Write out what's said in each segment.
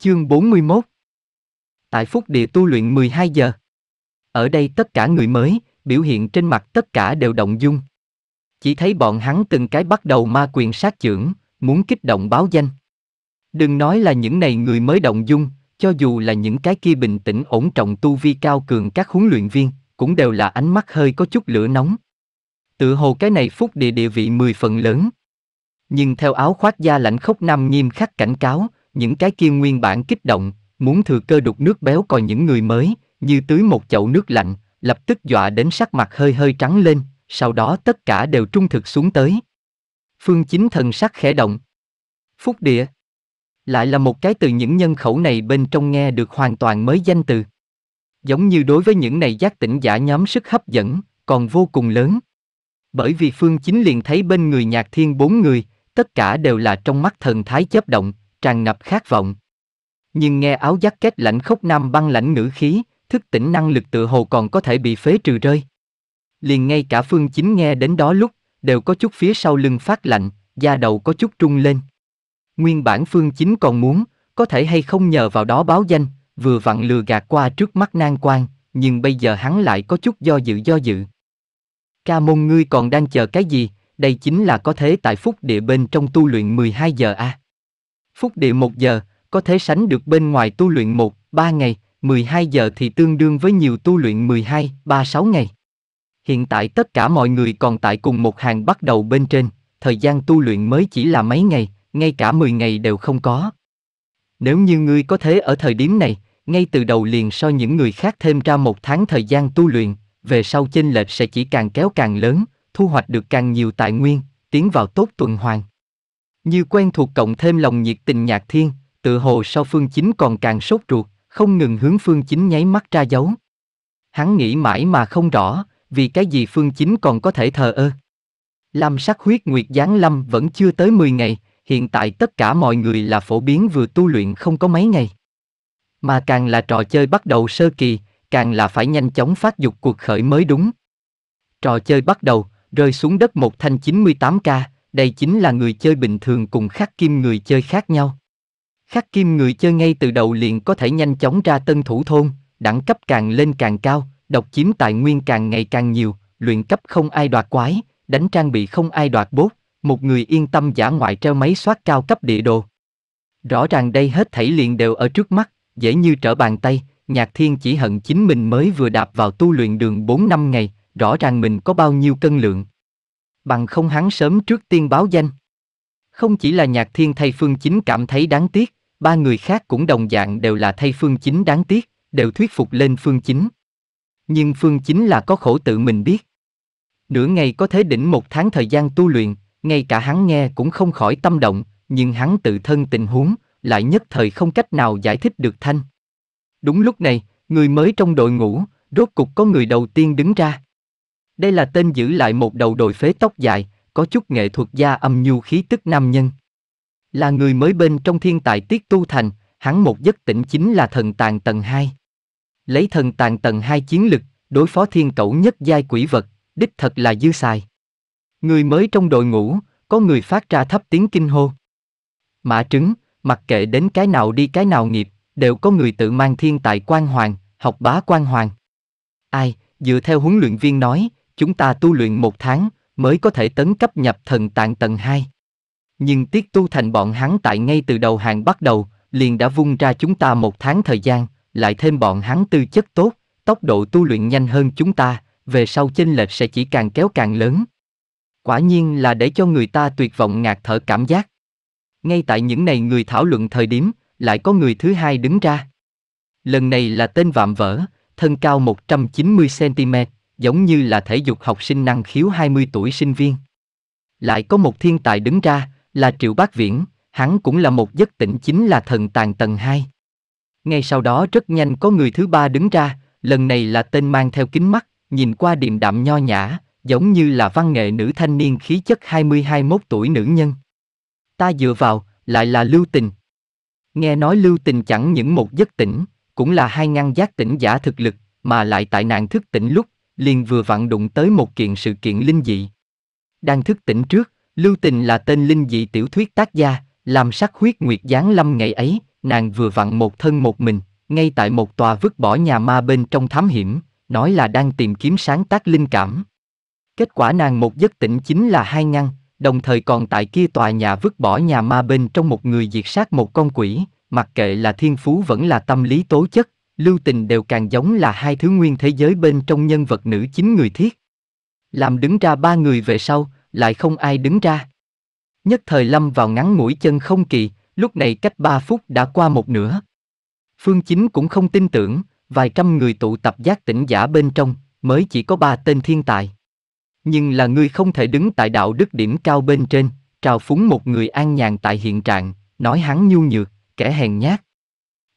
Chương 41 Tại Phúc Địa tu luyện 12 giờ. Ở đây tất cả người mới, biểu hiện trên mặt tất cả đều động dung. Chỉ thấy bọn hắn từng cái bắt đầu ma quyền sát trưởng, muốn kích động báo danh. Đừng nói là những này người mới động dung, cho dù là những cái kia bình tĩnh ổn trọng tu vi cao cường các huấn luyện viên, cũng đều là ánh mắt hơi có chút lửa nóng. Tự hồ cái này Phúc Địa địa vị 10 phần lớn. Nhưng theo áo khoác da lạnh khốc nam nghiêm khắc cảnh cáo, những cái kia nguyên bản kích động, muốn thừa cơ đục nước béo còn những người mới, như tưới một chậu nước lạnh, lập tức dọa đến sắc mặt hơi hơi trắng lên, sau đó tất cả đều trung thực xuống tới. Phương Chính thần sắc khẽ động. Phúc địa. Lại là một cái từ những nhân khẩu này bên trong nghe được hoàn toàn mới danh từ. Giống như đối với những này giác tỉnh giả nhóm sức hấp dẫn, còn vô cùng lớn. Bởi vì Phương Chính liền thấy bên người nhạc thiên bốn người, tất cả đều là trong mắt thần thái chấp động, tràn ngập khát vọng. Nhưng nghe áo giác kết lạnh khốc nam băng lãnh ngữ khí, thức tỉnh năng lực tự hồ còn có thể bị phế trừ rơi. Liền ngay cả phương chính nghe đến đó lúc, đều có chút phía sau lưng phát lạnh, da đầu có chút trung lên. Nguyên bản phương chính còn muốn, có thể hay không nhờ vào đó báo danh, vừa vặn lừa gạt qua trước mắt nang quan, nhưng bây giờ hắn lại có chút do dự do dự. Ca môn ngươi còn đang chờ cái gì, đây chính là có thế tại phúc địa bên trong tu luyện 12 giờ a. À. Phúc địa một giờ, có thể sánh được bên ngoài tu luyện một ba ngày, 12 giờ thì tương đương với nhiều tu luyện 12, 36 ngày. Hiện tại tất cả mọi người còn tại cùng một hàng bắt đầu bên trên, thời gian tu luyện mới chỉ là mấy ngày, ngay cả 10 ngày đều không có. Nếu như ngươi có thế ở thời điểm này, ngay từ đầu liền so những người khác thêm ra một tháng thời gian tu luyện, về sau chênh lệch sẽ chỉ càng kéo càng lớn, thu hoạch được càng nhiều tài nguyên, tiến vào tốt tuần hoàn. Như quen thuộc cộng thêm lòng nhiệt tình nhạc thiên, tự hồ sau phương chính còn càng sốt ruột, không ngừng hướng phương chính nháy mắt ra dấu. Hắn nghĩ mãi mà không rõ, vì cái gì phương chính còn có thể thờ ơ. Lam sắc huyết nguyệt giáng lâm vẫn chưa tới 10 ngày, hiện tại tất cả mọi người là phổ biến vừa tu luyện không có mấy ngày. Mà càng là trò chơi bắt đầu sơ kỳ, càng là phải nhanh chóng phát dục cuộc khởi mới đúng. Trò chơi bắt đầu, rơi xuống đất một thanh 98k, đây chính là người chơi bình thường cùng khắc kim người chơi khác nhau. Khắc kim người chơi ngay từ đầu liền có thể nhanh chóng ra tân thủ thôn, đẳng cấp càng lên càng cao, độc chiếm tài nguyên càng ngày càng nhiều, luyện cấp không ai đoạt quái, đánh trang bị không ai đoạt bốt, một người yên tâm giả ngoại treo máy soát cao cấp địa đồ. Rõ ràng đây hết thảy liền đều ở trước mắt, dễ như trở bàn tay, Nhạc Thiên chỉ hận chính mình mới vừa đạp vào tu luyện đường 4 năm ngày, rõ ràng mình có bao nhiêu cân lượng bằng không hắn sớm trước tiên báo danh. Không chỉ là Nhạc Thiên thay Phương Chính cảm thấy đáng tiếc, ba người khác cũng đồng dạng đều là thay Phương Chính đáng tiếc, đều thuyết phục lên Phương Chính. Nhưng Phương Chính là có khổ tự mình biết. Nửa ngày có thể đỉnh một tháng thời gian tu luyện, ngay cả hắn nghe cũng không khỏi tâm động, nhưng hắn tự thân tình huống, lại nhất thời không cách nào giải thích được thanh. Đúng lúc này, người mới trong đội ngũ, rốt cục có người đầu tiên đứng ra. Đây là tên giữ lại một đầu đội phế tóc dài, có chút nghệ thuật gia âm nhu khí tức nam nhân. Là người mới bên trong thiên tài tiết tu thành, hắn một giấc tỉnh chính là thần tàn tầng 2. Lấy thần tàn tầng 2 chiến lực, đối phó thiên cẩu nhất giai quỷ vật, đích thật là dư xài. Người mới trong đội ngũ, có người phát ra thấp tiếng kinh hô. Mã trứng, mặc kệ đến cái nào đi cái nào nghiệp, đều có người tự mang thiên tài quan hoàng, học bá quan hoàng. Ai, dựa theo huấn luyện viên nói, chúng ta tu luyện một tháng mới có thể tấn cấp nhập thần tạng tầng 2. Nhưng tiết tu thành bọn hắn tại ngay từ đầu hàng bắt đầu, liền đã vung ra chúng ta một tháng thời gian, lại thêm bọn hắn tư chất tốt, tốc độ tu luyện nhanh hơn chúng ta, về sau chênh lệch sẽ chỉ càng kéo càng lớn. Quả nhiên là để cho người ta tuyệt vọng ngạt thở cảm giác. Ngay tại những này người thảo luận thời điểm, lại có người thứ hai đứng ra. Lần này là tên vạm vỡ, thân cao 190cm, giống như là thể dục học sinh năng khiếu 20 tuổi sinh viên. Lại có một thiên tài đứng ra, là Triệu Bác Viễn, hắn cũng là một giấc tỉnh chính là thần tàn tầng 2. Ngay sau đó rất nhanh có người thứ ba đứng ra, lần này là tên mang theo kính mắt, nhìn qua điềm đạm nho nhã, giống như là văn nghệ nữ thanh niên khí chất 20-21 tuổi nữ nhân. Ta dựa vào, lại là Lưu Tình. Nghe nói Lưu Tình chẳng những một giấc tỉnh, cũng là hai ngăn giác tỉnh giả thực lực, mà lại tại nạn thức tỉnh lúc liền vừa vặn đụng tới một kiện sự kiện linh dị. Đang thức tỉnh trước, Lưu Tình là tên linh dị tiểu thuyết tác gia, làm sắc huyết nguyệt giáng lâm ngày ấy, nàng vừa vặn một thân một mình, ngay tại một tòa vứt bỏ nhà ma bên trong thám hiểm, nói là đang tìm kiếm sáng tác linh cảm. Kết quả nàng một giấc tỉnh chính là hai ngăn, đồng thời còn tại kia tòa nhà vứt bỏ nhà ma bên trong một người diệt sát một con quỷ, mặc kệ là thiên phú vẫn là tâm lý tố chất, Lưu Tình đều càng giống là hai thứ nguyên thế giới bên trong nhân vật nữ chính người thiết. Làm đứng ra ba người về sau, lại không ai đứng ra. Nhất thời lâm vào ngắn mũi chân không kỳ, lúc này cách ba phút đã qua một nửa. Phương Chính cũng không tin tưởng, vài trăm người tụ tập giác tỉnh giả bên trong, mới chỉ có ba tên thiên tài. Nhưng là ngươi không thể đứng tại đạo đức điểm cao bên trên, trào phúng một người an nhàn tại hiện trạng, nói hắn nhu nhược, kẻ hèn nhát.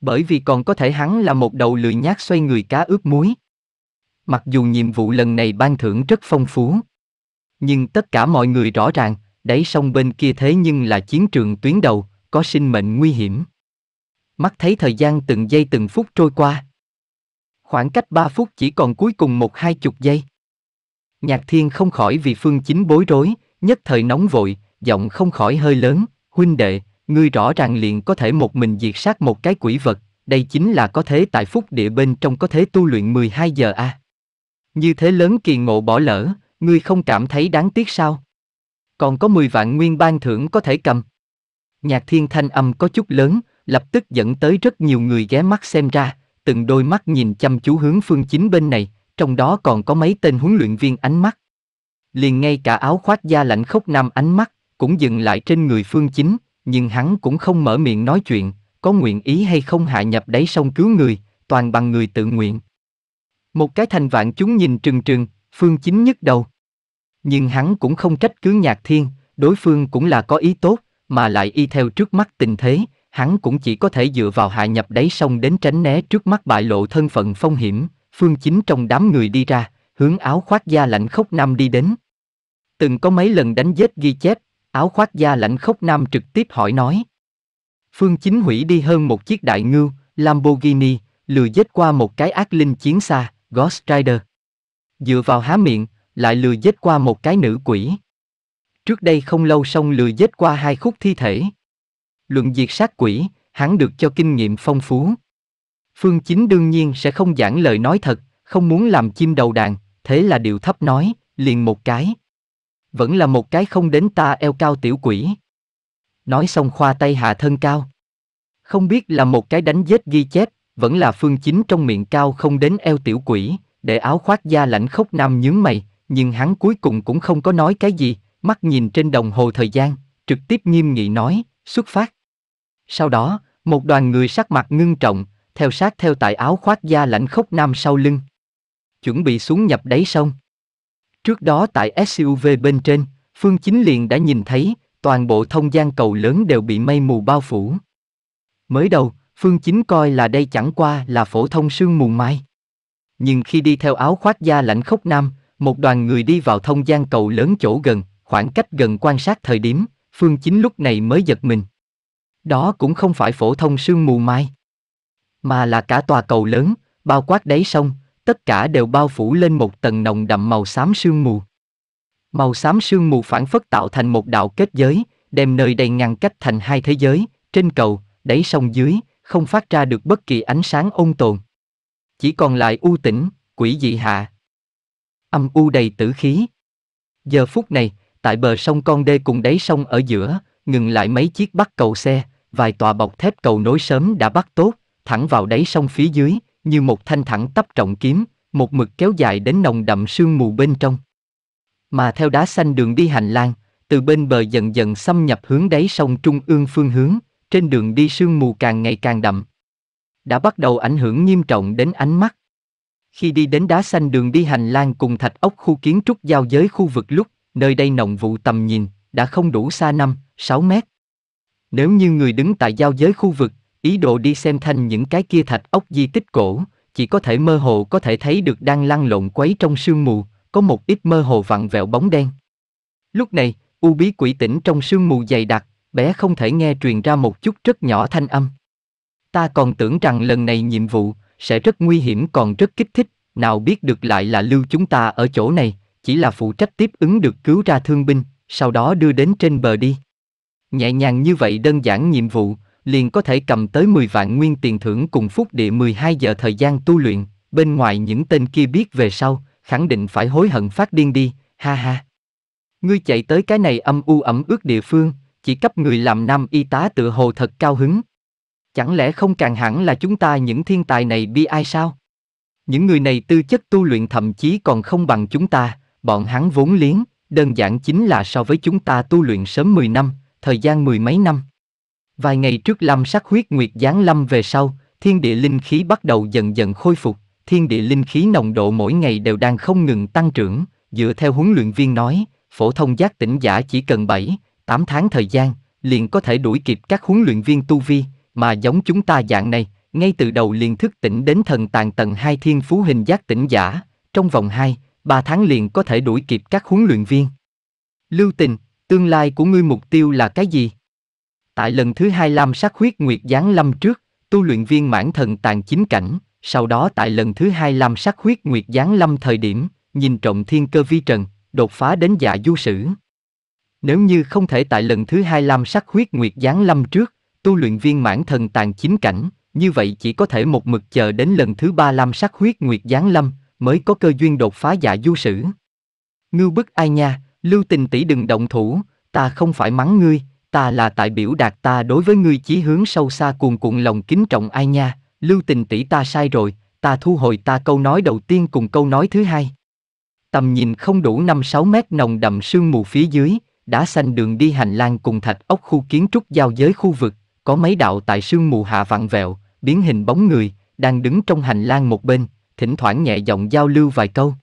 Bởi vì còn có thể hắn là một đầu lười nhát xoay người cá ướp muối. Mặc dù nhiệm vụ lần này ban thưởng rất phong phú, nhưng tất cả mọi người rõ ràng, đáy sông bên kia thế nhưng là chiến trường tuyến đầu, có sinh mệnh nguy hiểm. Mắt thấy thời gian từng giây từng phút trôi qua. Khoảng cách 3 phút chỉ còn cuối cùng một hai chục giây. Nhạc thiên không khỏi vì phương chính bối rối, nhất thời nóng vội, giọng không khỏi hơi lớn, huynh đệ, ngươi rõ ràng liền có thể một mình diệt sát một cái quỷ vật, đây chính là có thế tại phúc địa bên trong có thế tu luyện 12 giờ a. À. Như thế lớn kỳ ngộ bỏ lỡ, ngươi không cảm thấy đáng tiếc sao? Còn có 10 vạn nguyên ban thưởng có thể cầm. Nhạc thiên thanh âm có chút lớn, lập tức dẫn tới rất nhiều người ghé mắt xem ra, từng đôi mắt nhìn chăm chú hướng phương chính bên này, trong đó còn có mấy tên huấn luyện viên ánh mắt. Liền ngay cả áo khoác da lạnh khốc nam ánh mắt, cũng dừng lại trên người phương chính, nhưng hắn cũng không mở miệng nói chuyện, có nguyện ý hay không hạ nhập đáy sông cứu người, toàn bằng người tự nguyện. Một cái thành vạn chúng nhìn trừng trừng, phương chính nhất đầu. Nhưng hắn cũng không trách cứ nhạc thiên, đối phương cũng là có ý tốt, mà lại y theo trước mắt tình thế, hắn cũng chỉ có thể dựa vào hạ nhập đáy sông đến tránh né trước mắt bại lộ thân phận phong hiểm, phương chính trong đám người đi ra, hướng áo khoác da lạnh khốc nam đi đến. Từng có mấy lần đánh giết ghi chép, áo khoác da lạnh khốc nam trực tiếp hỏi nói. Phương Chính Hủy đi hơn một chiếc đại ngưu, Lamborghini, lừa dết qua một cái ác linh chiến xa, Ghost Rider. Dựa vào há miệng, lại lừa dết qua một cái nữ quỷ. Trước đây không lâu xong lừa dết qua hai khúc thi thể. Luận diệt sát quỷ, hắn được cho kinh nghiệm phong phú. Phương Chính đương nhiên sẽ không giảng lời nói thật, không muốn làm chim đầu đàn, thế là điều thấp nói, liền một cái, vẫn là một cái không đến ta eo cao tiểu quỷ. Nói xong khoa tay hạ thân cao. Không biết là một cái đánh giết ghi chép, vẫn là phương chính trong miệng cao không đến eo tiểu quỷ, để áo khoác da lạnh khốc nam nhướng mày, nhưng hắn cuối cùng cũng không có nói cái gì, mắt nhìn trên đồng hồ thời gian, trực tiếp nghiêm nghị nói, xuất phát. Sau đó, một đoàn người sắc mặt ngưng trọng, theo sát theo tại áo khoác da lạnh khốc nam sau lưng. Chuẩn bị xuống nhập đáy sông. Trước đó tại SUV bên trên, Phương Chính liền đã nhìn thấy, toàn bộ thông gian cầu lớn đều bị mây mù bao phủ. Mới đầu, Phương Chính coi là đây chẳng qua là phổ thông sương mù mai. Nhưng khi đi theo áo khoác da lạnh khốc nam, một đoàn người đi vào thông gian cầu lớn chỗ gần, khoảng cách gần quan sát thời điểm, Phương Chính lúc này mới giật mình. Đó cũng không phải phổ thông sương mù mai, mà là cả tòa cầu lớn, bao quát đáy sông, tất cả đều bao phủ lên một tầng nồng đậm màu xám sương mù. Màu xám sương mù phản phất tạo thành một đạo kết giới, đem nơi đây ngăn cách thành hai thế giới, trên cầu, đáy sông dưới, không phát ra được bất kỳ ánh sáng ôn tồn. Chỉ còn lại u tĩnh, quỷ dị hạ. Âm u đầy tử khí. Giờ phút này, tại bờ sông Con Đê cùng đáy sông ở giữa, ngừng lại mấy chiếc bắt cầu xe, vài tòa bọc thép cầu nối sớm đã bắt tốt, thẳng vào đáy sông phía dưới, như một thanh thẳng tắp trọng kiếm, một mực kéo dài đến nồng đậm sương mù bên trong. Mà theo đá xanh đường đi hành lang, từ bên bờ dần dần xâm nhập hướng đáy sông Trung ương phương hướng, trên đường đi sương mù càng ngày càng đậm. Đã bắt đầu ảnh hưởng nghiêm trọng đến ánh mắt. Khi đi đến đá xanh đường đi hành lang cùng thạch ốc khu kiến trúc giao giới khu vực lúc, nơi đây nồng vụ tầm nhìn, đã không đủ xa 5, 6 mét. Nếu như người đứng tại giao giới khu vực, ý đồ đi xem thanh những cái kia thạch ốc di tích cổ, chỉ có thể mơ hồ có thể thấy được đang lăn lộn quấy trong sương mù, có một ít mơ hồ vặn vẹo bóng đen. Lúc này, u bí quỷ tỉnh trong sương mù dày đặc, bé không thể nghe truyền ra một chút rất nhỏ thanh âm. Ta còn tưởng rằng lần này nhiệm vụ sẽ rất nguy hiểm còn rất kích thích, nào biết được lại là lưu chúng ta ở chỗ này, chỉ là phụ trách tiếp ứng được cứu ra thương binh, sau đó đưa đến trên bờ đi. Nhẹ nhàng như vậy đơn giản nhiệm vụ, liền có thể cầm tới 10 vạn nguyên tiền thưởng cùng phúc địa 12 giờ thời gian tu luyện, bên ngoài những tên kia biết về sau, khẳng định phải hối hận phát điên đi, ha ha. Ngươi chạy tới cái này âm u ẩm ướt địa phương, chỉ cấp người làm nam y tá tự hồ thật cao hứng. Chẳng lẽ không càng hẳn là chúng ta những thiên tài này bi ai sao? Những người này tư chất tu luyện thậm chí còn không bằng chúng ta, bọn hắn vốn liếng, đơn giản chính là so với chúng ta tu luyện sớm 10 năm, thời gian mười mấy năm. Vài ngày trước lâm sắc huyết nguyệt giáng lâm về sau, thiên địa linh khí bắt đầu dần dần khôi phục, thiên địa linh khí nồng độ mỗi ngày đều đang không ngừng tăng trưởng, dựa theo huấn luyện viên nói, phổ thông giác tỉnh giả chỉ cần 7, 8 tháng thời gian, liền có thể đuổi kịp các huấn luyện viên tu vi, mà giống chúng ta dạng này, ngay từ đầu liền thức tỉnh đến thần tàn tầng hai thiên phú hình giác tỉnh giả, trong vòng 2, 3 tháng liền có thể đuổi kịp các huấn luyện viên. Lưu Tình, tương lai của ngươi mục tiêu là cái gì? Tại lần thứ hai Lam sát huyết nguyệt giáng lâm trước, tu luyện viên mãn thần tàn chính cảnh, sau đó tại lần thứ hai Lam sát huyết nguyệt giáng lâm thời điểm, nhìn trộm thiên cơ vi trần, đột phá đến dạ du sử. Nếu như không thể tại lần thứ hai Lam sát huyết nguyệt giáng lâm trước, tu luyện viên mãn thần tàn chính cảnh, như vậy chỉ có thể một mực chờ đến lần thứ ba Lam sát huyết nguyệt giáng lâm, mới có cơ duyên đột phá dạ du sử. Ngưu bức ai nha, lưu tình tỷ đừng động thủ, ta không phải mắng ngươi, ta là tại biểu đạt ta đối với ngươi chí hướng sâu xa cuồn cuộn lòng kính trọng ai nha, lưu tình tỷ ta sai rồi, ta thu hồi ta câu nói đầu tiên cùng câu nói thứ hai. Tầm nhìn không đủ 5-6 mét nồng đậm sương mù phía dưới, đã xanh đường đi hành lang cùng thạch ốc khu kiến trúc giao giới khu vực, có mấy đạo tại sương mù hạ vặn vẹo, biến hình bóng người, đang đứng trong hành lang một bên, thỉnh thoảng nhẹ giọng giao lưu vài câu.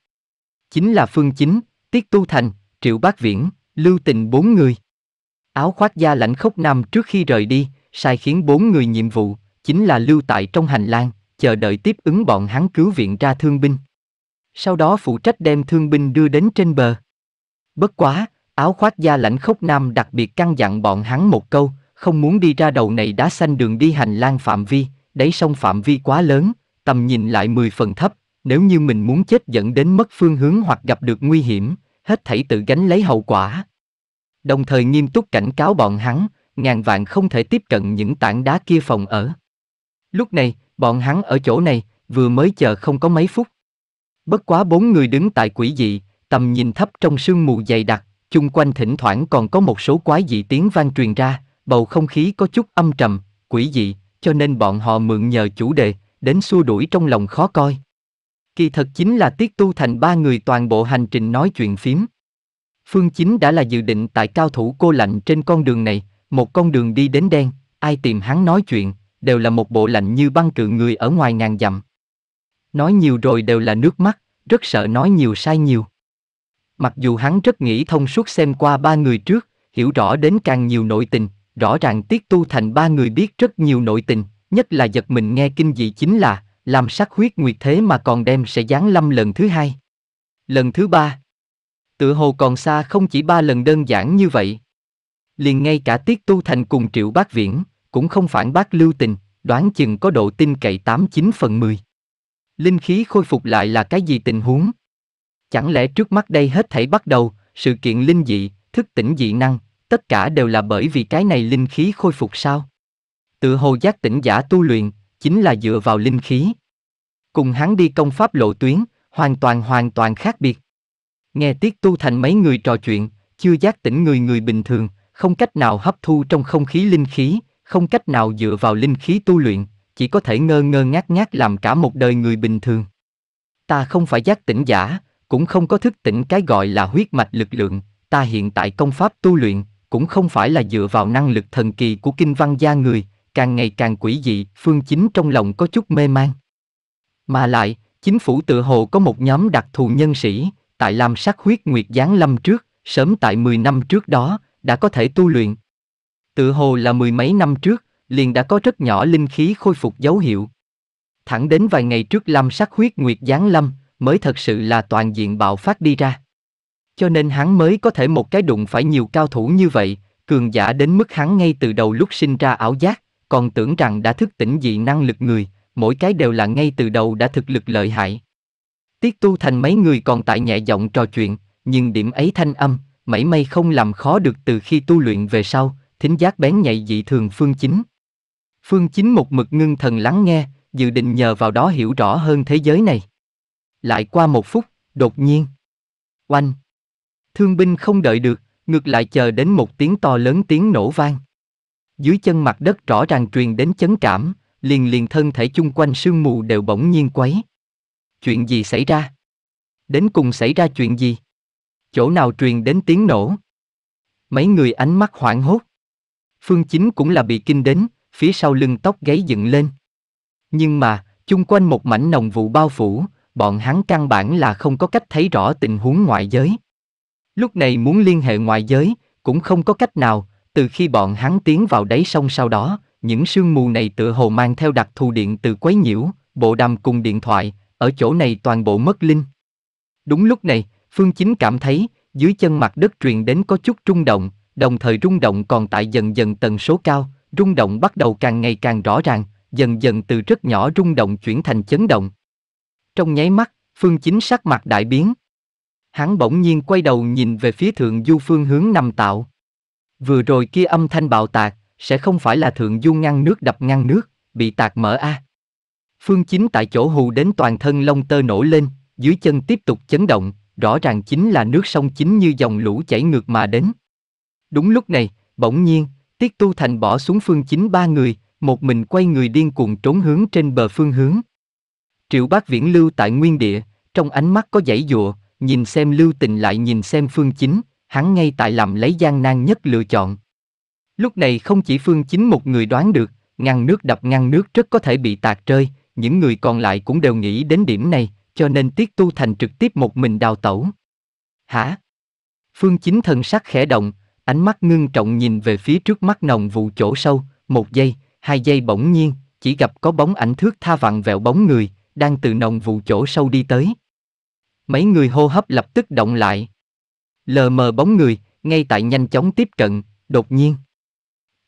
Chính là Phương Chính, Tiết Tu Thành, Triệu Bác Viễn, Lưu Tình bốn người. Áo khoác da lạnh khốc nằm trước khi rời đi, sai khiến bốn người nhiệm vụ, chính là lưu tại trong hành lang, chờ đợi tiếp ứng bọn hắn cứu viện ra thương binh. Sau đó phụ trách đem thương binh đưa đến trên bờ. Bất quá, áo khoác da lạnh khốc nam đặc biệt căn dặn bọn hắn một câu, không muốn đi ra đầu này đá xanh đường đi hành lang phạm vi, đấy sông phạm vi quá lớn, tầm nhìn lại 10 phần thấp, nếu như mình muốn chết dẫn đến mất phương hướng hoặc gặp được nguy hiểm, hết thảy tự gánh lấy hậu quả, đồng thời nghiêm túc cảnh cáo bọn hắn, ngàn vạn không thể tiếp cận những tảng đá kia phòng ở. Lúc này, bọn hắn ở chỗ này, vừa mới chờ không có mấy phút. Bất quá bốn người đứng tại quỷ dị, tầm nhìn thấp trong sương mù dày đặc, chung quanh thỉnh thoảng còn có một số quái dị tiếng vang truyền ra, bầu không khí có chút âm trầm, quỷ dị, cho nên bọn họ mượn nhờ chủ đề, đến xua đuổi trong lòng khó coi. Kỳ thật chính là tiết tu thành ba người toàn bộ hành trình nói chuyện phím. Phương Chính đã là dự định tại cao thủ cô lạnh trên con đường này, một con đường đi đến đen, ai tìm hắn nói chuyện, đều là một bộ lạnh như băng cự người ở ngoài ngàn dặm. Nói nhiều rồi đều là nước mắt, rất sợ nói nhiều sai nhiều. Mặc dù hắn rất nghĩ thông suốt xem qua ba người trước, hiểu rõ đến càng nhiều nội tình, rõ ràng tiết tu thành ba người biết rất nhiều nội tình, nhất là giật mình nghe kinh dị chính là, làm sắc huyết nguyệt thế mà còn đem sẽ giáng lâm lần thứ hai. Lần thứ ba, Tựa hồ còn xa không chỉ ba lần đơn giản như vậy. Liền ngay cả Tiết Tu Thành cùng Triệu Bác Viễn, cũng không phản bác lưu tình, đoán chừng có độ tin cậy tám chín phần mười. Linh khí khôi phục lại là cái gì tình huống? Chẳng lẽ trước mắt đây hết thảy bắt đầu, sự kiện linh dị, thức tỉnh dị năng, tất cả đều là bởi vì cái này linh khí khôi phục sao? Tựa hồ giác tỉnh giả tu luyện, chính là dựa vào linh khí. Cùng hắn đi công pháp lộ tuyến, hoàn toàn hoàn toàn khác biệt. Nghe Tiết Tu Thành mấy người trò chuyện, chưa giác tỉnh người người bình thường, không cách nào hấp thu trong không khí linh khí, không cách nào dựa vào linh khí tu luyện, chỉ có thể ngơ ngơ ngác ngác làm cả một đời người bình thường. Ta không phải giác tỉnh giả, cũng không có thức tỉnh cái gọi là huyết mạch lực lượng, ta hiện tại công pháp tu luyện, cũng không phải là dựa vào năng lực thần kỳ của kinh văn gia người, càng ngày càng quỷ dị, phương chính trong lòng có chút mê man. Mà lại, chính phủ tự hồ có một nhóm đặc thù nhân sĩ, tại Lam Sắc Huyết Nguyệt Giáng Lâm trước, sớm tại 10 năm trước đó, đã có thể tu luyện. Tự hồ là mười mấy năm trước, liền đã có rất nhỏ linh khí khôi phục dấu hiệu. Thẳng đến vài ngày trước Lam Sắc Huyết Nguyệt Giáng Lâm, mới thật sự là toàn diện bạo phát đi ra. Cho nên hắn mới có thể một cái đụng phải nhiều cao thủ như vậy, cường giả đến mức hắn ngay từ đầu lúc sinh ra ảo giác, còn tưởng rằng đã thức tỉnh dị năng lực người, mỗi cái đều là ngay từ đầu đã thực lực lợi hại. Tiết tu thành mấy người còn tại nhẹ giọng trò chuyện, nhưng điểm ấy thanh âm, mảy may không làm khó được từ khi tu luyện về sau, thính giác bén nhạy dị thường phương chính. Phương chính một mực ngưng thần lắng nghe, dự định nhờ vào đó hiểu rõ hơn thế giới này. Lại qua một phút, đột nhiên. Oanh! Thương binh không đợi được, ngược lại chờ đến một tiếng to lớn tiếng nổ vang. Dưới chân mặt đất rõ ràng truyền đến chấn cảm, liền liền thân thể chung quanh sương mù đều bỗng nhiên quấy chuyện gì xảy ra? Đến cùng xảy ra chuyện gì? Chỗ nào truyền đến tiếng nổ? Mấy người ánh mắt hoảng hốt. Phương Chính cũng là bị kinh đến, phía sau lưng tóc gáy dựng lên. Nhưng mà, chung quanh một mảnh nồng vụ bao phủ, bọn hắn căn bản là không có cách thấy rõ tình huống ngoại giới. Lúc này muốn liên hệ ngoại giới, cũng không có cách nào, từ khi bọn hắn tiến vào đáy sông sau đó, những sương mù này tựa hồ mang theo đặc thù điện từ quấy nhiễu, bộ đàm cùng điện thoại, ở chỗ này toàn bộ mất linh. Đúng lúc này, Phương Chính cảm thấy, dưới chân mặt đất truyền đến có chút rung động, đồng thời rung động còn tại dần dần tần số cao, rung động bắt đầu càng ngày càng rõ ràng, dần dần từ rất nhỏ rung động chuyển thành chấn động. Trong nháy mắt, Phương Chính sắc mặt đại biến. Hắn bỗng nhiên quay đầu nhìn về phía thượng du phương hướng nằm tạo. Vừa rồi kia âm thanh bạo tạc, sẽ không phải là thượng du ngăn nước đập ngăn nước, bị tạc mở a. À. Phương Chính tại chỗ hù đến toàn thân lông tơ nổi lên, dưới chân tiếp tục chấn động, rõ ràng chính là nước sông chính như dòng lũ chảy ngược mà đến. Đúng lúc này, bỗng nhiên, Tiết Tu Thành bỏ xuống Phương Chính ba người, một mình quay người điên cuồng trốn hướng trên bờ phương hướng. Triệu Bác Viễn lưu tại nguyên địa, trong ánh mắt có dãy dụa, nhìn xem lưu tình lại nhìn xem phương chính, hắn ngay tại làm lấy gian nan nhất lựa chọn. Lúc này không chỉ phương chính một người đoán được, ngăn nước đập ngăn nước rất có thể bị tạt rơi, những người còn lại cũng đều nghĩ đến điểm này, cho nên Tiết Tu Thành trực tiếp một mình đào tẩu. Hả? Phương Chính thần sắc khẽ động, ánh mắt ngưng trọng nhìn về phía trước mắt nồng vụ chỗ sâu, một giây, hai giây bỗng nhiên, chỉ gặp có bóng ảnh thước tha vặn vẹo bóng người, đang từ nồng vụ chỗ sâu đi tới. Mấy người hô hấp lập tức động lại. Lờ mờ bóng người, ngay tại nhanh chóng tiếp cận, đột nhiên.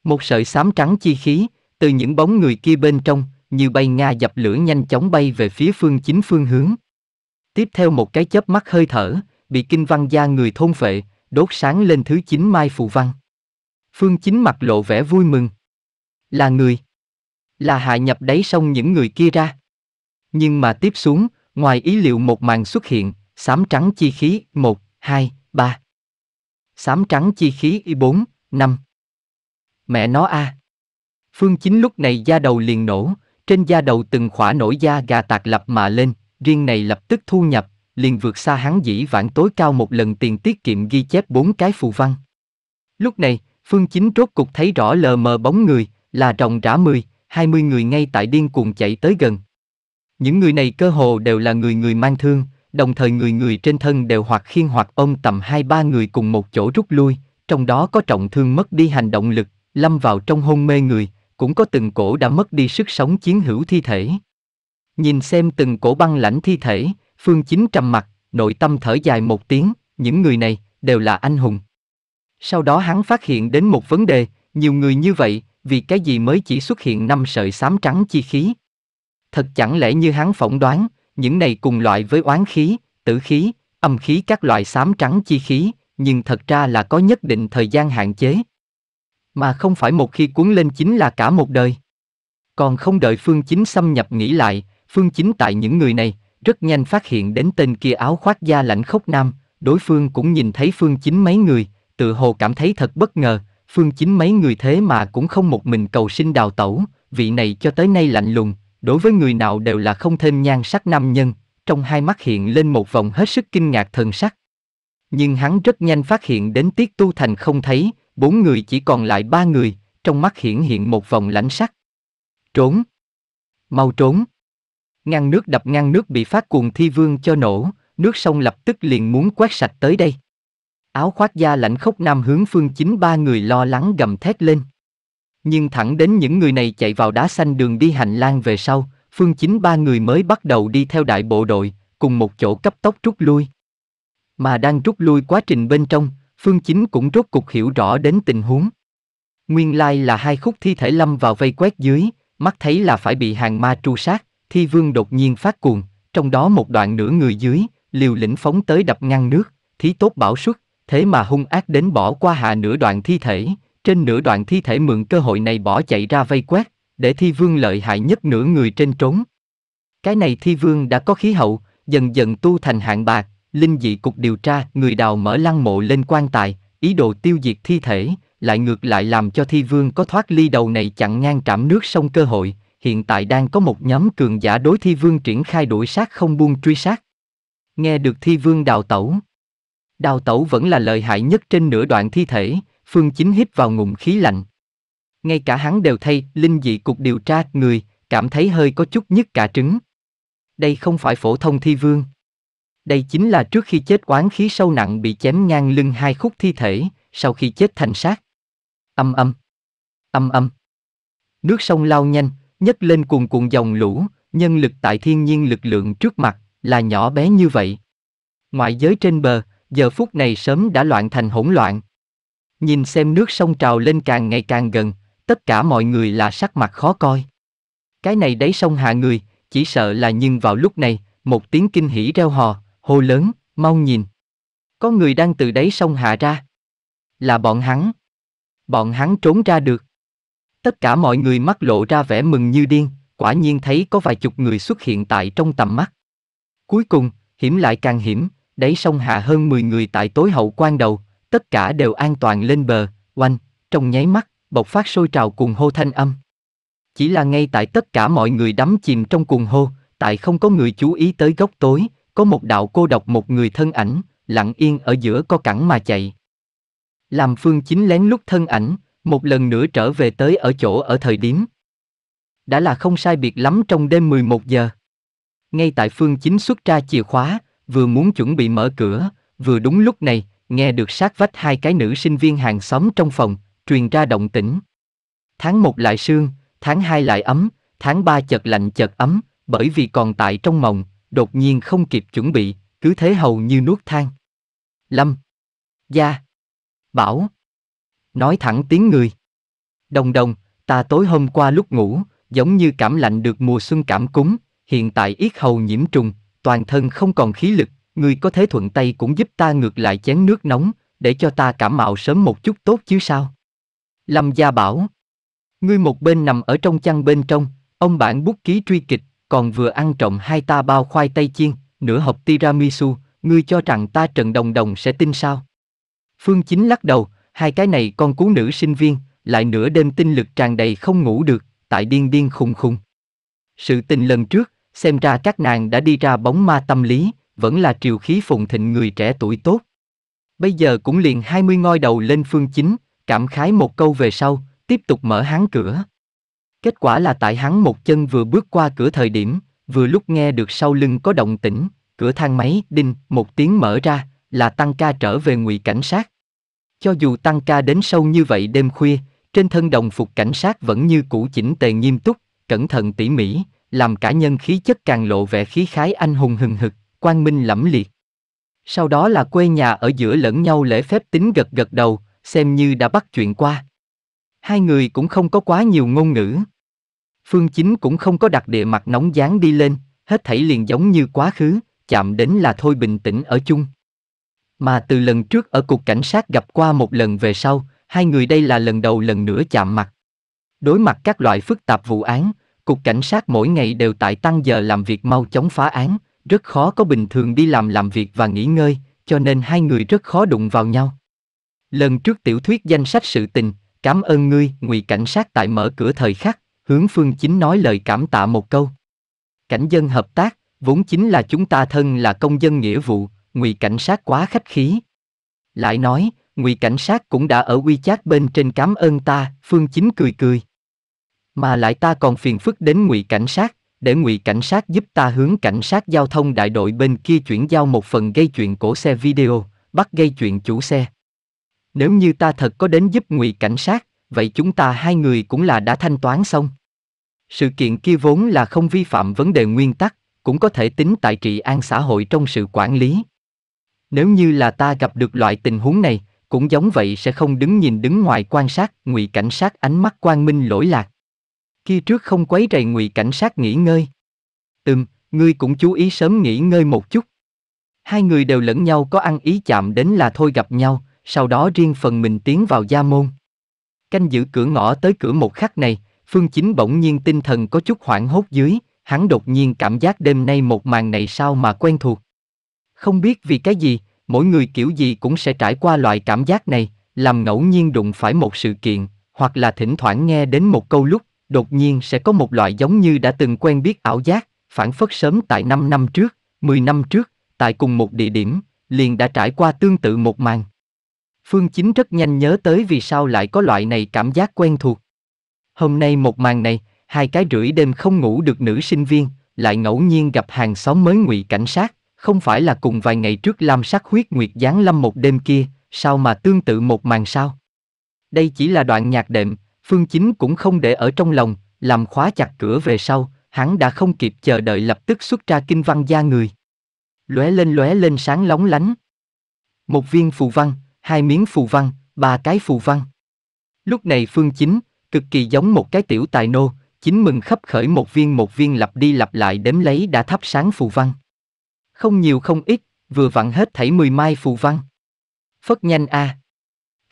Một sợi xám trắng chi khí, từ những bóng người kia bên trong, như bay nga dập lửa nhanh chóng bay về phía phương chính phương hướng. Tiếp theo một cái chớp mắt hơi thở, bị kinh văn gia người thôn phệ, đốt sáng lên thứ chín mai phù văn. Phương chính mặt lộ vẻ vui mừng. Là người. Là hạ nhập đáy sông những người kia ra. Nhưng mà tiếp xuống, ngoài ý liệu một màn xuất hiện, xám trắng chi khí một hai ba Xám trắng chi khí bốn năm Mẹ nó a. À. Phương Chính lúc này da đầu liền nổ, trên da đầu từng khỏa nổi da gà tạc lập mà lên, riêng này lập tức thu nhập, liền vượt xa hắn dĩ vãng tối cao một lần tiền tiết kiệm ghi chép bốn cái phù văn. Lúc này, Phương Chính rốt cục thấy rõ lờ mờ bóng người, là rồng rã mười, hai mươi người ngay tại điên cuồng chạy tới gần. Những người này cơ hồ đều là người người mang thương, đồng thời người người trên thân đều hoặc khiên hoặc ôm tầm hai ba người cùng một chỗ rút lui, trong đó có trọng thương mất đi hành động lực, lâm vào trong hôn mê người, cũng có từng cổ đã mất đi sức sống chiến hữu thi thể. Nhìn xem từng cổ băng lãnh thi thể, Phương Chính trầm mặt, nội tâm thở dài một tiếng, những người này đều là anh hùng. Sau đó hắn phát hiện đến một vấn đề, nhiều người như vậy, vì cái gì mới chỉ xuất hiện năm sợi xám trắng chi khí. Thật chẳng lẽ như hắn phỏng đoán, những này cùng loại với oán khí, tử khí, âm khí các loại xám trắng chi khí, nhưng thật ra là có nhất định thời gian hạn chế, mà không phải một khi cuốn lên chính là cả một đời. Còn không đợi Phương Chính xâm nhập nghĩ lại, Phương Chính tại những người này, rất nhanh phát hiện đến tên kia áo khoác da lạnh khốc nam, đối phương cũng nhìn thấy Phương Chính mấy người, tự hồ cảm thấy thật bất ngờ, Phương Chính mấy người thế mà cũng không một mình cầu sinh đào tẩu, vị này cho tới nay lạnh lùng, đối với người nào đều là không thêm nhan sắc nam nhân, trong hai mắt hiện lên một vòng hết sức kinh ngạc thần sắc. Nhưng hắn rất nhanh phát hiện đến Tiết Tu Thành không thấy, bốn người chỉ còn lại ba người, trong mắt hiển hiện một vòng lãnh sắc. Trốn! Mau trốn! Ngăn nước đập ngăn nước bị phát cuồng thi vương cho nổ, nước sông lập tức liền muốn quét sạch tới đây. Áo khoác da lạnh khốc nam hướng phương chính ba người lo lắng gầm thét lên. Nhưng thẳng đến những người này chạy vào đá xanh đường đi hành lang về sau, phương chính ba người mới bắt đầu đi theo đại bộ đội, cùng một chỗ cấp tốc rút lui. Mà đang rút lui quá trình bên trong, Phương Chính cũng rốt cục hiểu rõ đến tình huống. Nguyên lai là hai khúc thi thể lâm vào vây quét dưới, mắt thấy là phải bị hàng ma tru sát, thi vương đột nhiên phát cuồng, trong đó một đoạn nửa người dưới, liều lĩnh phóng tới đập ngăn nước, thí tốt bảo suất, thế mà hung ác đến bỏ qua hạ nửa đoạn thi thể, trên nửa đoạn thi thể mượn cơ hội này bỏ chạy ra vây quét, để thi vương lợi hại nhất nửa người trên trốn. Cái này thi vương đã có khí hậu, dần dần tu thành hạng bạc, linh dị cục điều tra người đào mở lăng mộ lên quan tài, ý đồ tiêu diệt thi thể, lại ngược lại làm cho thi vương có thoát ly đầu này chặn ngang trảm nước sông cơ hội, hiện tại đang có một nhóm cường giả đối thi vương triển khai đuổi sát không buông truy sát. Nghe được thi vương đào tẩu. Đào tẩu vẫn là lợi hại nhất trên nửa đoạn thi thể, phương chính hít vào ngụm khí lạnh. Ngay cả hắn đều thay linh dị cục điều tra người, cảm thấy hơi có chút nhất cả trứng. Đây không phải phổ thông thi vương. Đây chính là trước khi chết quán khí sâu nặng bị chém ngang lưng hai khúc thi thể, sau khi chết thành xác Âm âm. Âm âm. Nước sông lao nhanh, nhấc lên cuồn cuộn dòng lũ, nhân lực tại thiên nhiên lực lượng trước mặt là nhỏ bé như vậy. Ngoại giới trên bờ, giờ phút này sớm đã loạn thành hỗn loạn. Nhìn xem nước sông trào lên càng ngày càng gần, tất cả mọi người là sắc mặt khó coi. Cái này đấy sông hạ người, chỉ sợ là nhưng vào lúc này, một tiếng kinh hỉ reo hò, hô lớn, mau nhìn. Có người đang từ đáy sông hạ ra. Là bọn hắn. Bọn hắn trốn ra được. Tất cả mọi người mắt lộ ra vẻ mừng như điên, quả nhiên thấy có vài chục người xuất hiện tại trong tầm mắt. Cuối cùng, hiểm lại càng hiểm, đáy sông hạ hơn 10 người tại tối hậu quan đầu, tất cả đều an toàn lên bờ, oanh, trong nháy mắt, bộc phát sôi trào cùng hô thanh âm. Chỉ là ngay tại tất cả mọi người đắm chìm trong cuồng hô, tại không có người chú ý tới góc tối, có một đạo cô độc một người thân ảnh, lặng yên ở giữa co cẳng mà chạy. Làm phương chính lén lút thân ảnh, một lần nữa trở về tới ở chỗ ở thời điểm. Đã là không sai biệt lắm trong đêm 11 giờ. Ngay tại phương chính xuất ra chìa khóa, vừa muốn chuẩn bị mở cửa, vừa đúng lúc này, nghe được sát vách hai cái nữ sinh viên hàng xóm trong phòng, truyền ra động tĩnh. Tháng 1 lại sương, tháng 2 lại ấm, tháng 3 chợt lạnh chợt ấm, bởi vì còn tại trong mộng, đột nhiên không kịp chuẩn bị, cứ thế hầu như nuốt than. Lâm. Gia. Bảo. Nói thẳng tiếng người. Đồng đồng, ta tối hôm qua lúc ngủ, giống như cảm lạnh được mùa xuân cảm cúng hiện tại yết hầu nhiễm trùng, toàn thân không còn khí lực, ngươi có thế thuận tay cũng giúp ta ngược lại chén nước nóng, để cho ta cảm mạo sớm một chút tốt chứ sao. Lâm Gia bảo. Ngươi một bên nằm ở trong chăn bên trong, ông bạn bút ký truy kịch, còn vừa ăn trộm hai ta bao khoai tây chiên, nửa hộp tiramisu, ngươi cho rằng ta Trần Đồng Đồng sẽ tin sao? Phương Chính lắc đầu, hai cái này con cú nữ sinh viên, lại nửa đêm tinh lực tràn đầy không ngủ được, tại điên điên khùng khùng. Sự tình lần trước, xem ra các nàng đã đi ra bóng ma tâm lý, vẫn là triều khí phùng thịnh người trẻ tuổi tốt. Bây giờ cũng liền 20 ngôi đầu lên phương chính, cảm khái một câu về sau, tiếp tục mở hán cửa. Kết quả là tại hắn một chân vừa bước qua cửa thời điểm, vừa lúc nghe được sau lưng có động tĩnh, cửa thang máy đinh một tiếng mở ra, là tăng ca trở về ngụy cảnh sát. Cho dù tăng ca đến sâu như vậy đêm khuya, trên thân đồng phục cảnh sát vẫn như cũ chỉnh tề nghiêm túc, cẩn thận tỉ mỉ, làm cả nhân khí chất càng lộ vẻ khí khái anh hùng hừng hực, quang minh lẫm liệt. Sau đó là quê nhà ở giữa lẫn nhau lễ phép tính gật gật đầu, xem như đã bắt chuyện qua. Hai người cũng không có quá nhiều ngôn ngữ, Phương Chính cũng không có đặt địa mặt nóng dáng đi lên, hết thảy liền giống như quá khứ, chạm đến là thôi bình tĩnh ở chung. Mà từ lần trước ở cục cảnh sát gặp qua một lần về sau, hai người đây là lần đầu lần nữa chạm mặt. Đối mặt các loại phức tạp vụ án, cục cảnh sát mỗi ngày đều tại tăng giờ làm việc mau chóng phá án, rất khó có bình thường đi làm làm việc và nghỉ ngơi, cho nên hai người rất khó đụng vào nhau. Lần trước tiểu thuyết danh sách sự tình, cảm ơn ngươi, ngụy cảnh sát tại mở cửa thời khắc, hướng phương chính nói lời cảm tạ một câu. Cảnh dân hợp tác, vốn chính là chúng ta thân là công dân nghĩa vụ, ngụy cảnh sát quá khách khí. Lại nói, ngụy cảnh sát cũng đã ở uy chát bên trên cám ơn ta, phương chính cười cười. Mà lại ta còn phiền phức đến ngụy cảnh sát, để ngụy cảnh sát giúp ta hướng cảnh sát giao thông đại đội bên kia chuyển giao một phần gây chuyện cổ xe video, bắt gây chuyện chủ xe. Nếu như ta thật có đến giúp ngụy cảnh sát, vậy chúng ta hai người cũng là đã thanh toán xong. Sự kiện kia vốn là không vi phạm vấn đề nguyên tắc, cũng có thể tính tại trị an xã hội trong sự quản lý. Nếu như là ta gặp được loại tình huống này, cũng giống vậy sẽ không đứng nhìn đứng ngoài quan sát, ngụy cảnh sát ánh mắt quang minh lỗi lạc. Kia trước không quấy rầy ngụy cảnh sát nghỉ ngơi. Ừm, ngươi cũng chú ý sớm nghỉ ngơi một chút. Hai người đều lẫn nhau có ăn ý chạm đến là thôi gặp nhau, sau đó riêng phần mình tiến vào gia môn. Canh giữ cửa ngõ tới cửa một khắc này, Phương Chính bỗng nhiên tinh thần có chút hoảng hốt dưới, hắn đột nhiên cảm giác đêm nay một màn này sao mà quen thuộc. Không biết vì cái gì, mỗi người kiểu gì cũng sẽ trải qua loại cảm giác này, làm ngẫu nhiên đụng phải một sự kiện, hoặc là thỉnh thoảng nghe đến một câu lúc, đột nhiên sẽ có một loại giống như đã từng quen biết ảo giác, phản phất sớm tại 5 năm trước, 10 năm trước, tại cùng một địa điểm, liền đã trải qua tương tự một màn. Phương Chính rất nhanh nhớ tới vì sao lại có loại này cảm giác quen thuộc. Hôm nay một màn này, hai cái rưỡi đêm không ngủ được nữ sinh viên, lại ngẫu nhiên gặp hàng xóm mới ngụy cảnh sát, không phải là cùng vài ngày trước lam sát huyết nguyệt giáng lâm một đêm kia, sao mà tương tự một màn sao? Đây chỉ là đoạn nhạc đệm, Phương Chính cũng không để ở trong lòng, làm khóa chặt cửa về sau, hắn đã không kịp chờ đợi lập tức xuất ra kinh văn gia người. Lóe lên lóe lên sáng lóng lánh. Một viên phù văn, hai miếng phù văn, ba cái phù văn. Lúc này Phương Chính, cực kỳ giống một cái tiểu tài nô, chính mừng khắp khởi một viên một viên lặp đi lặp lại đếm lấy đã thắp sáng phù văn. Không nhiều không ít, vừa vặn hết thảy mười mai phù văn. Phất nhanh a. À.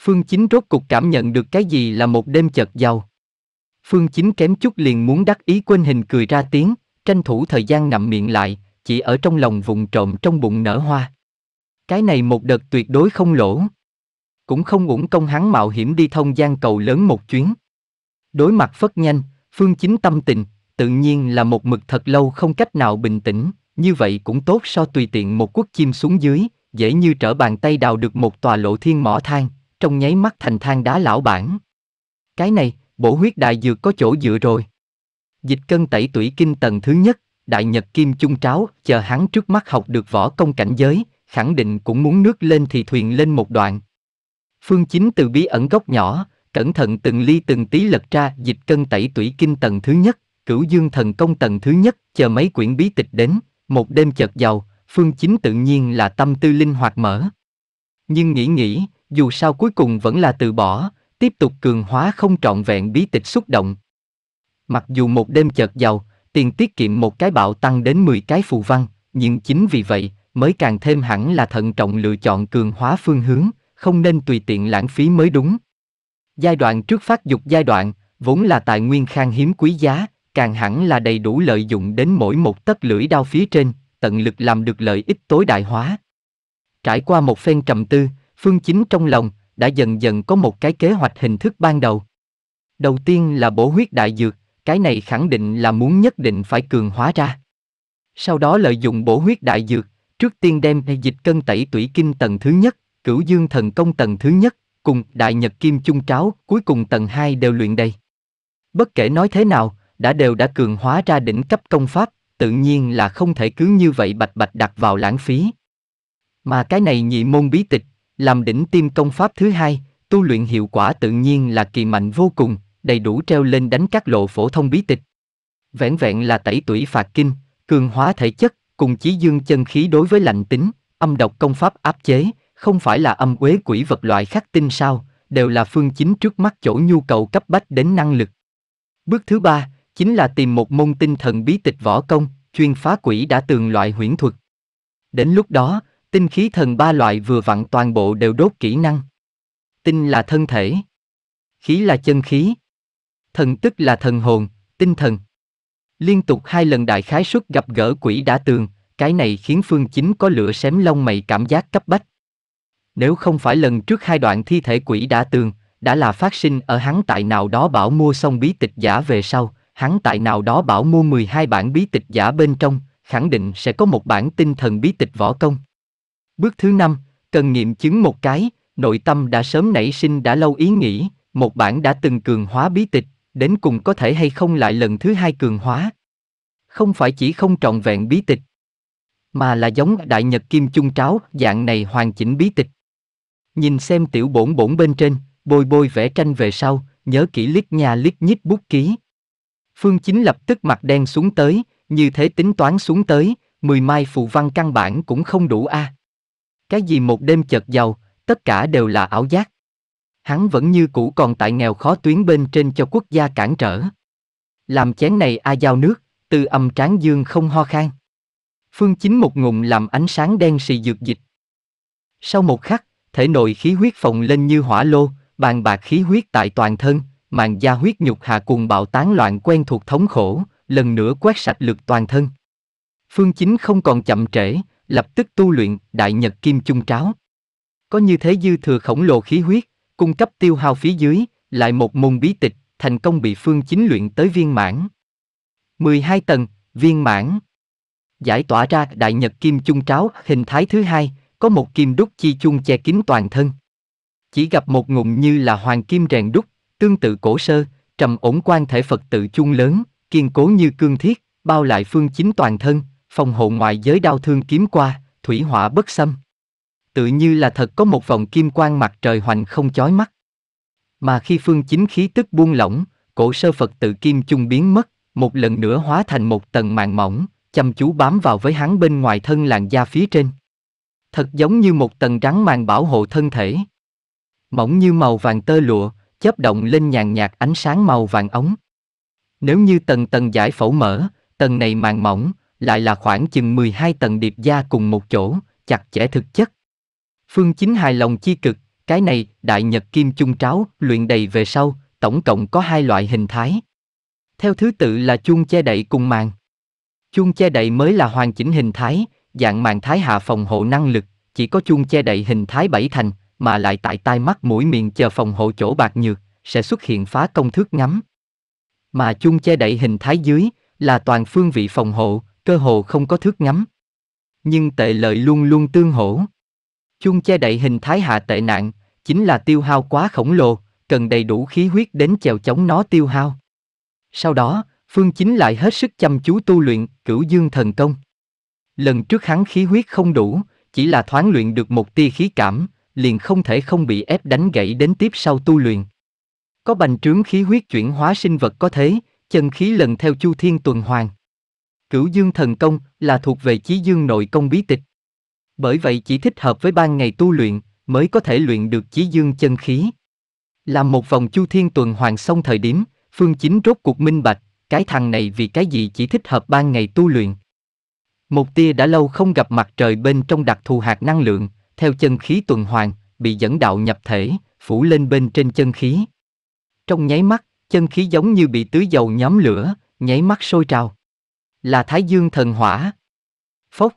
Phương Chính rốt cục cảm nhận được cái gì là một đêm chợt giàu. Phương Chính kém chút liền muốn đắc ý quên hình cười ra tiếng, tranh thủ thời gian nằm miệng lại, chỉ ở trong lòng vùng trộm trong bụng nở hoa. Cái này một đợt tuyệt đối không lỗ. Cũng không uổng công hắn mạo hiểm đi thông gian cầu lớn một chuyến. Đối mặt phất nhanh, Phương Chính tâm tình, tự nhiên là một mực thật lâu không cách nào bình tĩnh, như vậy cũng tốt so tùy tiện một quốc chim xuống dưới, dễ như trở bàn tay đào được một tòa lộ thiên mỏ than, trong nháy mắt thành than đá lão bản. Cái này, bổ huyết đại dược có chỗ dựa rồi. Dịch cân tẩy tủy kinh tầng thứ nhất, đại nhật kim chung tráo, chờ hắn trước mắt học được võ công cảnh giới, khẳng định cũng muốn nước lên thì thuyền lên một đoạn. Phương Chính từ bí ẩn góc nhỏ, cẩn thận từng ly từng tí lật ra dịch cân tẩy tủy kinh tầng thứ nhất, cửu dương thần công tầng thứ nhất, chờ mấy quyển bí tịch đến, một đêm chợt giàu, phương chính tự nhiên là tâm tư linh hoạt mở. Nhưng nghĩ nghĩ, dù sao cuối cùng vẫn là từ bỏ, tiếp tục cường hóa không trọn vẹn bí tịch xúc động. Mặc dù một đêm chợt giàu, tiền tiết kiệm một cái bạo tăng đến 10 cái phù văn, nhưng chính vì vậy, mới càng thêm hẳn là thận trọng lựa chọn cường hóa phương hướng, không nên tùy tiện lãng phí mới đúng. Giai đoạn trước phát dục giai đoạn, vốn là tài nguyên khan hiếm quý giá, càng hẳn là đầy đủ lợi dụng đến mỗi một tấc lưỡi đao phía trên, tận lực làm được lợi ích tối đại hóa. Trải qua một phen trầm tư, Phương Chính trong lòng đã dần dần có một cái kế hoạch hình thức ban đầu. Đầu tiên là bổ huyết đại dược, cái này khẳng định là muốn nhất định phải cường hóa ra. Sau đó lợi dụng bổ huyết đại dược, trước tiên đem dịch cân tẩy tủy kinh tầng thứ nhất, cửu dương thần công tầng thứ nhất, cùng Đại Nhật Kim Chung Tráo, cuối cùng tầng 2 đều luyện đầy. Bất kể nói thế nào, đã đều đã cường hóa ra đỉnh cấp công pháp, tự nhiên là không thể cứ như vậy bạch bạch đặt vào lãng phí. Mà cái này nhị môn bí tịch, làm đỉnh tim công pháp thứ hai, tu luyện hiệu quả tự nhiên là kỳ mạnh vô cùng, đầy đủ treo lên đánh các lộ phổ thông bí tịch. Vẹn vẹn là tẩy tủy phạt kinh, cường hóa thể chất, cùng chí dương chân khí đối với lạnh tính, âm độc công pháp áp chế, không phải là âm uế quỷ vật loại khắc tinh sao, đều là phương chính trước mắt chỗ nhu cầu cấp bách đến năng lực. Bước thứ ba, chính là tìm một môn tinh thần bí tịch võ công, chuyên phá quỷ đã tường loại huyễn thuật. Đến lúc đó, tinh khí thần ba loại vừa vặn toàn bộ đều đốt kỹ năng. Tinh là thân thể, khí là chân khí, thần tức là thần hồn, tinh thần. Liên tục hai lần đại khái suất gặp gỡ quỷ đã tường, cái này khiến Phương Chính có lửa xém lông mày cảm giác cấp bách nếu không phải lần trước hai đoạn thi thể quỷ đã tường, đã là phát sinh ở hắn tại nào đó bảo mua xong bí tịch giả về sau, hắn tại nào đó bảo mua 12 bản bí tịch giả bên trong, khẳng định sẽ có một bản tinh thần bí tịch võ công. Bước thứ năm, cần nghiệm chứng một cái, nội tâm đã sớm nảy sinh đã lâu ý nghĩ, một bản đã từng cường hóa bí tịch, đến cùng có thể hay không lại lần thứ hai cường hóa. Không phải chỉ không trọn vẹn bí tịch, mà là giống đại nhật kim chung tráo dạng này hoàn chỉnh bí tịch. Nhìn xem tiểu bổn bổn bên trên, bôi bôi vẽ tranh về sau, nhớ kỹ lít nhà lít nhít bút ký. Phương Chính lập tức mặt đen xuống tới, như thế tính toán xuống tới, mười mai phụ văn căn bản cũng không đủ a. À. Cái gì một đêm chợt giàu, tất cả đều là ảo giác. Hắn vẫn như cũ còn tại nghèo khó tuyến bên trên cho quốc gia cản trở. Làm chén này a giao nước, từ âm tráng dương không ho khan. Phương Chính một ngụm làm ánh sáng đen xì dược dịch. Sau một khắc, thể nội khí huyết phồng lên như hỏa lô, bàn bạc khí huyết tại toàn thân, màn da huyết nhục hạ cùng bạo tán loạn quen thuộc thống khổ, lần nữa quét sạch lực toàn thân. Phương Chính không còn chậm trễ, lập tức tu luyện Đại Nhật Kim Chung Tráo. Có như thế dư thừa khổng lồ khí huyết, cung cấp tiêu hao phía dưới, lại một môn bí tịch, thành công bị Phương Chính luyện tới viên mãn. 12 tầng, viên mãn. Giải tỏa ra Đại Nhật Kim Chung Tráo hình thái thứ hai, có một kim đúc chi chung che kín toàn thân. Chỉ gặp một ngụm như là hoàng kim rèn đúc, tương tự cổ sơ, trầm ổn quan thể Phật tự chung lớn, kiên cố như cương thiết, bao lại phương chính toàn thân, phòng hộ ngoại giới đau thương kiếm qua, thủy hỏa bất xâm. Tự như là thật có một vòng kim quang mặt trời hoành không chói mắt. Mà khi phương chính khí tức buông lỏng, cổ sơ Phật tự kim chung biến mất, một lần nữa hóa thành một tầng màng mỏng, chăm chú bám vào với hắn bên ngoài thân làn da phía trên thật giống như một tầng rắn màng bảo hộ thân thể. Mỏng như màu vàng tơ lụa, chớp động lên nhàn nhạt ánh sáng màu vàng ống. Nếu như tầng tầng giải phẫu mở, tầng này màng mỏng, lại là khoảng chừng 12 tầng điệp da cùng một chỗ, chặt chẽ thực chất. Phương Chính hài lòng chi cực, cái này, đại nhật kim chung tráo, luyện đầy về sau, tổng cộng có hai loại hình thái. Theo thứ tự là chuông che đậy cùng màng. Chuông che đậy mới là hoàn chỉnh hình thái, dạng màng thái hạ phòng hộ năng lực, chỉ có chung che đậy hình thái bảy thành, mà lại tại tai mắt mũi miệng chờ phòng hộ chỗ bạc nhược, sẽ xuất hiện phá công thức ngắm. Mà chung che đậy hình thái dưới, là toàn phương vị phòng hộ, cơ hồ không có thước ngắm. Nhưng tệ lợi luôn luôn tương hỗ. chung che đậy hình thái hạ tệ nạn, chính là tiêu hao quá khổng lồ, cần đầy đủ khí huyết đến chèo chống nó tiêu hao. Sau đó, Phương Chính lại hết sức chăm chú tu luyện cửu dương thần công. Lần trước hắn khí huyết không đủ, chỉ là thoáng luyện được một tia khí cảm, liền không thể không bị ép đánh gãy đến tiếp sau tu luyện. Có bành trướng khí huyết chuyển hóa sinh vật có thế, chân khí lần theo chu thiên tuần hoàn. Cửu dương thần công là thuộc về chí dương nội công bí tịch. Bởi vậy chỉ thích hợp với ban ngày tu luyện, mới có thể luyện được chí dương chân khí. Làm một vòng chu thiên tuần hoàn xong thời điểm, phương chính rốt cuộc minh bạch, cái thằng này vì cái gì chỉ thích hợp ban ngày tu luyện. Một tia đã lâu không gặp mặt trời bên trong đặc thù hạt năng lượng, theo chân khí tuần hoàn, bị dẫn đạo nhập thể, phủ lên bên trên chân khí. Trong nháy mắt, chân khí giống như bị tưới dầu nhóm lửa, nháy mắt sôi trào. Là Thái Dương thần hỏa. Phốc.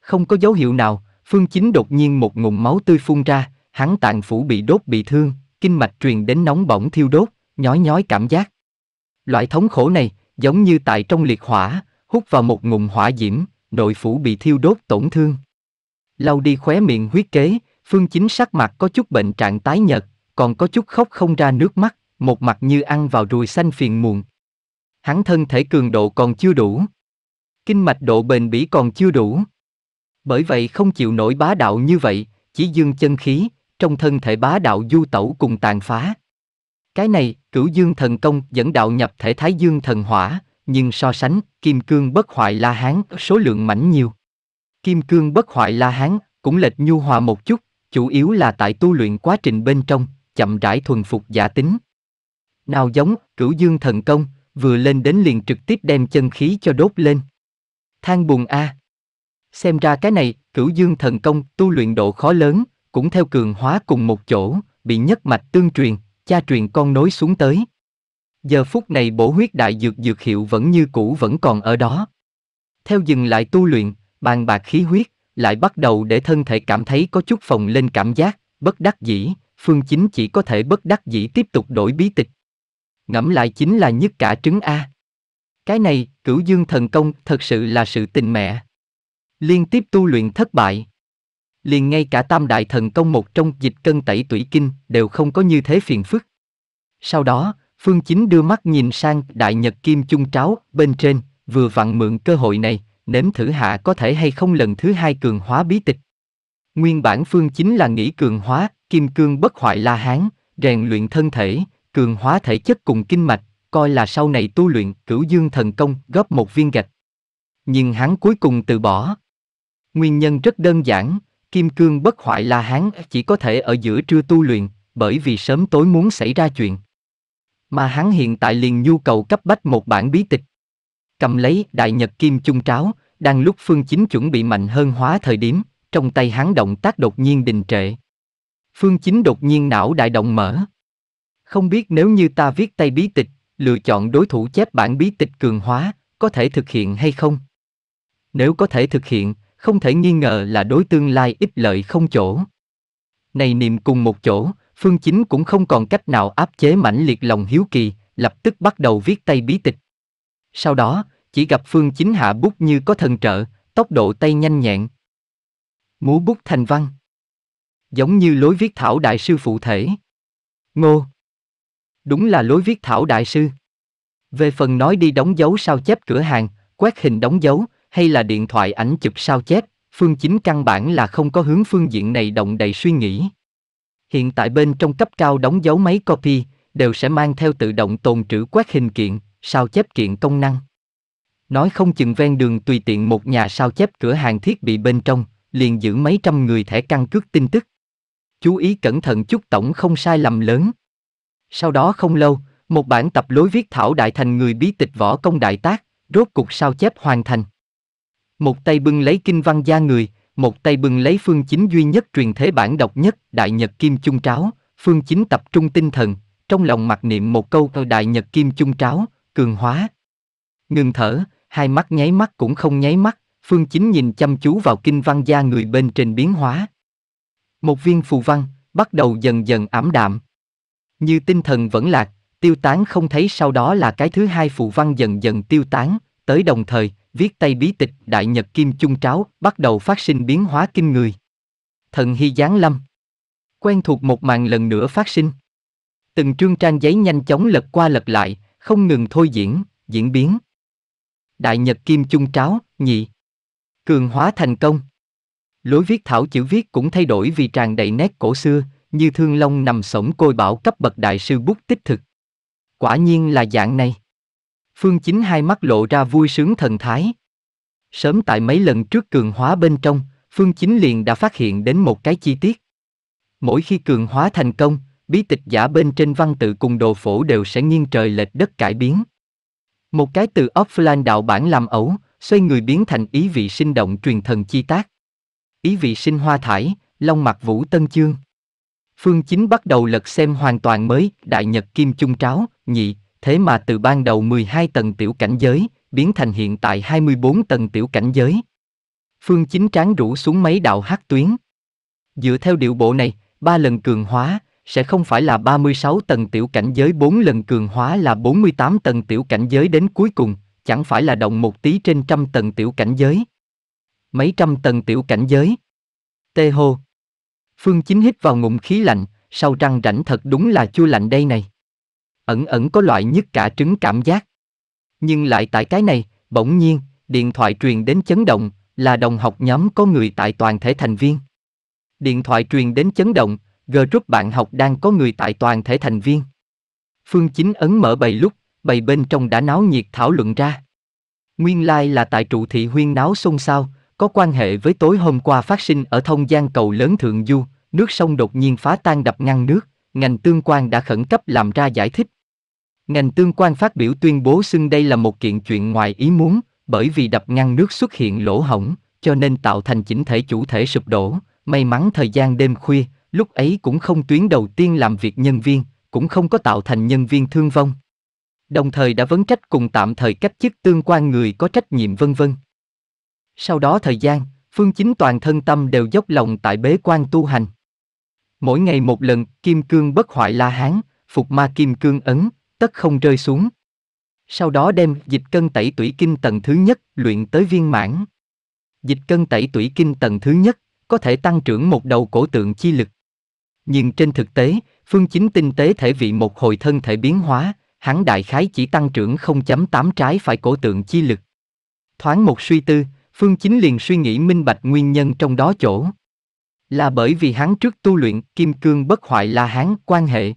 Không có dấu hiệu nào, Phương Chính đột nhiên một ngụm máu tươi phun ra, hắn tạng phủ bị đốt bị thương, kinh mạch truyền đến nóng bỏng thiêu đốt, nhói nhói cảm giác. Loại thống khổ này, giống như tại trong liệt hỏa, hút vào một ngụm hỏa diễm, nội phủ bị thiêu đốt tổn thương. Lau đi khóe miệng huyết kế, phương chính sắc mặt có chút bệnh trạng tái nhật còn có chút khóc không ra nước mắt, một mặt như ăn vào ruồi xanh phiền muộn. Hắn thân thể cường độ còn chưa đủ. Kinh mạch độ bền bỉ còn chưa đủ. Bởi vậy không chịu nổi bá đạo như vậy, chỉ dương chân khí, trong thân thể bá đạo du tẩu cùng tàn phá. Cái này, cửu dương thần công dẫn đạo nhập thể thái dương thần hỏa, nhưng so sánh, kim cương bất hoại la hán số lượng mảnh nhiều. Kim cương bất hoại la hán cũng lệch nhu hòa một chút, chủ yếu là tại tu luyện quá trình bên trong, chậm rãi thuần phục giả tính. Nào giống, cửu dương thần công, vừa lên đến liền trực tiếp đem chân khí cho đốt lên. Thang buồn A. Xem ra cái này, cửu dương thần công tu luyện độ khó lớn, cũng theo cường hóa cùng một chỗ, bị nhất mạch tương truyền, cha truyền con nối xuống tới. Giờ phút này bổ huyết đại dược dược hiệu vẫn như cũ vẫn còn ở đó. Theo dừng lại tu luyện, bàn bạc khí huyết, lại bắt đầu để thân thể cảm thấy có chút phồng lên cảm giác, bất đắc dĩ, phương chính chỉ có thể bất đắc dĩ tiếp tục đổi bí tịch. Ngẫm lại chính là nhất cả trứng A. Cái này, cửu dương thần công thật sự là sự tình mẹ. Liên tiếp tu luyện thất bại. Liền ngay cả tam đại thần công một trong dịch cân tẩy tủy kinh đều không có như thế phiền phức. Sau đó, Phương Chính đưa mắt nhìn sang đại nhật kim chung tráo bên trên, vừa vặn mượn cơ hội này, nếm thử hạ có thể hay không lần thứ hai cường hóa bí tịch. Nguyên bản Phương Chính là nghĩ cường hóa, kim cương bất hoại la hán, rèn luyện thân thể, cường hóa thể chất cùng kinh mạch, coi là sau này tu luyện cửu dương thần công góp một viên gạch. Nhưng hắn cuối cùng từ bỏ. Nguyên nhân rất đơn giản, kim cương bất hoại la hán chỉ có thể ở giữa trưa tu luyện, bởi vì sớm tối muốn xảy ra chuyện mà hắn hiện tại liền nhu cầu cấp bách một bản bí tịch. Cầm lấy đại nhật kim chung tráo, đang lúc Phương Chính chuẩn bị mạnh hơn hóa thời điểm, trong tay hắn động tác đột nhiên đình trệ. Phương Chính đột nhiên não đại động mở. Không biết nếu như ta viết tay bí tịch, lựa chọn đối thủ chép bản bí tịch cường hóa, có thể thực hiện hay không? Nếu có thể thực hiện, không thể nghi ngờ là đối tương lai ích lợi không chỗ. Này niệm cùng một chỗ, Phương Chính cũng không còn cách nào áp chế mãnh liệt lòng hiếu kỳ, lập tức bắt đầu viết tay bí tịch. Sau đó, chỉ gặp Phương Chính hạ bút như có thần trợ, tốc độ tay nhanh nhẹn. Múa bút thành văn. Giống như lối viết thảo đại sư phụ thể. Ngô. Đúng là lối viết thảo đại sư. Về phần nói đi đóng dấu sao chép cửa hàng, quét hình đóng dấu, hay là điện thoại ảnh chụp sao chép, Phương Chính căn bản là không có hướng phương diện này động đầy suy nghĩ. Hiện tại bên trong cấp cao đóng dấu máy copy, đều sẽ mang theo tự động tồn trữ quét hình kiện, sao chép kiện công năng. Nói không chừng ven đường tùy tiện một nhà sao chép cửa hàng thiết bị bên trong, liền giữ mấy trăm người thẻ căn cước tin tức. Chú ý cẩn thận chút tổng không sai lầm lớn. Sau đó không lâu, một bản tập lối viết thảo đại thành người bí tịch võ công đại tác, rốt cục sao chép hoàn thành. Một tay bưng lấy kinh văn gia người, một tay bưng lấy phương chính duy nhất truyền thế bản độc nhất đại nhật kim chung tráo phương chính tập trung tinh thần trong lòng mặc niệm một câu ở đại nhật kim chung tráo cường hóa ngừng thở hai mắt nháy mắt cũng không nháy mắt phương chính nhìn chăm chú vào kinh văn gia người bên trên biến hóa một viên phù văn bắt đầu dần dần ảm đạm như tinh thần vẫn lạc tiêu tán không thấy sau đó là cái thứ hai phù văn dần dần tiêu tán tới đồng thời, viết tay bí tịch Đại Nhật Kim Chung Tráo bắt đầu phát sinh biến hóa kinh người. Thần Hy Giáng Lâm Quen thuộc một màn lần nữa phát sinh. Từng trương trang giấy nhanh chóng lật qua lật lại, không ngừng thôi diễn, diễn biến. Đại Nhật Kim Chung Tráo, nhị. Cường hóa thành công. Lối viết thảo chữ viết cũng thay đổi vì tràn đầy nét cổ xưa, như thương long nằm sổng côi bảo cấp bậc đại sư bút tích thực. Quả nhiên là dạng này. Phương Chính hai mắt lộ ra vui sướng thần thái. Sớm tại mấy lần trước cường hóa bên trong, Phương Chính liền đã phát hiện đến một cái chi tiết. Mỗi khi cường hóa thành công, bí tịch giả bên trên văn tự cùng đồ phổ đều sẽ nghiêng trời lệch đất cải biến. Một cái từ offline đạo bản làm ẩu, xoay người biến thành ý vị sinh động truyền thần chi tác. Ý vị sinh hoa thải, long mặt vũ tân chương. Phương Chính bắt đầu lật xem hoàn toàn mới Đại Nhật Kim chung Tráo, nhị, Thế mà từ ban đầu 12 tầng tiểu cảnh giới, biến thành hiện tại 24 tầng tiểu cảnh giới. Phương Chính tráng rủ xuống mấy đạo hắc tuyến. Dựa theo điệu bộ này, ba lần cường hóa, sẽ không phải là 36 tầng tiểu cảnh giới 4 lần cường hóa là 48 tầng tiểu cảnh giới đến cuối cùng, chẳng phải là động một tí trên trăm tầng tiểu cảnh giới. Mấy trăm tầng tiểu cảnh giới. Tê hô. Phương Chính hít vào ngụm khí lạnh, sau răng rảnh thật đúng là chua lạnh đây này ẩn ẩn có loại nhất cả trứng cảm giác. Nhưng lại tại cái này, bỗng nhiên, điện thoại truyền đến chấn động, là đồng học nhóm có người tại toàn thể thành viên. Điện thoại truyền đến chấn động, group bạn học đang có người tại toàn thể thành viên. Phương Chính ấn mở bầy lúc, bầy bên trong đã náo nhiệt thảo luận ra. Nguyên lai like là tại trụ thị huyên náo xôn xao, có quan hệ với tối hôm qua phát sinh ở thông gian cầu lớn Thượng Du, nước sông đột nhiên phá tan đập ngăn nước, ngành tương quan đã khẩn cấp làm ra giải thích. Ngành tương quan phát biểu tuyên bố xưng đây là một kiện chuyện ngoài ý muốn, bởi vì đập ngăn nước xuất hiện lỗ hổng, cho nên tạo thành chỉnh thể chủ thể sụp đổ, may mắn thời gian đêm khuya, lúc ấy cũng không tuyến đầu tiên làm việc nhân viên, cũng không có tạo thành nhân viên thương vong. Đồng thời đã vấn trách cùng tạm thời cách chức tương quan người có trách nhiệm vân vân. Sau đó thời gian, Phương Chính toàn thân tâm đều dốc lòng tại bế quan tu hành mỗi ngày một lần, kim cương bất hoại la hán, phục ma kim cương ấn, tất không rơi xuống. Sau đó đem dịch cân tẩy tủy kinh tầng thứ nhất luyện tới viên mãn. Dịch cân tẩy tủy kinh tầng thứ nhất có thể tăng trưởng một đầu cổ tượng chi lực. Nhưng trên thực tế, phương chính tinh tế thể vị một hồi thân thể biến hóa, hắn đại khái chỉ tăng trưởng 0.8 trái phải cổ tượng chi lực. Thoáng một suy tư, phương chính liền suy nghĩ minh bạch nguyên nhân trong đó chỗ là bởi vì hắn trước tu luyện kim cương bất hoại la hán quan hệ.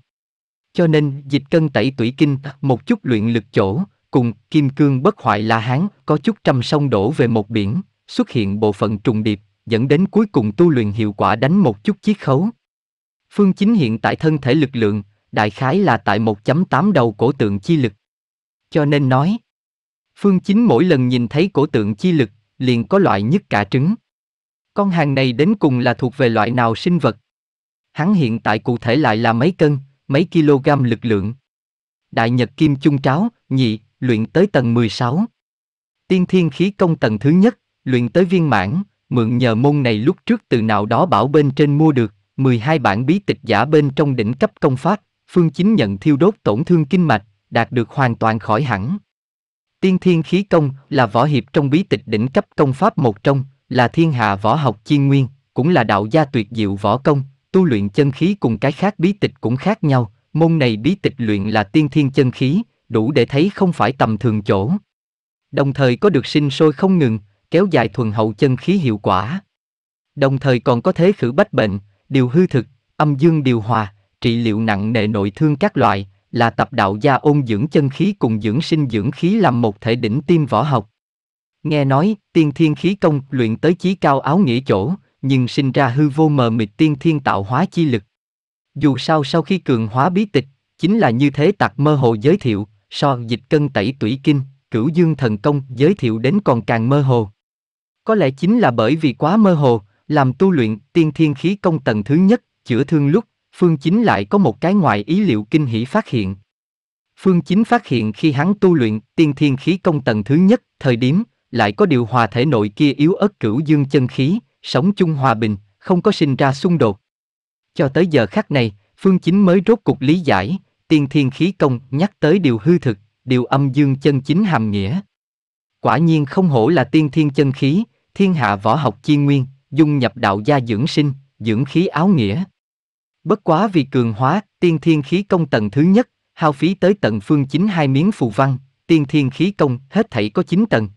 Cho nên, dịch cân tẩy tủy kinh, một chút luyện lực chỗ, cùng kim cương bất hoại la hán có chút trăm sông đổ về một biển, xuất hiện bộ phận trùng điệp, dẫn đến cuối cùng tu luyện hiệu quả đánh một chút chiết khấu. Phương chính hiện tại thân thể lực lượng, đại khái là tại 1.8 đầu cổ tượng chi lực. Cho nên nói, Phương Chính mỗi lần nhìn thấy cổ tượng chi lực, liền có loại nhất cả trứng. Con hàng này đến cùng là thuộc về loại nào sinh vật? Hắn hiện tại cụ thể lại là mấy cân, mấy kg lực lượng. Đại Nhật Kim Chung Tráo, nhị, luyện tới tầng 16. Tiên Thiên Khí Công tầng thứ nhất, luyện tới viên mãn, mượn nhờ môn này lúc trước từ nào đó bảo bên trên mua được, 12 bản bí tịch giả bên trong đỉnh cấp công pháp, phương chính nhận thiêu đốt tổn thương kinh mạch, đạt được hoàn toàn khỏi hẳn. Tiên Thiên Khí Công là võ hiệp trong bí tịch đỉnh cấp công pháp một trong, là thiên hạ võ học chiên nguyên, cũng là đạo gia tuyệt diệu võ công, tu luyện chân khí cùng cái khác bí tịch cũng khác nhau, môn này bí tịch luyện là tiên thiên chân khí, đủ để thấy không phải tầm thường chỗ. Đồng thời có được sinh sôi không ngừng, kéo dài thuần hậu chân khí hiệu quả. Đồng thời còn có thế khử bách bệnh, điều hư thực, âm dương điều hòa, trị liệu nặng nề nội thương các loại, là tập đạo gia ôn dưỡng chân khí cùng dưỡng sinh dưỡng khí làm một thể đỉnh tim võ học. Nghe nói, tiên thiên khí công luyện tới chí cao áo nghĩa chỗ, nhưng sinh ra hư vô mờ mịt tiên thiên tạo hóa chi lực. Dù sao sau khi cường hóa bí tịch, chính là như thế tạc mơ hồ giới thiệu, so dịch cân tẩy tủy kinh, cửu dương thần công giới thiệu đến còn càng mơ hồ. Có lẽ chính là bởi vì quá mơ hồ, làm tu luyện tiên thiên khí công tầng thứ nhất, chữa thương lúc, Phương Chính lại có một cái ngoài ý liệu kinh hỷ phát hiện. Phương Chính phát hiện khi hắn tu luyện tiên thiên khí công tầng thứ nhất, thời điểm, lại có điều hòa thể nội kia yếu ớt cửu dương chân khí, sống chung hòa bình, không có sinh ra xung đột. Cho tới giờ khắc này, Phương Chính mới rốt cục lý giải, tiên thiên khí công nhắc tới điều hư thực, điều âm dương chân chính hàm nghĩa. Quả nhiên không hổ là tiên thiên chân khí, thiên hạ võ học chi nguyên, dung nhập đạo gia dưỡng sinh, dưỡng khí áo nghĩa. Bất quá vì cường hóa, tiên thiên khí công tầng thứ nhất, hao phí tới tận phương chính hai miếng phù văn, tiên thiên khí công hết thảy có chín tầng,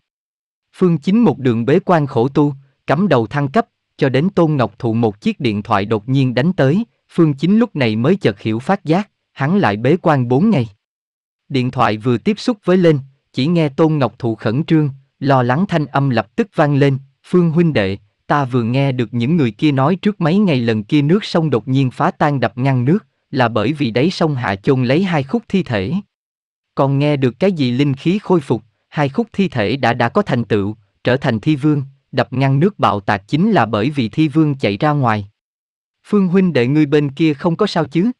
Phương Chính một đường bế quan khổ tu, cắm đầu thăng cấp, cho đến Tôn Ngọc Thụ một chiếc điện thoại đột nhiên đánh tới, Phương Chính lúc này mới chợt hiểu phát giác, hắn lại bế quan 4 ngày. Điện thoại vừa tiếp xúc với lên, chỉ nghe Tôn Ngọc Thụ khẩn trương, lo lắng thanh âm lập tức vang lên, Phương huynh đệ, ta vừa nghe được những người kia nói trước mấy ngày lần kia nước sông đột nhiên phá tan đập ngăn nước, là bởi vì đáy sông hạ chôn lấy hai khúc thi thể. Còn nghe được cái gì linh khí khôi phục, hai khúc thi thể đã đã có thành tựu, trở thành thi vương, đập ngăn nước bạo tạc chính là bởi vì thi vương chạy ra ngoài. Phương huynh đệ ngươi bên kia không có sao chứ?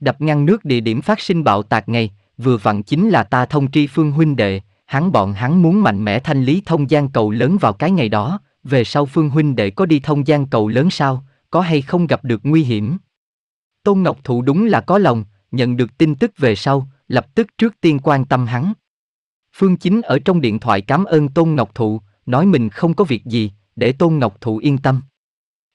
Đập ngăn nước địa điểm phát sinh bạo tạc ngày, vừa vặn chính là ta thông tri phương huynh đệ, hắn bọn hắn muốn mạnh mẽ thanh lý thông gian cầu lớn vào cái ngày đó, về sau phương huynh đệ có đi thông gian cầu lớn sao, có hay không gặp được nguy hiểm. Tôn Ngọc Thụ đúng là có lòng, nhận được tin tức về sau, lập tức trước tiên quan tâm hắn. Phương Chính ở trong điện thoại cảm ơn Tôn Ngọc Thụ, nói mình không có việc gì, để Tôn Ngọc Thụ yên tâm.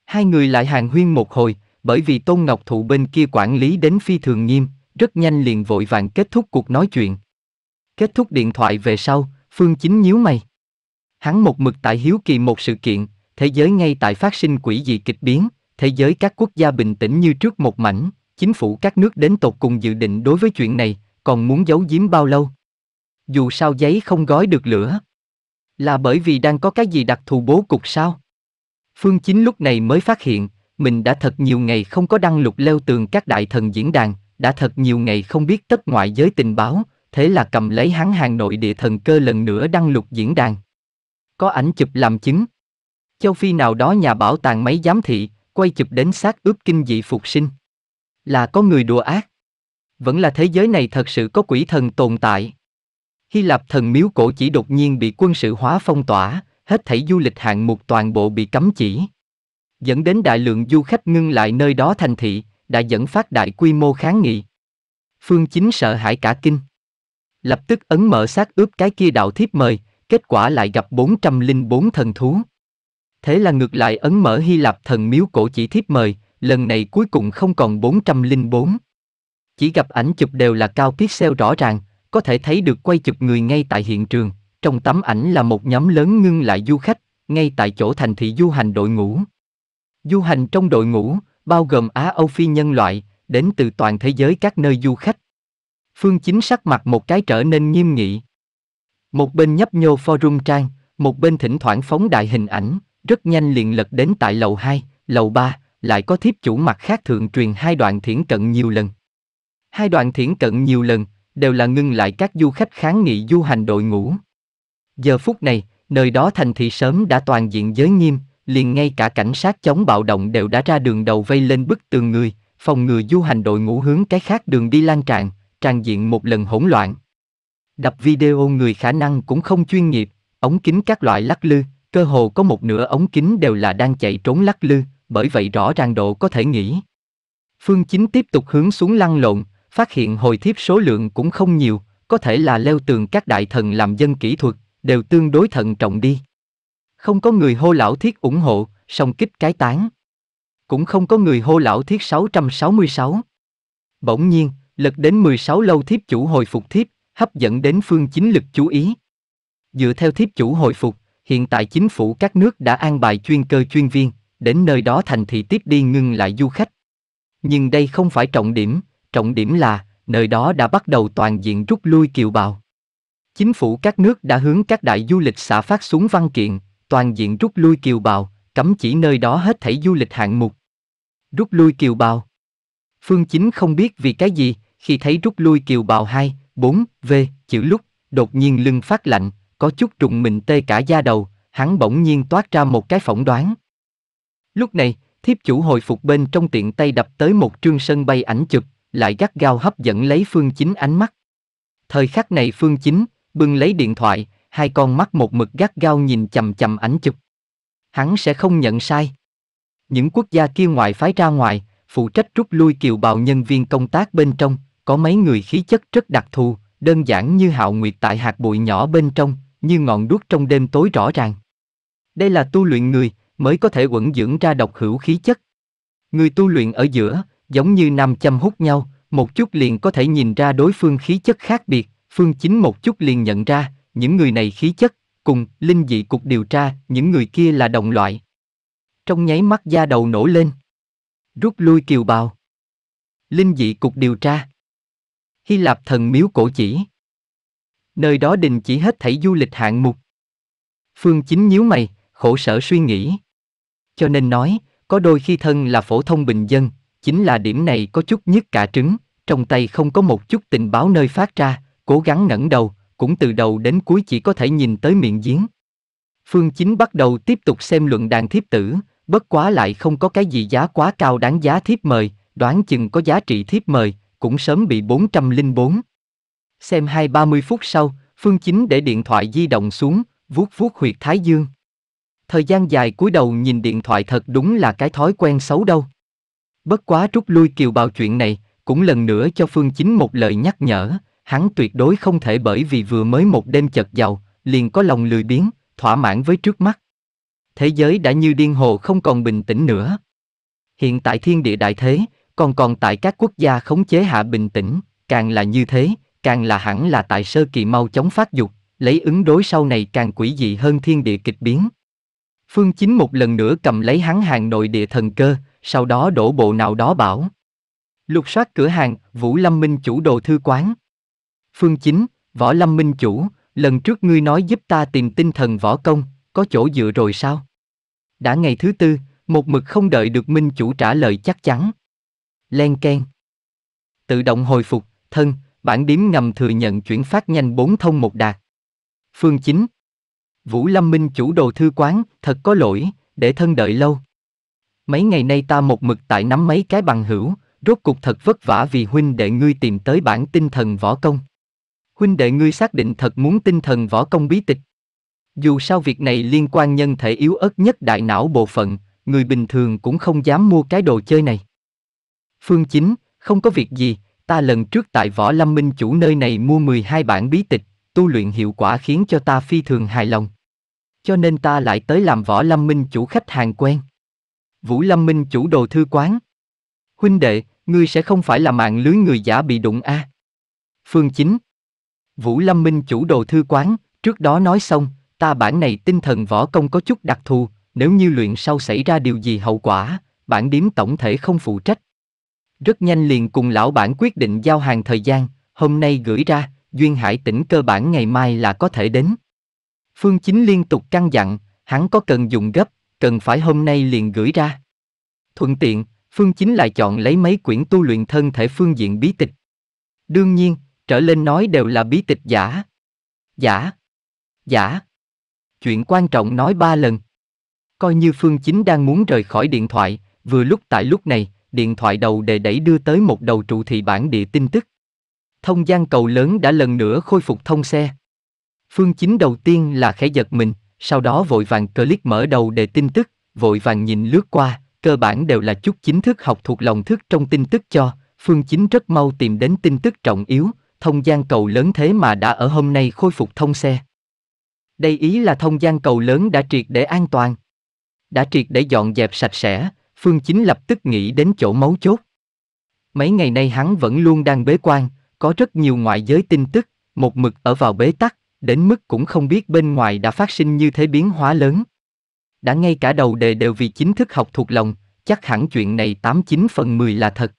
Hai người lại hàng huyên một hồi, bởi vì Tôn Ngọc Thụ bên kia quản lý đến phi thường nghiêm, rất nhanh liền vội vàng kết thúc cuộc nói chuyện. Kết thúc điện thoại về sau, Phương Chính nhíu mày. Hắn một mực tại hiếu kỳ một sự kiện, thế giới ngay tại phát sinh quỷ dị kịch biến, thế giới các quốc gia bình tĩnh như trước một mảnh, chính phủ các nước đến tột cùng dự định đối với chuyện này, còn muốn giấu giếm bao lâu? dù sao giấy không gói được lửa. Là bởi vì đang có cái gì đặc thù bố cục sao? Phương Chính lúc này mới phát hiện, mình đã thật nhiều ngày không có đăng lục leo tường các đại thần diễn đàn, đã thật nhiều ngày không biết tất ngoại giới tình báo, thế là cầm lấy hắn hàng nội địa thần cơ lần nữa đăng lục diễn đàn. Có ảnh chụp làm chứng. Châu Phi nào đó nhà bảo tàng máy giám thị, quay chụp đến xác ướp kinh dị phục sinh. Là có người đùa ác. Vẫn là thế giới này thật sự có quỷ thần tồn tại. Hy Lạp thần miếu cổ chỉ đột nhiên bị quân sự hóa phong tỏa, hết thảy du lịch hạng mục toàn bộ bị cấm chỉ. Dẫn đến đại lượng du khách ngưng lại nơi đó thành thị, đã dẫn phát đại quy mô kháng nghị. Phương Chính sợ hãi cả kinh. Lập tức ấn mở xác ướp cái kia đạo thiếp mời, kết quả lại gặp 404 thần thú. Thế là ngược lại ấn mở Hy Lạp thần miếu cổ chỉ thiếp mời, lần này cuối cùng không còn 404. Chỉ gặp ảnh chụp đều là cao pixel rõ ràng, có thể thấy được quay chụp người ngay tại hiện trường, trong tấm ảnh là một nhóm lớn ngưng lại du khách, ngay tại chỗ thành thị du hành đội ngũ. Du hành trong đội ngũ, bao gồm Á Âu Phi nhân loại, đến từ toàn thế giới các nơi du khách. Phương Chính sắc mặt một cái trở nên nghiêm nghị. Một bên nhấp nhô forum trang, một bên thỉnh thoảng phóng đại hình ảnh, rất nhanh liền lật đến tại lầu 2, lầu 3, lại có thiếp chủ mặt khác thường truyền hai đoạn thiển cận nhiều lần. Hai đoạn thiển cận nhiều lần, đều là ngưng lại các du khách kháng nghị du hành đội ngũ. Giờ phút này, nơi đó thành thị sớm đã toàn diện giới nghiêm, liền ngay cả cảnh sát chống bạo động đều đã ra đường đầu vây lên bức tường người, phòng ngừa du hành đội ngũ hướng cái khác đường đi lan tràn, tràn diện một lần hỗn loạn. Đập video người khả năng cũng không chuyên nghiệp, ống kính các loại lắc lư, cơ hồ có một nửa ống kính đều là đang chạy trốn lắc lư, bởi vậy rõ ràng độ có thể nghĩ. Phương Chính tiếp tục hướng xuống lăn lộn, phát hiện hồi thiếp số lượng cũng không nhiều, có thể là leo tường các đại thần làm dân kỹ thuật, đều tương đối thận trọng đi. Không có người hô lão thiết ủng hộ, song kích cái tán. Cũng không có người hô lão thiết 666. Bỗng nhiên, lật đến 16 lâu thiếp chủ hồi phục thiếp, hấp dẫn đến phương chính lực chú ý. Dựa theo thiếp chủ hồi phục, hiện tại chính phủ các nước đã an bài chuyên cơ chuyên viên, đến nơi đó thành thị tiếp đi ngưng lại du khách. Nhưng đây không phải trọng điểm, trọng điểm là nơi đó đã bắt đầu toàn diện rút lui kiều bào. Chính phủ các nước đã hướng các đại du lịch xã phát xuống văn kiện, toàn diện rút lui kiều bào, cấm chỉ nơi đó hết thảy du lịch hạng mục. Rút lui kiều bào. Phương Chính không biết vì cái gì, khi thấy rút lui kiều bào hai bốn V, chữ lúc, đột nhiên lưng phát lạnh, có chút trùng mình tê cả da đầu, hắn bỗng nhiên toát ra một cái phỏng đoán. Lúc này, thiếp chủ hồi phục bên trong tiện tay đập tới một trương sân bay ảnh chụp, lại gắt gao hấp dẫn lấy Phương Chính ánh mắt. Thời khắc này Phương Chính, bưng lấy điện thoại, hai con mắt một mực gắt gao nhìn chầm chầm ảnh chụp. Hắn sẽ không nhận sai. Những quốc gia kia ngoại phái ra ngoài, phụ trách rút lui kiều bào nhân viên công tác bên trong, có mấy người khí chất rất đặc thù, đơn giản như hạo nguyệt tại hạt bụi nhỏ bên trong, như ngọn đuốc trong đêm tối rõ ràng. Đây là tu luyện người, mới có thể quẩn dưỡng ra độc hữu khí chất. Người tu luyện ở giữa, giống như nam châm hút nhau, một chút liền có thể nhìn ra đối phương khí chất khác biệt, Phương Chính một chút liền nhận ra, những người này khí chất, cùng linh dị cục điều tra, những người kia là đồng loại. Trong nháy mắt da đầu nổ lên. Rút lui kiều bào. Linh dị cục điều tra. Hy Lạp thần miếu cổ chỉ. Nơi đó đình chỉ hết thảy du lịch hạng mục. Phương Chính nhíu mày, khổ sở suy nghĩ. Cho nên nói, có đôi khi thân là phổ thông bình dân, chính là điểm này có chút nhức cả trứng, trong tay không có một chút tình báo nơi phát ra, cố gắng ngẩng đầu, cũng từ đầu đến cuối chỉ có thể nhìn tới miệng giếng. Phương Chính bắt đầu tiếp tục xem luận đàn thiếp tử, bất quá lại không có cái gì giá quá cao đáng giá thiếp mời, đoán chừng có giá trị thiếp mời, cũng sớm bị 404. Xem hai ba mươi phút sau, Phương Chính để điện thoại di động xuống, vuốt vuốt huyệt thái dương. Thời gian dài cúi đầu nhìn điện thoại thật đúng là cái thói quen xấu đâu. Bất quá rút lui kiều bào chuyện này, cũng lần nữa cho Phương Chính một lời nhắc nhở, hắn tuyệt đối không thể bởi vì vừa mới một đêm chật giàu, liền có lòng lười biếng, thỏa mãn với trước mắt. Thế giới đã như điên hồ không còn bình tĩnh nữa. Hiện tại thiên địa đại thế, còn còn tại các quốc gia khống chế hạ bình tĩnh, càng là như thế, càng là hẳn là tại sơ kỳ mau chóng phát dục, lấy ứng đối sau này càng quỷ dị hơn thiên địa kịch biến. Phương Chính một lần nữa cầm lấy hắn hàng nội địa thần cơ, sau đó đổ bộ nào đó bảo. Lục soát cửa hàng, Vũ Lâm Minh chủ đồ thư quán. Phương Chính, Võ Lâm Minh chủ, lần trước ngươi nói giúp ta tìm tinh thần võ công, có chỗ dựa rồi sao? Đã ngày thứ tư, một mực không đợi được Minh chủ trả lời chắc chắn. Len ken Tự động hồi phục, thân, bản điếm ngầm thừa nhận chuyển phát nhanh bốn thông một đạt. Phương Chính. Vũ Lâm Minh chủ đồ thư quán, thật có lỗi, để thân đợi lâu mấy ngày nay ta một mực tại nắm mấy cái bằng hữu, rốt cục thật vất vả vì huynh đệ ngươi tìm tới bản tinh thần võ công. Huynh đệ ngươi xác định thật muốn tinh thần võ công bí tịch. Dù sao việc này liên quan nhân thể yếu ớt nhất đại não bộ phận, người bình thường cũng không dám mua cái đồ chơi này. Phương Chính, không có việc gì, ta lần trước tại Võ Lâm Minh chủ nơi này mua 12 bản bí tịch, tu luyện hiệu quả khiến cho ta phi thường hài lòng. Cho nên ta lại tới làm Võ Lâm Minh chủ khách hàng quen. Vũ Lâm Minh chủ đồ thư quán. Huynh đệ, ngươi sẽ không phải là mạng lưới người giả bị đụng a. Phương Chính. Vũ Lâm Minh chủ đồ thư quán, trước đó nói xong, ta bản này tinh thần võ công có chút đặc thù, nếu như luyện sau xảy ra điều gì hậu quả, bản điếm tổng thể không phụ trách. Rất nhanh liền cùng lão bản quyết định giao hàng thời gian, hôm nay gửi ra, Duyên Hải tỉnh cơ bản ngày mai là có thể đến. Phương Chính liên tục căng dặn, hắn có cần dùng gấp, cần phải hôm nay liền gửi ra. Thuận tiện, Phương Chính lại chọn lấy mấy quyển tu luyện thân thể phương diện bí tịch. Đương nhiên, trở lên nói đều là bí tịch giả. Giả. Giả. Chuyện quan trọng nói ba lần. Coi như Phương Chính đang muốn rời khỏi điện thoại, vừa lúc tại lúc này, điện thoại đầu đề đẩy đưa tới một đầu trụ thị bản địa tin tức. Thông gian cầu lớn đã lần nữa khôi phục thông xe. Phương Chính đầu tiên là khẽ giật mình, sau đó vội vàng click mở đầu đề tin tức, vội vàng nhìn lướt qua, cơ bản đều là chút chính thức học thuộc lòng thức trong tin tức cho, Phương Chính rất mau tìm đến tin tức trọng yếu, thông gian cầu lớn thế mà đã ở hôm nay khôi phục thông xe. Đây ý là thông gian cầu lớn đã triệt để an toàn. Đã triệt để dọn dẹp sạch sẽ, Phương Chính lập tức nghĩ đến chỗ mấu chốt. Mấy ngày nay hắn vẫn luôn đang bế quan, có rất nhiều ngoại giới tin tức, một mực ở vào bế tắc, đến mức cũng không biết bên ngoài đã phát sinh như thế biến hóa lớn. Đã ngay cả đầu đề đều vì chính thức học thuộc lòng, chắc hẳn chuyện này 89 phần 10 là thật.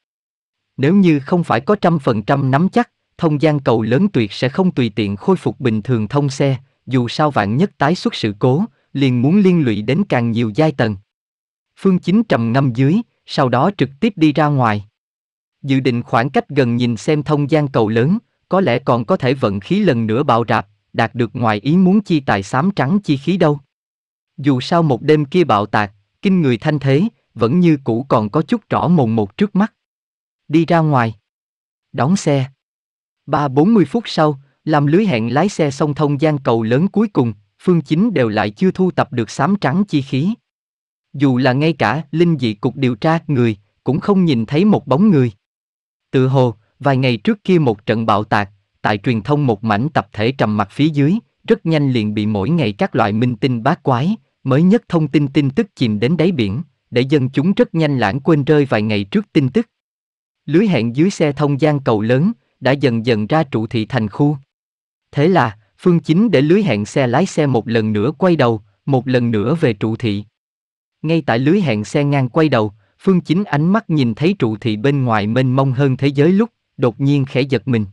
Nếu như không phải có trăm phần trăm nắm chắc, thông gian cầu lớn tuyệt sẽ không tùy tiện khôi phục bình thường thông xe, dù sao vạn nhất tái xuất sự cố, liền muốn liên lụy đến càng nhiều giai tầng. Phương Chính trầm ngâm dưới, sau đó trực tiếp đi ra ngoài. Dự định khoảng cách gần nhìn xem thông gian cầu lớn, có lẽ còn có thể vận khí lần nữa bạo rạp, đạt được ngoài ý muốn chi tài xám trắng chi khí đâu. Dù sao một đêm kia bạo tạc, kinh người thanh thế, vẫn như cũ còn có chút rõ mồn một trước mắt. Đi ra ngoài. Đón xe. Ba bốn mươi phút sau, làm lưới hẹn lái xe song thông gian cầu lớn cuối cùng, phương chính đều lại chưa thu tập được xám trắng chi khí. Dù là ngay cả linh dị cục điều tra người, cũng không nhìn thấy một bóng người. Tự hồ, vài ngày trước kia một trận bạo tạc, tại truyền thông một mảnh tập thể trầm mặt phía dưới, rất nhanh liền bị mỗi ngày các loại minh tinh bát quái, mới nhất thông tin tin tức chìm đến đáy biển, để dân chúng rất nhanh lãng quên rơi vài ngày trước tin tức. Lưới hẹn dưới xe thông gian cầu lớn, đã dần dần ra trụ thị thành khu. Thế là, Phương Chính để lưới hẹn xe lái xe một lần nữa quay đầu, một lần nữa về trụ thị. Ngay tại lưới hẹn xe ngang quay đầu, Phương Chính ánh mắt nhìn thấy trụ thị bên ngoài mênh mông hơn thế giới lúc, đột nhiên khẽ giật mình.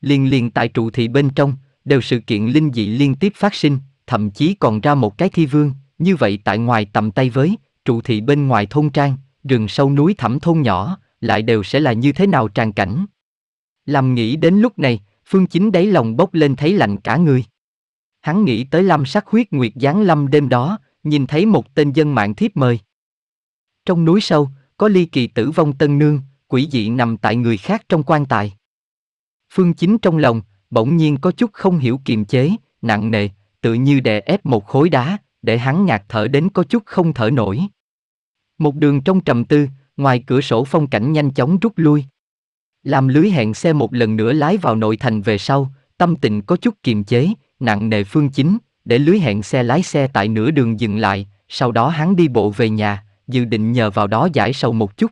Liên liên tại trụ thị bên trong, đều sự kiện linh dị liên tiếp phát sinh, thậm chí còn ra một cái thi vương, như vậy tại ngoài tầm tay với, trụ thị bên ngoài thôn trang, rừng sâu núi thẳm thôn nhỏ, lại đều sẽ là như thế nào tràn cảnh. Làm nghĩ đến lúc này, Phương Chính đáy lòng bốc lên thấy lạnh cả người. Hắn nghĩ tới lâm sắc huyết nguyệt giáng lâm đêm đó, nhìn thấy một tên dân mạng thiếp mời. Trong núi sâu, có ly kỳ tử vong tân nương, quỷ dị nằm tại người khác trong quan tài. Phương Chính trong lòng, bỗng nhiên có chút không hiểu kiềm chế, nặng nề, tự như đè ép một khối đá, để hắn ngạt thở đến có chút không thở nổi. Một đường trong trầm tư, ngoài cửa sổ phong cảnh nhanh chóng rút lui. Làm lưới hẹn xe một lần nữa lái vào nội thành về sau, tâm tình có chút kiềm chế, nặng nề phương chính, để lưới hẹn xe lái xe tại nửa đường dừng lại, sau đó hắn đi bộ về nhà, dự định nhờ vào đó giải sầu một chút.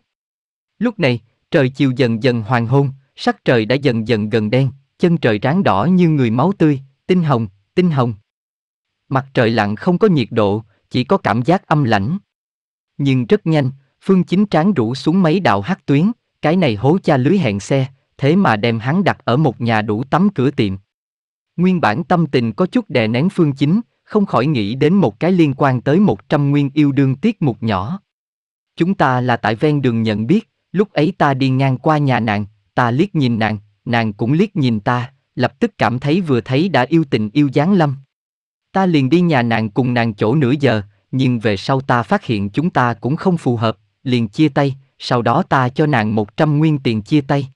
Lúc này, trời chiều dần dần hoàng hôn, sắc trời đã dần dần gần đen, chân trời ráng đỏ như người máu tươi, tinh hồng, tinh hồng. Mặt trời lặng không có nhiệt độ, chỉ có cảm giác âm lãnh. Nhưng rất nhanh, Phương Chính tráng rủ xuống mấy đạo hắc tuyến, cái này hố cha lưới hẹn xe, thế mà đem hắn đặt ở một nhà đủ tắm cửa tiệm. Nguyên bản tâm tình có chút đè nén Phương Chính, không khỏi nghĩ đến một cái liên quan tới một trăm nguyên yêu đương tiết mục nhỏ. Chúng ta là tại ven đường nhận biết, lúc ấy ta đi ngang qua nhà nàng, ta liếc nhìn nàng, nàng cũng liếc nhìn ta, lập tức cảm thấy vừa thấy đã yêu tình yêu gián lâm. Ta liền đi nhà nàng cùng nàng chỗ nửa giờ, nhưng về sau ta phát hiện chúng ta cũng không phù hợp, liền chia tay, sau đó ta cho nàng 100 nguyên tiền chia tay.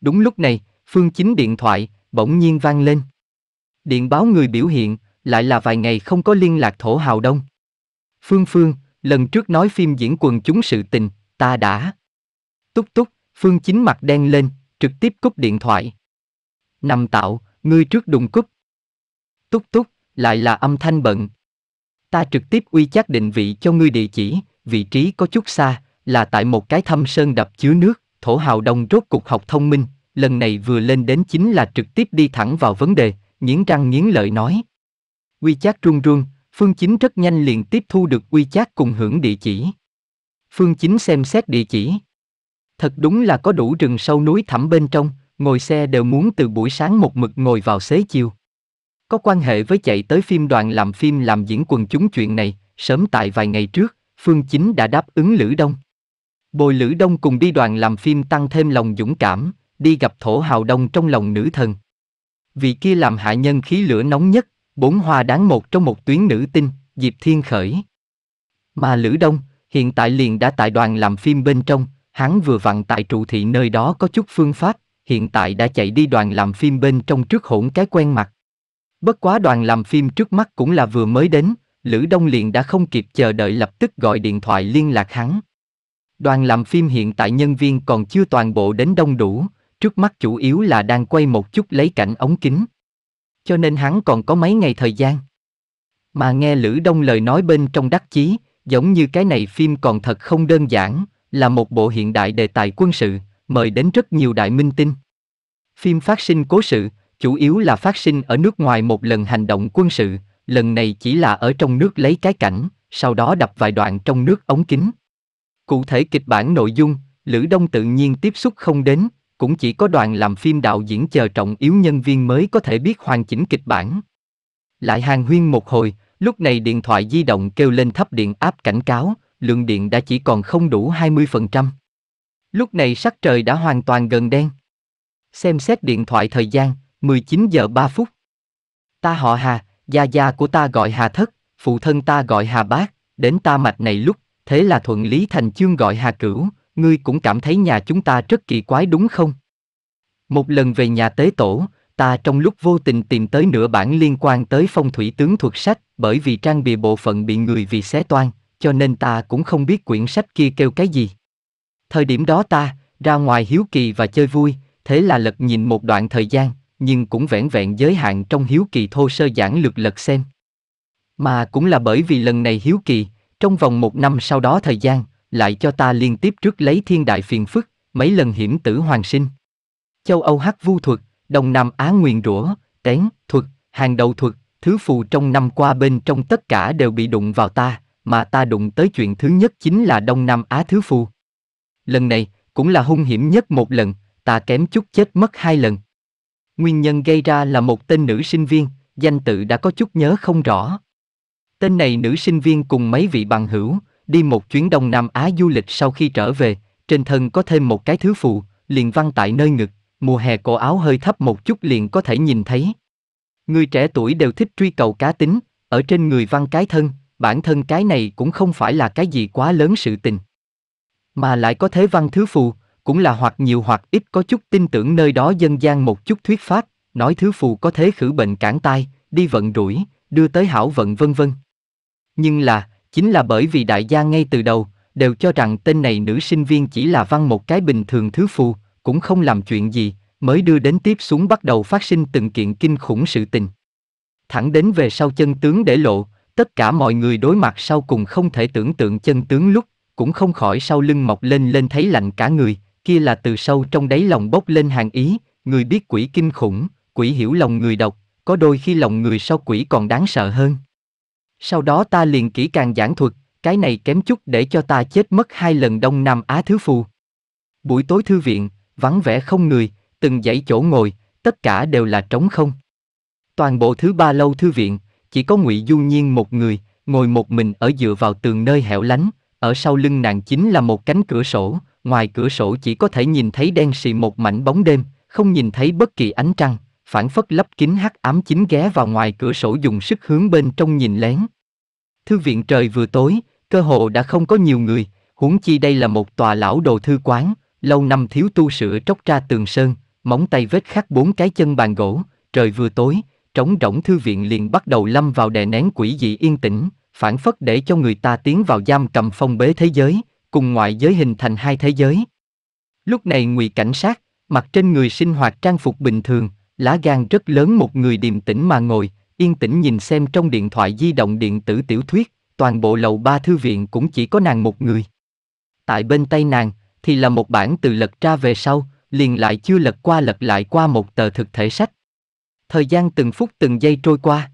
Đúng lúc này, phương chính điện thoại, bỗng nhiên vang lên. Điện báo người biểu hiện, lại là vài ngày không có liên lạc thổ hào đông. Phương Phương, lần trước nói phim diễn quần chúng sự tình, ta đã. Túc túc, Phương Chính mặt đen lên, trực tiếp cúp điện thoại. Nằm tạo, ngươi trước đùng cúp. Túc túc, lại là âm thanh bận. Ta trực tiếp uy chắc định vị cho ngươi địa chỉ, vị trí có chút xa, là tại một cái thâm sơn đập chứa nước, thổ hào đông rốt cục học thông minh, lần này vừa lên đến chính là trực tiếp đi thẳng vào vấn đề, nghiến răng nghiến lợi nói. Uy chắc run run, Phương Chính rất nhanh liền tiếp thu được uy chắc cùng hưởng địa chỉ. Phương Chính xem xét địa chỉ. Thật đúng là có đủ rừng sâu núi thẳm bên trong, ngồi xe đều muốn từ buổi sáng một mực ngồi vào xế chiều. Có quan hệ với chạy tới phim đoàn làm phim làm diễn quần chúng chuyện này, sớm tại vài ngày trước, Phương Chính đã đáp ứng Lữ Đông. Bồi Lữ Đông cùng đi đoàn làm phim tăng thêm lòng dũng cảm, đi gặp thổ hào đông trong lòng nữ thần. Vị kia làm hạ nhân khí lửa nóng nhất, bốn hoa đáng một trong một tuyến nữ tinh, Diệp Thiên Khởi. Mà Lữ Đông, hiện tại liền đã tại đoàn làm phim bên trong, Hắn vừa vặn tại trụ thị nơi đó có chút phương pháp, hiện tại đã chạy đi đoàn làm phim bên trong trước hỗn cái quen mặt. Bất quá đoàn làm phim trước mắt cũng là vừa mới đến, Lữ Đông liền đã không kịp chờ đợi lập tức gọi điện thoại liên lạc hắn. Đoàn làm phim hiện tại nhân viên còn chưa toàn bộ đến đông đủ, trước mắt chủ yếu là đang quay một chút lấy cảnh ống kính. Cho nên hắn còn có mấy ngày thời gian. Mà nghe Lữ Đông lời nói bên trong đắc chí, giống như cái này phim còn thật không đơn giản, là một bộ hiện đại đề tài quân sự, mời đến rất nhiều đại minh tinh. Phim phát sinh cố sự, chủ yếu là phát sinh ở nước ngoài một lần hành động quân sự, lần này chỉ là ở trong nước lấy cái cảnh, sau đó đập vài đoạn trong nước ống kính. Cụ thể kịch bản nội dung, Lữ Đông tự nhiên tiếp xúc không đến, cũng chỉ có đoàn làm phim đạo diễn chờ trọng yếu nhân viên mới có thể biết hoàn chỉnh kịch bản. Lại hàng huyên một hồi, lúc này điện thoại di động kêu lên thấp điện áp cảnh cáo, lượng điện đã chỉ còn không đủ 20%. Lúc này sắc trời đã hoàn toàn gần đen. Xem xét điện thoại thời gian, 19 giờ 3 phút. Ta họ Hà, gia gia của ta gọi Hà Thất, phụ thân ta gọi Hà Bác, đến ta mạch này lúc, thế là thuận lý thành chương gọi Hà Cửu, ngươi cũng cảm thấy nhà chúng ta rất kỳ quái đúng không? Một lần về nhà tế tổ, ta trong lúc vô tình tìm tới nửa bản liên quan tới phong thủy tướng thuật sách, bởi vì trang bìa bộ phận bị người vì xé toan, cho nên ta cũng không biết quyển sách kia kêu cái gì. Thời điểm đó ta, ra ngoài hiếu kỳ và chơi vui, thế là lật nhìn một đoạn thời gian, nhưng cũng vẻn vẹn giới hạn trong hiếu kỳ thô sơ giản lược lật xem. Mà cũng là bởi vì lần này hiếu kỳ, trong vòng một năm sau đó thời gian, lại cho ta liên tiếp trước lấy thiên đại phiền phức, mấy lần hiểm tử hoàng sinh. Châu Âu hắc vu thuật, Đông Nam Á nguyền rủa, tén, thuật, hàng đầu thuật, thứ phù trong năm qua bên trong tất cả đều bị đụng vào ta, mà ta đụng tới chuyện thứ nhất chính là Đông Nam Á Thứ Phu. Lần này, cũng là hung hiểm nhất một lần, ta kém chút chết mất hai lần. Nguyên nhân gây ra là một tên nữ sinh viên, danh tự đã có chút nhớ không rõ. Tên này nữ sinh viên cùng mấy vị bằng hữu, đi một chuyến Đông Nam Á du lịch sau khi trở về, trên thân có thêm một cái thứ phụ, liền văng tại nơi ngực, mùa hè cổ áo hơi thấp một chút liền có thể nhìn thấy. Người trẻ tuổi đều thích truy cầu cá tính, ở trên người văn cái thân, bản thân cái này cũng không phải là cái gì quá lớn sự tình. Mà lại có thế văn thứ phù, cũng là hoặc nhiều hoặc ít có chút tin tưởng nơi đó dân gian một chút thuyết pháp, nói thứ phù có thế khử bệnh cản tai, đi vận rủi, đưa tới hảo vận vân vân. Nhưng là, chính là bởi vì đại gia ngay từ đầu, đều cho rằng tên này nữ sinh viên chỉ là văn một cái bình thường thứ phù, cũng không làm chuyện gì, mới đưa đến tiếp xuống bắt đầu phát sinh từng kiện kinh khủng sự tình. Thẳng đến về sau chân tướng để lộ, tất cả mọi người đối mặt sau cùng không thể tưởng tượng chân tướng lúc, cũng không khỏi sau lưng mọc lên lên thấy lạnh cả người, kia là từ sâu trong đáy lòng bốc lên hàng ý, người biết quỷ kinh khủng, quỷ hiểu lòng người độc, có đôi khi lòng người sau quỷ còn đáng sợ hơn. Sau đó ta liền kỹ càng giảng thuật, cái này kém chút để cho ta chết mất hai lần Đông Nam Á Thứ Phù. Buổi tối thư viện, vắng vẻ không người, từng dãy chỗ ngồi, tất cả đều là trống không. Toàn bộ thứ ba lâu thư viện, chỉ có ngụy du nhiên một người ngồi một mình ở dựa vào tường nơi hẻo lánh ở sau lưng nàng chính là một cánh cửa sổ ngoài cửa sổ chỉ có thể nhìn thấy đen xì một mảnh bóng đêm không nhìn thấy bất kỳ ánh trăng phản phất lấp kín hắc ám chính ghé vào ngoài cửa sổ dùng sức hướng bên trong nhìn lén thư viện trời vừa tối cơ hồ đã không có nhiều người huống chi đây là một tòa lão đồ thư quán lâu năm thiếu tu sửa tróc ra tường sơn móng tay vết khắc bốn cái chân bàn gỗ trời vừa tối trống rỗng thư viện liền bắt đầu lâm vào đè nén quỷ dị yên tĩnh, phản phất để cho người ta tiến vào giam cầm phong bế thế giới, cùng ngoại giới hình thành hai thế giới. Lúc này ngụy cảnh sát, mặc trên người sinh hoạt trang phục bình thường, lá gan rất lớn một người điềm tĩnh mà ngồi, yên tĩnh nhìn xem trong điện thoại di động điện tử tiểu thuyết, toàn bộ lầu ba thư viện cũng chỉ có nàng một người. Tại bên tay nàng, thì là một bản từ lật ra về sau, liền lại chưa lật qua lật lại qua một tờ thực thể sách thời gian từng phút từng giây trôi qua.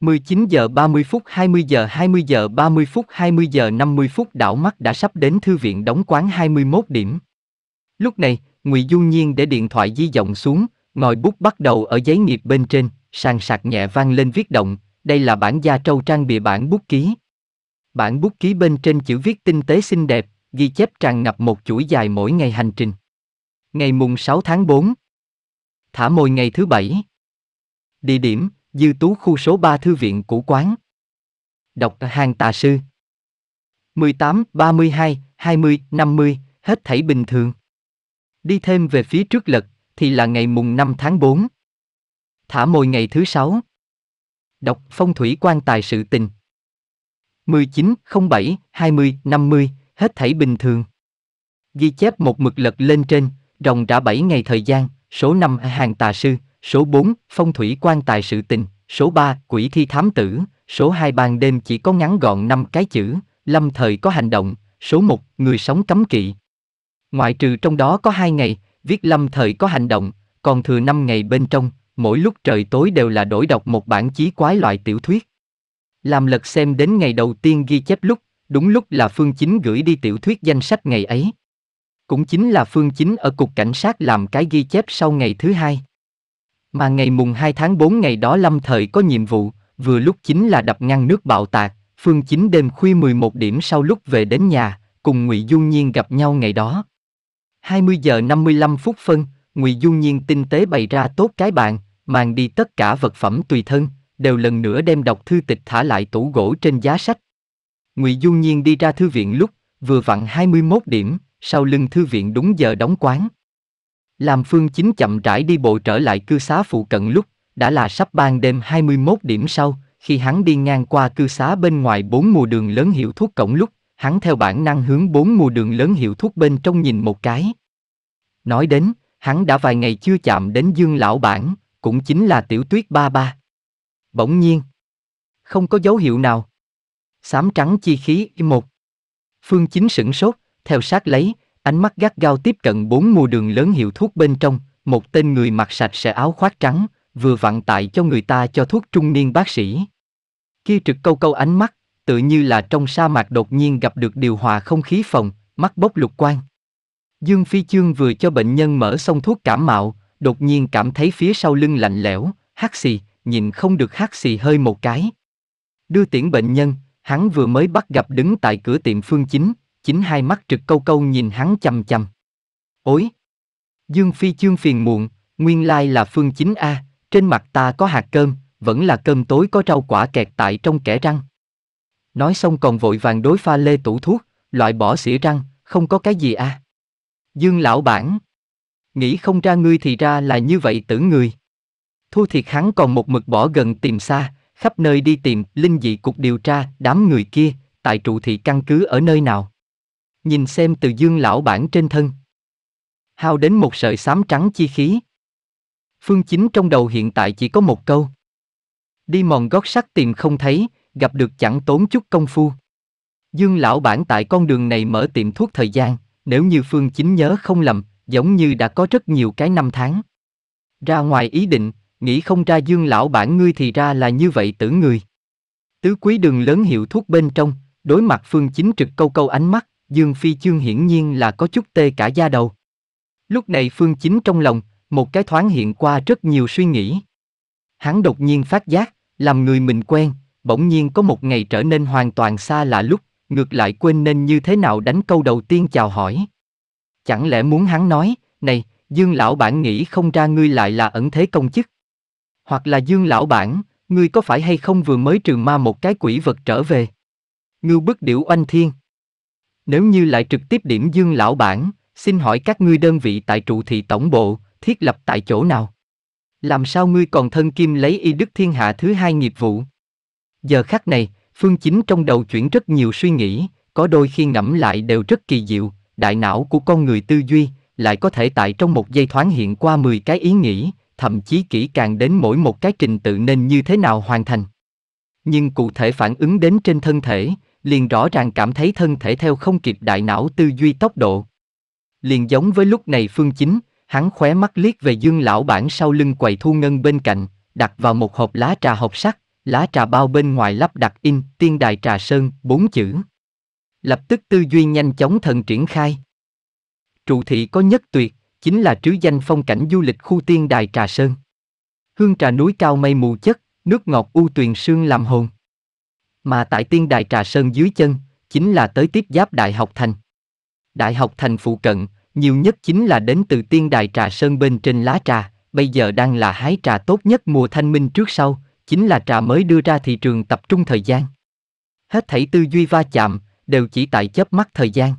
19 giờ 30 phút, 20 giờ, 20 giờ 30 phút, 20 giờ 50 phút đảo mắt đã sắp đến thư viện đóng quán 21 điểm. Lúc này, Ngụy Du Nhiên để điện thoại di động xuống, ngòi bút bắt đầu ở giấy nghiệp bên trên, sàn sạc nhẹ vang lên viết động, đây là bản gia trâu trang bìa bản bút ký. Bản bút ký bên trên chữ viết tinh tế xinh đẹp, ghi chép tràn ngập một chuỗi dài mỗi ngày hành trình. Ngày mùng 6 tháng 4 Thả mồi ngày thứ bảy Địa điểm, Dư Tú khu số 3 Thư viện cũ Quán. Đọc hàng tà sư. 18, 32, 20, 50, hết thảy bình thường. Đi thêm về phía trước lật, thì là ngày mùng 5 tháng 4. Thả mồi ngày thứ 6. Đọc phong thủy quan tài sự tình. 19, 07, 20, 50, hết thảy bình thường. Ghi chép một mực lật lên trên, ròng đã 7 ngày thời gian, số 5 hàng tà sư. Số 4, phong thủy quan tài sự tình, số 3, quỷ thi thám tử, số 2 ban đêm chỉ có ngắn gọn 5 cái chữ, lâm thời có hành động, số 1, người sống cấm kỵ. Ngoại trừ trong đó có 2 ngày, viết lâm thời có hành động, còn thừa 5 ngày bên trong, mỗi lúc trời tối đều là đổi đọc một bản chí quái loại tiểu thuyết. Làm lật xem đến ngày đầu tiên ghi chép lúc, đúng lúc là Phương Chính gửi đi tiểu thuyết danh sách ngày ấy. Cũng chính là Phương Chính ở cục cảnh sát làm cái ghi chép sau ngày thứ hai. Mà ngày mùng 2 tháng 4 ngày đó lâm thời có nhiệm vụ, vừa lúc chính là đập ngăn nước bạo tạc, Phương Chính đêm khuya 11 điểm sau lúc về đến nhà, cùng Ngụy Du Nhiên gặp nhau ngày đó. 20 giờ 55 phút phân, Ngụy Du Nhiên tinh tế bày ra tốt cái bàn, mang đi tất cả vật phẩm tùy thân, đều lần nữa đem đọc thư tịch thả lại tủ gỗ trên giá sách. Ngụy Du Nhiên đi ra thư viện lúc, vừa vặn 21 điểm, sau lưng thư viện đúng giờ đóng quán. Làm Phương Chính chậm rãi đi bộ trở lại cư xá phụ cận lúc, đã là sắp ban đêm 21 điểm sau, khi hắn đi ngang qua cư xá bên ngoài bốn mùa đường lớn hiệu thuốc cổng lúc, hắn theo bản năng hướng bốn mùa đường lớn hiệu thuốc bên trong nhìn một cái. Nói đến, hắn đã vài ngày chưa chạm đến Dương lão bản, cũng chính là tiểu tuyết ba ba. Bỗng nhiên, không có dấu hiệu nào. sám trắng chi khí một. Phương chính sửng sốt, theo sát lấy, Ánh mắt gắt gao tiếp cận bốn mua đường lớn hiệu thuốc bên trong, một tên người mặc sạch sẽ áo khoác trắng, vừa vặn tại cho người ta cho thuốc trung niên bác sĩ. Kia trực câu câu ánh mắt, tự như là trong sa mạc đột nhiên gặp được điều hòa không khí phòng, mắt bốc lục quan. Dương Phi Chương vừa cho bệnh nhân mở xong thuốc cảm mạo, đột nhiên cảm thấy phía sau lưng lạnh lẽo, hắt xì, nhìn không được hắt xì hơi một cái. Đưa tiễn bệnh nhân, hắn vừa mới bắt gặp đứng tại cửa tiệm phương chính, chính hai mắt trực câu câu nhìn hắn chằm chằm. Ối! Dương Phi chương phiền muộn, nguyên lai là phương chính A, trên mặt ta có hạt cơm, vẫn là cơm tối có rau quả kẹt tại trong kẻ răng. Nói xong còn vội vàng đối pha lê tủ thuốc, loại bỏ xỉa răng, không có cái gì a. Dương lão bản. Nghĩ không ra ngươi thì ra là như vậy tử người. Thu thiệt hắn còn một mực bỏ gần tìm xa, khắp nơi đi tìm, linh dị cục điều tra, đám người kia, tại trụ thị căn cứ ở nơi nào nhìn xem từ dương lão bản trên thân. Hao đến một sợi xám trắng chi khí. Phương Chính trong đầu hiện tại chỉ có một câu. Đi mòn gót sắt tìm không thấy, gặp được chẳng tốn chút công phu. Dương lão bản tại con đường này mở tiệm thuốc thời gian, nếu như Phương Chính nhớ không lầm, giống như đã có rất nhiều cái năm tháng. Ra ngoài ý định, nghĩ không ra Dương lão bản ngươi thì ra là như vậy tử người. Tứ quý đường lớn hiệu thuốc bên trong, đối mặt Phương Chính trực câu câu ánh mắt, Dương Phi Chương hiển nhiên là có chút tê cả da đầu. Lúc này Phương Chính trong lòng, một cái thoáng hiện qua rất nhiều suy nghĩ. Hắn đột nhiên phát giác, làm người mình quen, bỗng nhiên có một ngày trở nên hoàn toàn xa lạ lúc, ngược lại quên nên như thế nào đánh câu đầu tiên chào hỏi. Chẳng lẽ muốn hắn nói, này, Dương lão bản nghĩ không ra ngươi lại là ẩn thế công chức. Hoặc là Dương lão bản, ngươi có phải hay không vừa mới trừ ma một cái quỷ vật trở về. Ngưu bức điểu oanh thiên. Nếu như lại trực tiếp điểm Dương lão bản, xin hỏi các ngươi đơn vị tại trụ thị tổng bộ, thiết lập tại chỗ nào? Làm sao ngươi còn thân kim lấy y đức thiên hạ thứ hai nghiệp vụ? Giờ khắc này, Phương Chính trong đầu chuyển rất nhiều suy nghĩ, có đôi khi ngẫm lại đều rất kỳ diệu, đại não của con người tư duy, lại có thể tại trong một giây thoáng hiện qua 10 cái ý nghĩ, thậm chí kỹ càng đến mỗi một cái trình tự nên như thế nào hoàn thành. Nhưng cụ thể phản ứng đến trên thân thể, liền rõ ràng cảm thấy thân thể theo không kịp đại não tư duy tốc độ. Liền giống với lúc này Phương Chính, hắn khóe mắt liếc về dương lão bản sau lưng quầy thu ngân bên cạnh, đặt vào một hộp lá trà hộp sắt, lá trà bao bên ngoài lắp đặt in tiên đài trà sơn, bốn chữ. Lập tức tư duy nhanh chóng thần triển khai. Trụ thị có nhất tuyệt, chính là trứ danh phong cảnh du lịch khu tiên đài trà sơn. Hương trà núi cao mây mù chất, nước ngọt u tuyền sương làm hồn. Mà tại tiên đài Trà Sơn dưới chân, chính là tới tiếp giáp Đại học Thành. Đại học Thành phụ cận, nhiều nhất chính là đến từ tiên đài Trà Sơn bên trên lá trà, bây giờ đang là hái trà tốt nhất mùa thanh minh trước sau, chính là trà mới đưa ra thị trường tập trung thời gian. Hết thảy tư duy va chạm, đều chỉ tại chớp mắt thời gian.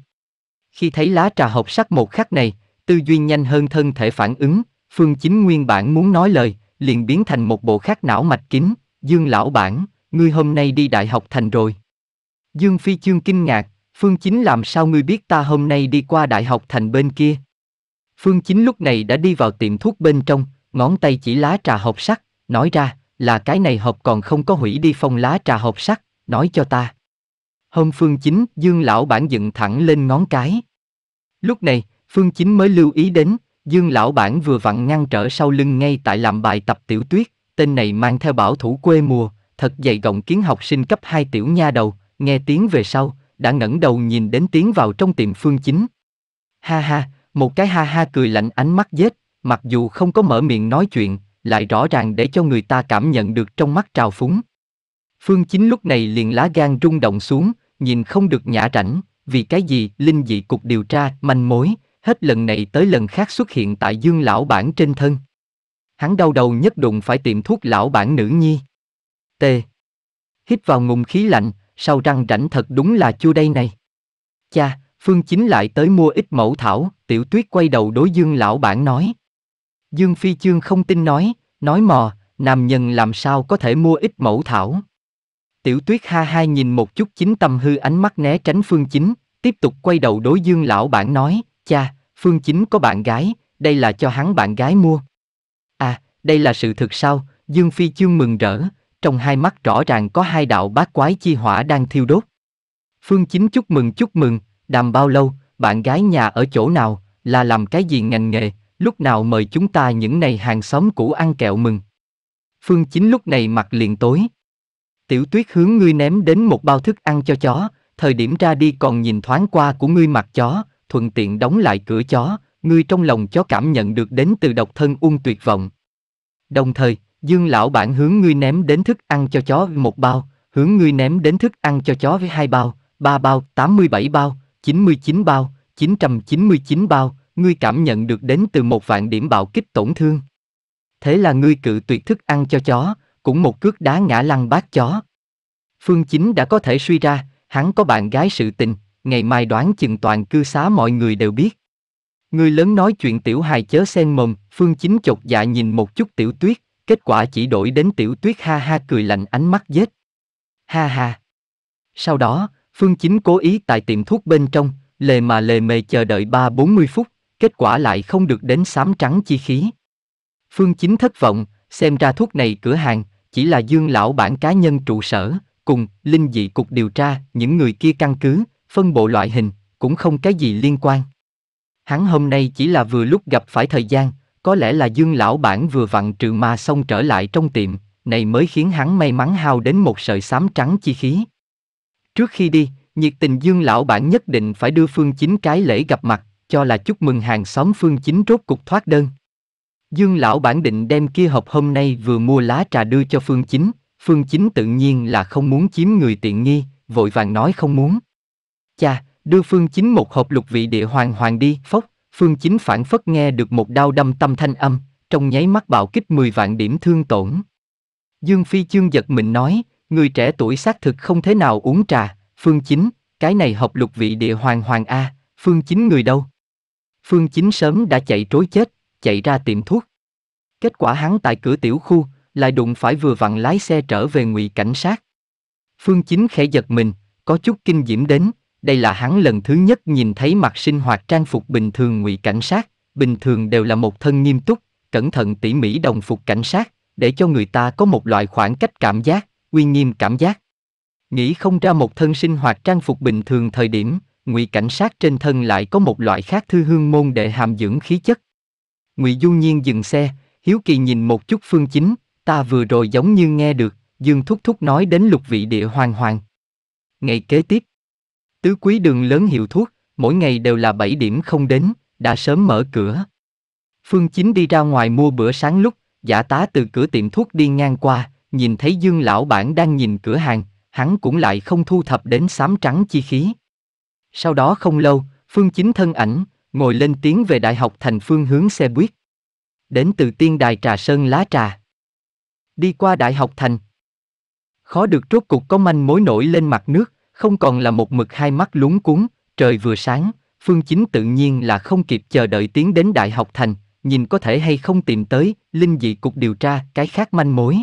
Khi thấy lá trà hộp sắc một khắc này, tư duy nhanh hơn thân thể phản ứng, Phương Chính nguyên bản muốn nói lời, liền biến thành một bộ khác não mạch kính, Dương lão bản, ngươi hôm nay đi đại học thành rồi. Dương Phi Chương kinh ngạc, Phương Chính làm sao ngươi biết ta hôm nay đi qua đại học thành bên kia? Phương Chính lúc này đã đi vào tiệm thuốc bên trong, ngón tay chỉ lá trà hộp sắt, nói ra, là cái này hộp còn không có hủy đi phong lá trà hộp sắt, nói cho ta. Hôm Phương Chính, Dương Lão Bản dựng thẳng lên ngón cái. Lúc này, Phương Chính mới lưu ý đến, Dương Lão Bản vừa vặn ngăn trở sau lưng ngay tại làm bài tập tiểu tuyết, tên này mang theo bảo thủ quê mùa, thật dày gọng kiến học sinh cấp 2 tiểu nha đầu, nghe tiếng về sau, đã ngẩng đầu nhìn đến tiếng vào trong tiệm phương chính. Ha ha, một cái ha ha cười lạnh ánh mắt dết, mặc dù không có mở miệng nói chuyện, lại rõ ràng để cho người ta cảm nhận được trong mắt trào phúng. Phương Chính lúc này liền lá gan rung động xuống, nhìn không được nhã rảnh, vì cái gì linh dị cục điều tra, manh mối, hết lần này tới lần khác xuất hiện tại dương lão bản trên thân. Hắn đau đầu nhất đụng phải tiệm thuốc lão bản nữ nhi tê. Hít vào ngụm khí lạnh, sau răng rảnh thật đúng là chua đây này. Cha, Phương Chính lại tới mua ít mẫu thảo, tiểu tuyết quay đầu đối Dương lão bản nói. Dương Phi Chương không tin nói, nói mò, nam nhân làm sao có thể mua ít mẫu thảo. Tiểu tuyết ha ha nhìn một chút chính tâm hư ánh mắt né tránh Phương Chính, tiếp tục quay đầu đối Dương lão bản nói, cha, Phương Chính có bạn gái, đây là cho hắn bạn gái mua. À, đây là sự thực sao, Dương Phi Chương mừng rỡ, trong hai mắt rõ ràng có hai đạo bát quái chi hỏa đang thiêu đốt. Phương Chính chúc mừng chúc mừng, đàm bao lâu, bạn gái nhà ở chỗ nào, là làm cái gì ngành nghề, lúc nào mời chúng ta những này hàng xóm cũ ăn kẹo mừng. Phương Chính lúc này mặt liền tối. Tiểu tuyết hướng ngươi ném đến một bao thức ăn cho chó, thời điểm ra đi còn nhìn thoáng qua của ngươi mặt chó, thuận tiện đóng lại cửa chó, ngươi trong lòng chó cảm nhận được đến từ độc thân ung tuyệt vọng. Đồng thời, Dương lão bản hướng ngươi ném đến thức ăn cho chó một bao, hướng ngươi ném đến thức ăn cho chó với hai bao, ba bao, 87 bao, 99 bao, 999 bao, ngươi cảm nhận được đến từ một vạn điểm bạo kích tổn thương. Thế là ngươi cự tuyệt thức ăn cho chó, cũng một cước đá ngã lăn bát chó. Phương Chính đã có thể suy ra, hắn có bạn gái sự tình, ngày mai đoán chừng toàn cư xá mọi người đều biết. Người lớn nói chuyện tiểu hài chớ xen mồm, Phương Chính chột dạ nhìn một chút tiểu tuyết, Kết quả chỉ đổi đến tiểu tuyết ha ha cười lạnh ánh mắt dết. Ha ha. Sau đó, Phương Chính cố ý tại tiệm thuốc bên trong, lề mà lề mề chờ đợi 3-40 phút, kết quả lại không được đến xám trắng chi khí. Phương Chính thất vọng, xem ra thuốc này cửa hàng, chỉ là dương lão bản cá nhân trụ sở, cùng linh dị cục điều tra những người kia căn cứ, phân bộ loại hình, cũng không cái gì liên quan. Hắn hôm nay chỉ là vừa lúc gặp phải thời gian, có lẽ là Dương lão bản vừa vặn trừ ma xong trở lại trong tiệm, này mới khiến hắn may mắn hao đến một sợi xám trắng chi khí. Trước khi đi, nhiệt tình Dương lão bản nhất định phải đưa Phương Chính cái lễ gặp mặt, cho là chúc mừng hàng xóm Phương Chính rốt cục thoát đơn. Dương lão bản định đem kia hộp hôm nay vừa mua lá trà đưa cho Phương Chính, Phương Chính tự nhiên là không muốn chiếm người tiện nghi, vội vàng nói không muốn. Cha, đưa Phương Chính một hộp lục vị địa hoàng hoàng đi, phốc. Phương Chính phản phất nghe được một đao đâm tâm thanh âm, trong nháy mắt bạo kích 10 vạn điểm thương tổn. Dương Phi Chương giật mình nói, người trẻ tuổi xác thực không thế nào uống trà, Phương Chính, cái này học lục vị địa hoàng hoàng A, Phương Chính người đâu? Phương Chính sớm đã chạy trối chết, chạy ra tiệm thuốc. Kết quả hắn tại cửa tiểu khu, lại đụng phải vừa vặn lái xe trở về ngụy cảnh sát. Phương Chính khẽ giật mình, có chút kinh diễm đến, đây là hắn lần thứ nhất nhìn thấy mặt sinh hoạt trang phục bình thường ngụy cảnh sát, bình thường đều là một thân nghiêm túc, cẩn thận tỉ mỉ đồng phục cảnh sát, để cho người ta có một loại khoảng cách cảm giác, uy nghiêm cảm giác. Nghĩ không ra một thân sinh hoạt trang phục bình thường thời điểm, ngụy cảnh sát trên thân lại có một loại khác thư hương môn để hàm dưỡng khí chất. Ngụy Du Nhiên dừng xe, hiếu kỳ nhìn một chút phương chính, ta vừa rồi giống như nghe được, Dương Thúc Thúc nói đến lục vị địa hoàng hoàng. Ngày kế tiếp, Tứ quý đường lớn hiệu thuốc, mỗi ngày đều là 7 điểm không đến, đã sớm mở cửa. Phương Chính đi ra ngoài mua bữa sáng lúc, giả tá từ cửa tiệm thuốc đi ngang qua, nhìn thấy Dương lão bản đang nhìn cửa hàng, hắn cũng lại không thu thập đến xám trắng chi khí. Sau đó không lâu, Phương Chính thân ảnh, ngồi lên tiếng về đại học thành phương hướng xe buýt. Đến từ tiên đài trà sơn lá trà. Đi qua đại học thành. Khó được rốt cục có manh mối nổi lên mặt nước, không còn là một mực hai mắt lúng cuốn, trời vừa sáng, Phương Chính tự nhiên là không kịp chờ đợi tiến đến Đại học Thành, nhìn có thể hay không tìm tới, linh dị cục điều tra, cái khác manh mối.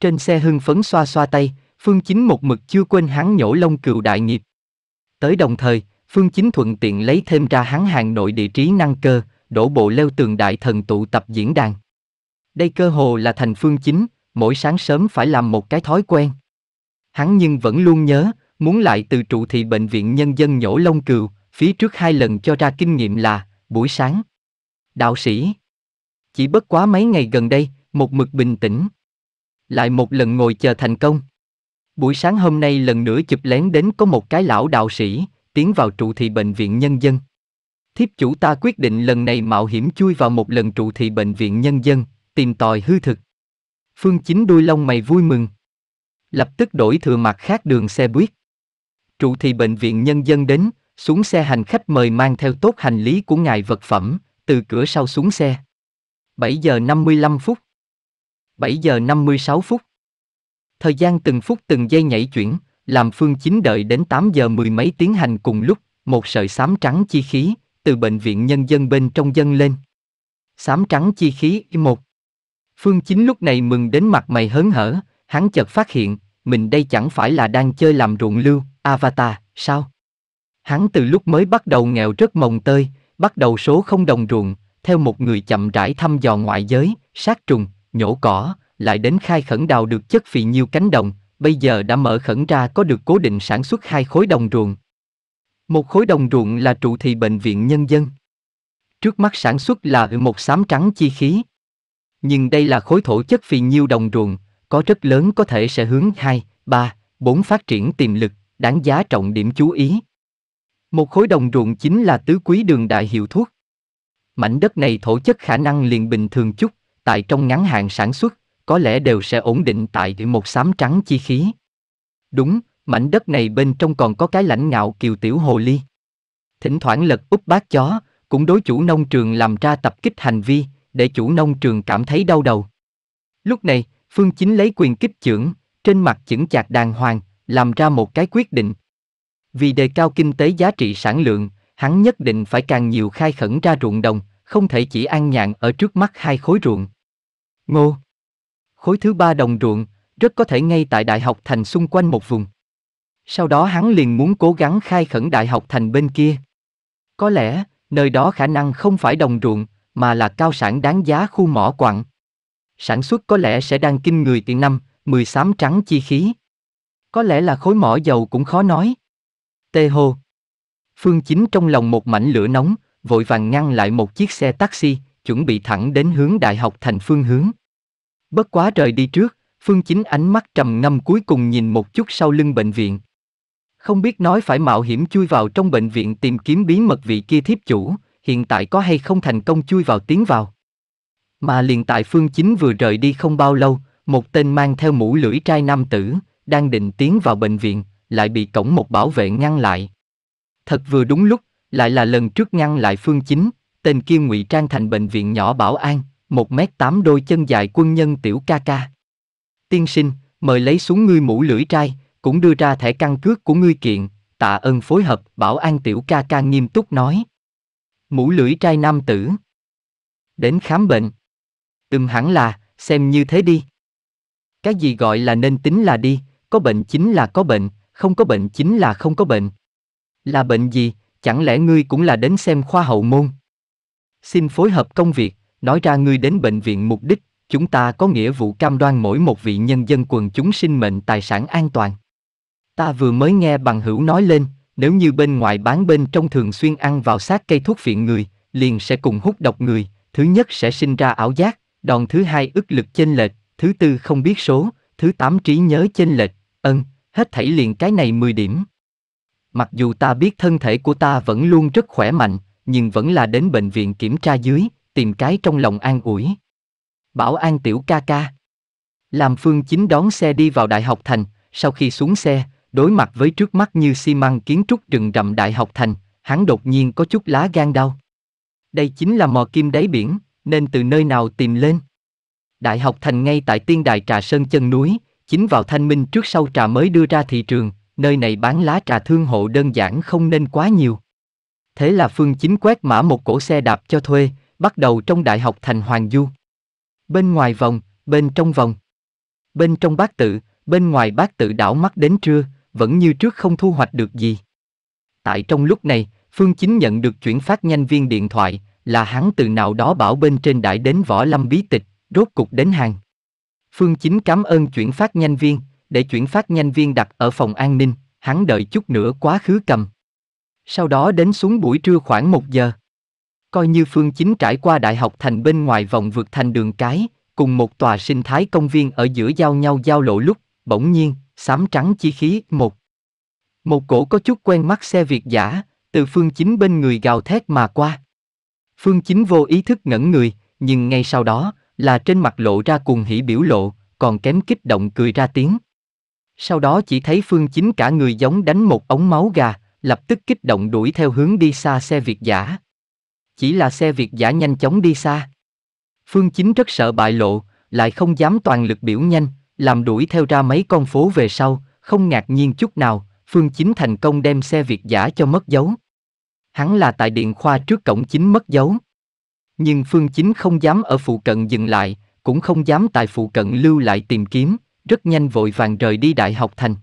Trên xe hưng phấn xoa xoa tay, Phương Chính một mực chưa quên hắn nhổ lông cừu đại nghiệp. Tới đồng thời, Phương Chính thuận tiện lấy thêm ra hắn hàng nội địa trí năng cơ, đổ bộ leo tường đại thần tụ tập diễn đàn. Đây cơ hồ là thành Phương Chính, mỗi sáng sớm phải làm một cái thói quen. Hắn nhưng vẫn luôn nhớ, Muốn lại từ trụ thì bệnh viện nhân dân nhổ lông cừu, phía trước hai lần cho ra kinh nghiệm là, buổi sáng. Đạo sĩ. Chỉ bất quá mấy ngày gần đây, một mực bình tĩnh. Lại một lần ngồi chờ thành công. Buổi sáng hôm nay lần nữa chụp lén đến có một cái lão đạo sĩ, tiến vào trụ thị bệnh viện nhân dân. Thiếp chủ ta quyết định lần này mạo hiểm chui vào một lần trụ thị bệnh viện nhân dân, tìm tòi hư thực. Phương Chính đuôi lông mày vui mừng. Lập tức đổi thừa mặt khác đường xe buýt trụ thì bệnh viện nhân dân đến, xuống xe hành khách mời mang theo tốt hành lý của ngài vật phẩm, từ cửa sau xuống xe. 7 giờ 55 phút 7 giờ 56 phút Thời gian từng phút từng giây nhảy chuyển, làm phương chính đợi đến 8 giờ mười mấy tiến hành cùng lúc, một sợi xám trắng chi khí, từ bệnh viện nhân dân bên trong dân lên. Xám trắng chi khí một Phương chính lúc này mừng đến mặt mày hớn hở, hắn chợt phát hiện, mình đây chẳng phải là đang chơi làm ruộng lưu, Avatar, sao? Hắn từ lúc mới bắt đầu nghèo rất mồng tơi, bắt đầu số không đồng ruộng, theo một người chậm rãi thăm dò ngoại giới, sát trùng, nhổ cỏ, lại đến khai khẩn đào được chất phì nhiêu cánh đồng, bây giờ đã mở khẩn ra có được cố định sản xuất hai khối đồng ruộng. Một khối đồng ruộng là trụ thị bệnh viện nhân dân. Trước mắt sản xuất là một xám trắng chi khí. Nhưng đây là khối thổ chất phì nhiêu đồng ruộng, có rất lớn có thể sẽ hướng 2, 3, 4 phát triển tiềm lực, đáng giá trọng điểm chú ý. Một khối đồng ruộng chính là tứ quý đường đại hiệu thuốc. Mảnh đất này thổ chất khả năng liền bình thường chút, tại trong ngắn hạn sản xuất, có lẽ đều sẽ ổn định tại một xám trắng chi khí. Đúng, mảnh đất này bên trong còn có cái lãnh ngạo kiều tiểu hồ ly. Thỉnh thoảng lật úp bát chó, cũng đối chủ nông trường làm ra tập kích hành vi, để chủ nông trường cảm thấy đau đầu. Lúc này, Phương Chính lấy quyền kích trưởng, trên mặt chững chạc đàng hoàng, làm ra một cái quyết định. Vì đề cao kinh tế giá trị sản lượng, hắn nhất định phải càng nhiều khai khẩn ra ruộng đồng, không thể chỉ an nhàn ở trước mắt hai khối ruộng. Ngô Khối thứ ba đồng ruộng, rất có thể ngay tại đại học thành xung quanh một vùng. Sau đó hắn liền muốn cố gắng khai khẩn đại học thành bên kia. Có lẽ, nơi đó khả năng không phải đồng ruộng, mà là cao sản đáng giá khu mỏ quặng. Sản xuất có lẽ sẽ đang kinh người tiền năm, mười 18 trắng chi khí. Có lẽ là khối mỏ dầu cũng khó nói. Tê hô. Phương Chính trong lòng một mảnh lửa nóng, vội vàng ngăn lại một chiếc xe taxi, chuẩn bị thẳng đến hướng đại học thành phương hướng. Bất quá rời đi trước, Phương Chính ánh mắt trầm ngâm cuối cùng nhìn một chút sau lưng bệnh viện. Không biết nói phải mạo hiểm chui vào trong bệnh viện tìm kiếm bí mật vị kia thiếp chủ, hiện tại có hay không thành công chui vào tiến vào. Mà liền tại Phương Chính vừa rời đi không bao lâu, một tên mang theo mũ lưỡi trai nam tử, đang định tiến vào bệnh viện, lại bị cổng một bảo vệ ngăn lại. Thật vừa đúng lúc, lại là lần trước ngăn lại phương chính, tên kia ngụy trang thành bệnh viện nhỏ bảo an, một mét tám đôi chân dài quân nhân tiểu ca ca. Tiên sinh, mời lấy xuống ngươi mũ lưỡi trai, cũng đưa ra thẻ căn cước của ngươi kiện, tạ ơn phối hợp, bảo an tiểu ca ca nghiêm túc nói. Mũ lưỡi trai nam tử. Đến khám bệnh. Ừm hẳn là, xem như thế đi. Cái gì gọi là nên tính là đi, có bệnh chính là có bệnh, không có bệnh chính là không có bệnh. Là bệnh gì, chẳng lẽ ngươi cũng là đến xem khoa hậu môn? Xin phối hợp công việc, nói ra ngươi đến bệnh viện mục đích, chúng ta có nghĩa vụ cam đoan mỗi một vị nhân dân quần chúng sinh mệnh tài sản an toàn. Ta vừa mới nghe bằng hữu nói lên, nếu như bên ngoài bán bên trong thường xuyên ăn vào sát cây thuốc phiện người, liền sẽ cùng hút độc người, thứ nhất sẽ sinh ra ảo giác, đòn thứ hai ức lực chênh lệch, thứ tư không biết số, thứ tám trí nhớ chênh lệch, Ân, hết thảy liền cái này 10 điểm. Mặc dù ta biết thân thể của ta vẫn luôn rất khỏe mạnh, nhưng vẫn là đến bệnh viện kiểm tra dưới, tìm cái trong lòng an ủi. Bảo an tiểu ca ca. Làm phương chính đón xe đi vào đại học thành, sau khi xuống xe, đối mặt với trước mắt như xi măng kiến trúc rừng rậm đại học thành, hắn đột nhiên có chút lá gan đau. Đây chính là mò kim đáy biển, nên từ nơi nào tìm lên. Đại học thành ngay tại tiên đài trà sơn chân núi, Chính vào thanh minh trước sau trà mới đưa ra thị trường, nơi này bán lá trà thương hộ đơn giản không nên quá nhiều. Thế là Phương Chính quét mã một cổ xe đạp cho thuê, bắt đầu trong Đại học Thành Hoàng Du. Bên ngoài vòng, bên trong vòng. Bên trong bác tự, bên ngoài bác tự đảo mắt đến trưa, vẫn như trước không thu hoạch được gì. Tại trong lúc này, Phương Chính nhận được chuyển phát nhanh viên điện thoại, là hắn từ nào đó bảo bên trên đại đến võ lâm bí tịch, rốt cục đến hàng. Phương Chính cảm ơn chuyển phát nhanh viên, để chuyển phát nhanh viên đặt ở phòng an ninh, hắn đợi chút nữa quá khứ cầm. Sau đó đến xuống buổi trưa khoảng 1 giờ. Coi như Phương Chính trải qua đại học thành bên ngoài vòng vượt thành đường cái, cùng một tòa sinh thái công viên ở giữa giao nhau giao lộ lúc, bỗng nhiên, xám trắng chi khí, một. Một cổ có chút quen mắt xe việt giả, từ Phương Chính bên người gào thét mà qua. Phương Chính vô ý thức ngẩn người, nhưng ngay sau đó, là trên mặt lộ ra cuồng hỉ biểu lộ, còn kém kích động cười ra tiếng. Sau đó chỉ thấy Phương Chính cả người giống đánh một ống máu gà, lập tức kích động đuổi theo hướng đi xa xe Việt giả. Chỉ là xe Việt giả nhanh chóng đi xa. Phương Chính rất sợ bại lộ, lại không dám toàn lực biểu nhanh, làm đuổi theo ra mấy con phố về sau, không ngạc nhiên chút nào, Phương Chính thành công đem xe Việt giả cho mất dấu. Hắn là tại điện khoa trước cổng chính mất dấu nhưng Phương Chính không dám ở phụ cận dừng lại, cũng không dám tại phụ cận lưu lại tìm kiếm, rất nhanh vội vàng rời đi Đại học Thành.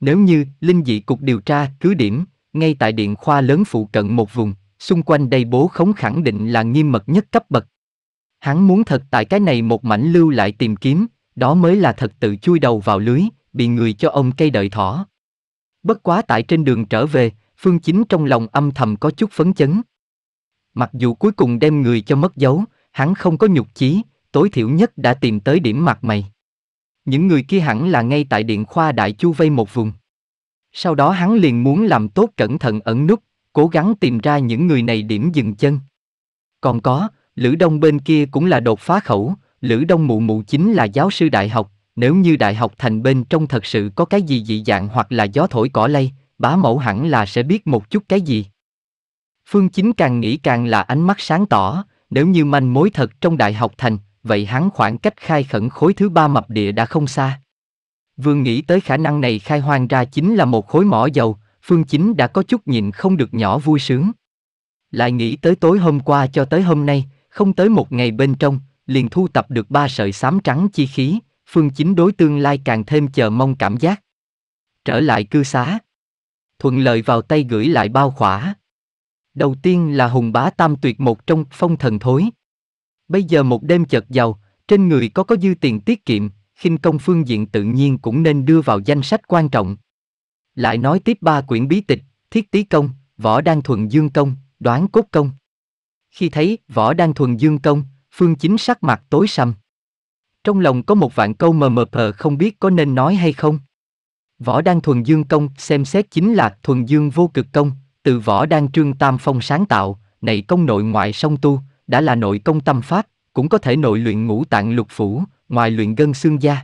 Nếu như Linh dị cục điều tra cứ điểm, ngay tại điện khoa lớn phụ cận một vùng, xung quanh đây bố khống khẳng định là nghiêm mật nhất cấp bậc. Hắn muốn thật tại cái này một mảnh lưu lại tìm kiếm, đó mới là thật tự chui đầu vào lưới, bị người cho ông cây đợi thỏ. Bất quá tại trên đường trở về, Phương Chính trong lòng âm thầm có chút phấn chấn, Mặc dù cuối cùng đem người cho mất dấu, hắn không có nhục chí, tối thiểu nhất đã tìm tới điểm mặt mày. Những người kia hẳn là ngay tại điện khoa đại chu vây một vùng. Sau đó hắn liền muốn làm tốt cẩn thận ẩn nút, cố gắng tìm ra những người này điểm dừng chân. Còn có, Lữ Đông bên kia cũng là đột phá khẩu, Lữ Đông mụ mụ chính là giáo sư đại học, nếu như đại học thành bên trong thật sự có cái gì dị dạng hoặc là gió thổi cỏ lây, bá mẫu hẳn là sẽ biết một chút cái gì. Phương Chính càng nghĩ càng là ánh mắt sáng tỏ, nếu như manh mối thật trong đại học thành, vậy hắn khoảng cách khai khẩn khối thứ ba mập địa đã không xa. Vương nghĩ tới khả năng này khai hoang ra chính là một khối mỏ dầu, Phương Chính đã có chút nhịn không được nhỏ vui sướng. Lại nghĩ tới tối hôm qua cho tới hôm nay, không tới một ngày bên trong, liền thu tập được ba sợi xám trắng chi khí, Phương Chính đối tương lai càng thêm chờ mong cảm giác. Trở lại cư xá. Thuận lợi vào tay gửi lại bao khỏa, Đầu tiên là Hùng Bá Tam Tuyệt một trong phong thần thối. Bây giờ một đêm chợt giàu, trên người có có dư tiền tiết kiệm, khinh công phương diện tự nhiên cũng nên đưa vào danh sách quan trọng. Lại nói tiếp ba quyển bí tịch, thiết tí công, võ đan thuần dương công, đoán cốt công. Khi thấy võ đan thuần dương công, phương chính sắc mặt tối sầm. Trong lòng có một vạn câu mờ mờ pờ không biết có nên nói hay không. Võ đan thuần dương công xem xét chính là thuần dương vô cực công, từ võ đan trương tam phong sáng tạo, này công nội ngoại song tu, đã là nội công tâm pháp, cũng có thể nội luyện ngũ tạng lục phủ, ngoài luyện gân xương da.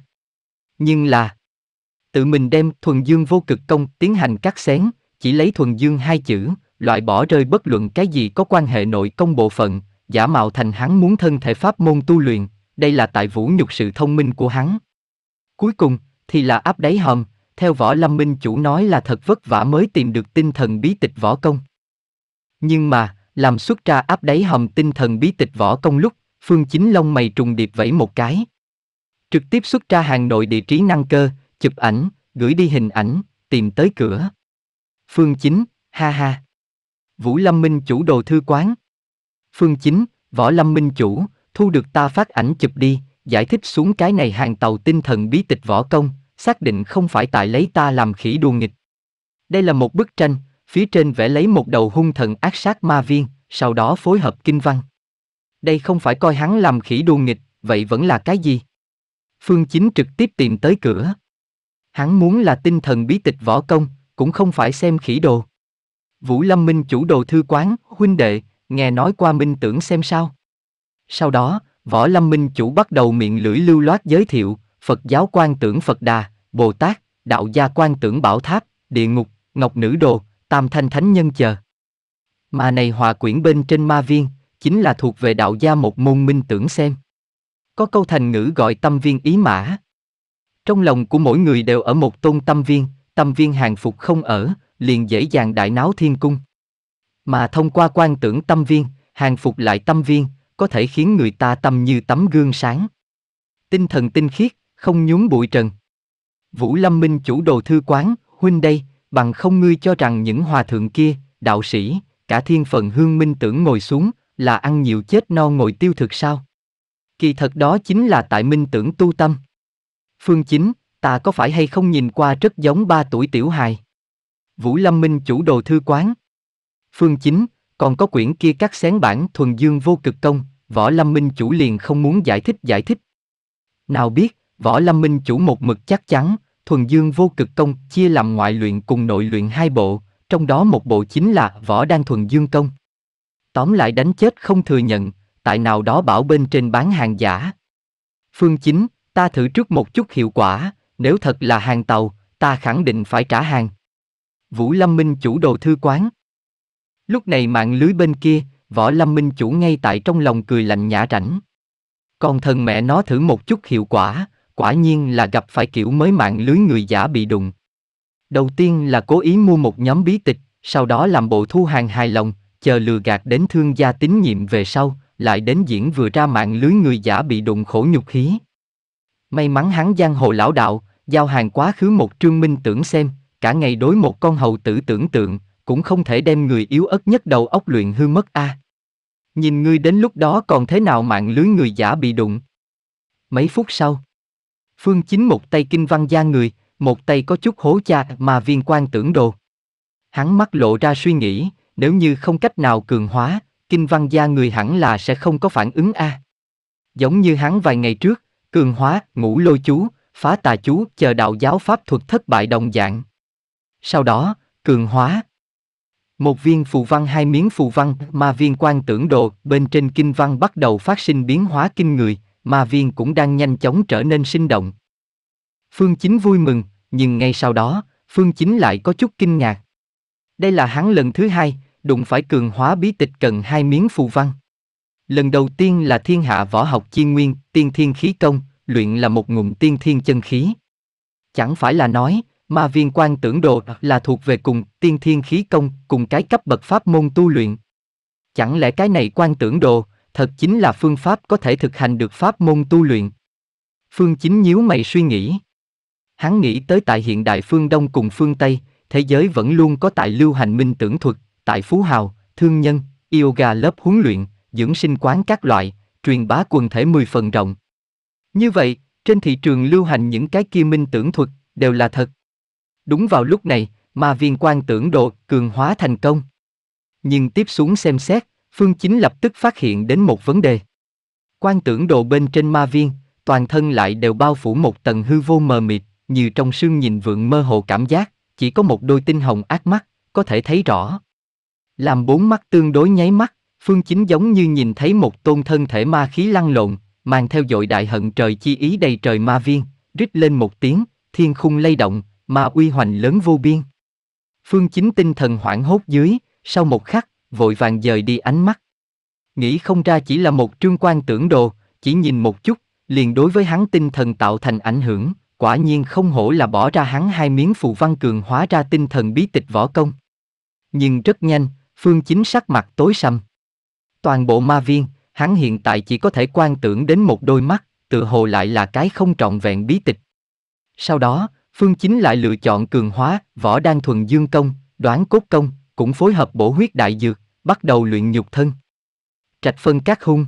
Nhưng là, tự mình đem thuần dương vô cực công tiến hành cắt xén, chỉ lấy thuần dương hai chữ, loại bỏ rơi bất luận cái gì có quan hệ nội công bộ phận, giả mạo thành hắn muốn thân thể pháp môn tu luyện, đây là tại vũ nhục sự thông minh của hắn. Cuối cùng, thì là áp đáy hầm theo võ lâm minh chủ nói là thật vất vả mới tìm được tinh thần bí tịch võ công. Nhưng mà, làm xuất ra áp đáy hầm tinh thần bí tịch võ công lúc, Phương Chính Long mày trùng điệp vẫy một cái. Trực tiếp xuất ra hàng nội địa trí năng cơ, chụp ảnh, gửi đi hình ảnh, tìm tới cửa. Phương Chính, ha ha. Vũ Lâm Minh chủ đồ thư quán. Phương Chính, Võ Lâm Minh chủ, thu được ta phát ảnh chụp đi, giải thích xuống cái này hàng tàu tinh thần bí tịch võ công, xác định không phải tại lấy ta làm khỉ đùa nghịch. Đây là một bức tranh, phía trên vẽ lấy một đầu hung thần ác sát ma viên, sau đó phối hợp kinh văn. Đây không phải coi hắn làm khỉ đùa nghịch, vậy vẫn là cái gì? Phương Chính trực tiếp tìm tới cửa. Hắn muốn là tinh thần bí tịch võ công, cũng không phải xem khỉ đồ. Vũ Lâm Minh chủ đồ thư quán, huynh đệ, nghe nói qua minh tưởng xem sao. Sau đó, Võ Lâm Minh chủ bắt đầu miệng lưỡi lưu loát giới thiệu, Phật giáo quan tưởng Phật Đà, Bồ Tát, Đạo gia quan tưởng Bảo Tháp, Địa Ngục, Ngọc Nữ Đồ, Tam Thanh Thánh Nhân chờ. Mà này hòa quyển bên trên ma viên, chính là thuộc về đạo gia một môn minh tưởng xem. Có câu thành ngữ gọi tâm viên ý mã. Trong lòng của mỗi người đều ở một tôn tâm viên, tâm viên hàng phục không ở, liền dễ dàng đại náo thiên cung. Mà thông qua quan tưởng tâm viên, hàng phục lại tâm viên, có thể khiến người ta tâm như tấm gương sáng. Tinh thần tinh khiết, không nhún bụi trần. Vũ Lâm Minh chủ đồ thư quán, huynh đây, bằng không ngươi cho rằng những hòa thượng kia, đạo sĩ, cả thiên phần hương minh tưởng ngồi xuống, là ăn nhiều chết no ngồi tiêu thực sao? Kỳ thật đó chính là tại minh tưởng tu tâm. Phương chính, ta có phải hay không nhìn qua rất giống ba tuổi tiểu hài? Vũ Lâm Minh chủ đồ thư quán. Phương chính, còn có quyển kia các xén bản thuần dương vô cực công, võ lâm minh chủ liền không muốn giải thích giải thích. Nào biết, Võ Lâm Minh chủ một mực chắc chắn, thuần dương vô cực công chia làm ngoại luyện cùng nội luyện hai bộ, trong đó một bộ chính là võ đan thuần dương công. Tóm lại đánh chết không thừa nhận, tại nào đó bảo bên trên bán hàng giả. Phương chính, ta thử trước một chút hiệu quả, nếu thật là hàng tàu, ta khẳng định phải trả hàng. Vũ Lâm Minh chủ đồ thư quán. Lúc này mạng lưới bên kia, võ Lâm Minh chủ ngay tại trong lòng cười lạnh nhã rảnh. Còn thần mẹ nó thử một chút hiệu quả, quả nhiên là gặp phải kiểu mới mạng lưới người giả bị đụng. Đầu tiên là cố ý mua một nhóm bí tịch, sau đó làm bộ thu hàng hài lòng, chờ lừa gạt đến thương gia tín nhiệm về sau, lại đến diễn vừa ra mạng lưới người giả bị đụng khổ nhục khí. May mắn hắn giang hồ lão đạo, giao hàng quá khứ một trương minh tưởng xem, cả ngày đối một con hầu tử tưởng tượng, cũng không thể đem người yếu ớt nhất đầu óc luyện hư mất a. À. Nhìn ngươi đến lúc đó còn thế nào mạng lưới người giả bị đụng. Mấy phút sau, Phương Chính một tay kinh văn gia người, một tay có chút hố cha mà viên quan tưởng đồ. Hắn mắt lộ ra suy nghĩ, nếu như không cách nào cường hóa, kinh văn gia người hẳn là sẽ không có phản ứng a. Giống như hắn vài ngày trước, cường hóa, ngủ lôi chú, phá tà chú, chờ đạo giáo pháp thuật thất bại đồng dạng. Sau đó, cường hóa. Một viên phù văn hai miếng phù văn mà viên quan tưởng đồ bên trên kinh văn bắt đầu phát sinh biến hóa kinh người, ma viên cũng đang nhanh chóng trở nên sinh động. Phương Chính vui mừng, nhưng ngay sau đó, Phương Chính lại có chút kinh ngạc. Đây là hắn lần thứ hai, đụng phải cường hóa bí tịch cần hai miếng phù văn. Lần đầu tiên là thiên hạ võ học chi nguyên, tiên thiên khí công, luyện là một ngụm tiên thiên chân khí. Chẳng phải là nói, ma viên quan tưởng đồ là thuộc về cùng tiên thiên khí công, cùng cái cấp bậc pháp môn tu luyện. Chẳng lẽ cái này quan tưởng đồ, thật chính là phương pháp có thể thực hành được pháp môn tu luyện. Phương Chính nhíu mày suy nghĩ. Hắn nghĩ tới tại hiện đại phương Đông cùng phương Tây, thế giới vẫn luôn có tại lưu hành minh tưởng thuật, tại phú hào, thương nhân, yoga lớp huấn luyện, dưỡng sinh quán các loại, truyền bá quần thể mười phần rộng. Như vậy, trên thị trường lưu hành những cái kia minh tưởng thuật đều là thật. Đúng vào lúc này, mà viên quan tưởng độ cường hóa thành công. Nhưng tiếp xuống xem xét, Phương Chính lập tức phát hiện đến một vấn đề. Quan tưởng đồ bên trên ma viên, toàn thân lại đều bao phủ một tầng hư vô mờ mịt, như trong sương nhìn vượng mơ hồ cảm giác, chỉ có một đôi tinh hồng ác mắt, có thể thấy rõ. Làm bốn mắt tương đối nháy mắt, Phương Chính giống như nhìn thấy một tôn thân thể ma khí lăn lộn, mang theo dội đại hận trời chi ý đầy trời ma viên, rít lên một tiếng, thiên khung lay động, ma uy hoành lớn vô biên. Phương Chính tinh thần hoảng hốt dưới, sau một khắc, vội vàng dời đi ánh mắt. Nghĩ không ra chỉ là một trương quan tưởng đồ, chỉ nhìn một chút, liền đối với hắn tinh thần tạo thành ảnh hưởng, quả nhiên không hổ là bỏ ra hắn hai miếng phù văn cường hóa ra tinh thần bí tịch võ công. Nhưng rất nhanh, phương chính sắc mặt tối sầm. Toàn bộ ma viên, hắn hiện tại chỉ có thể quan tưởng đến một đôi mắt, tự hồ lại là cái không trọn vẹn bí tịch. Sau đó, phương chính lại lựa chọn cường hóa, võ đan thuần dương công, đoán cốt công, cũng phối hợp bổ huyết đại dược, bắt đầu luyện nhục thân. Trạch phân các hung.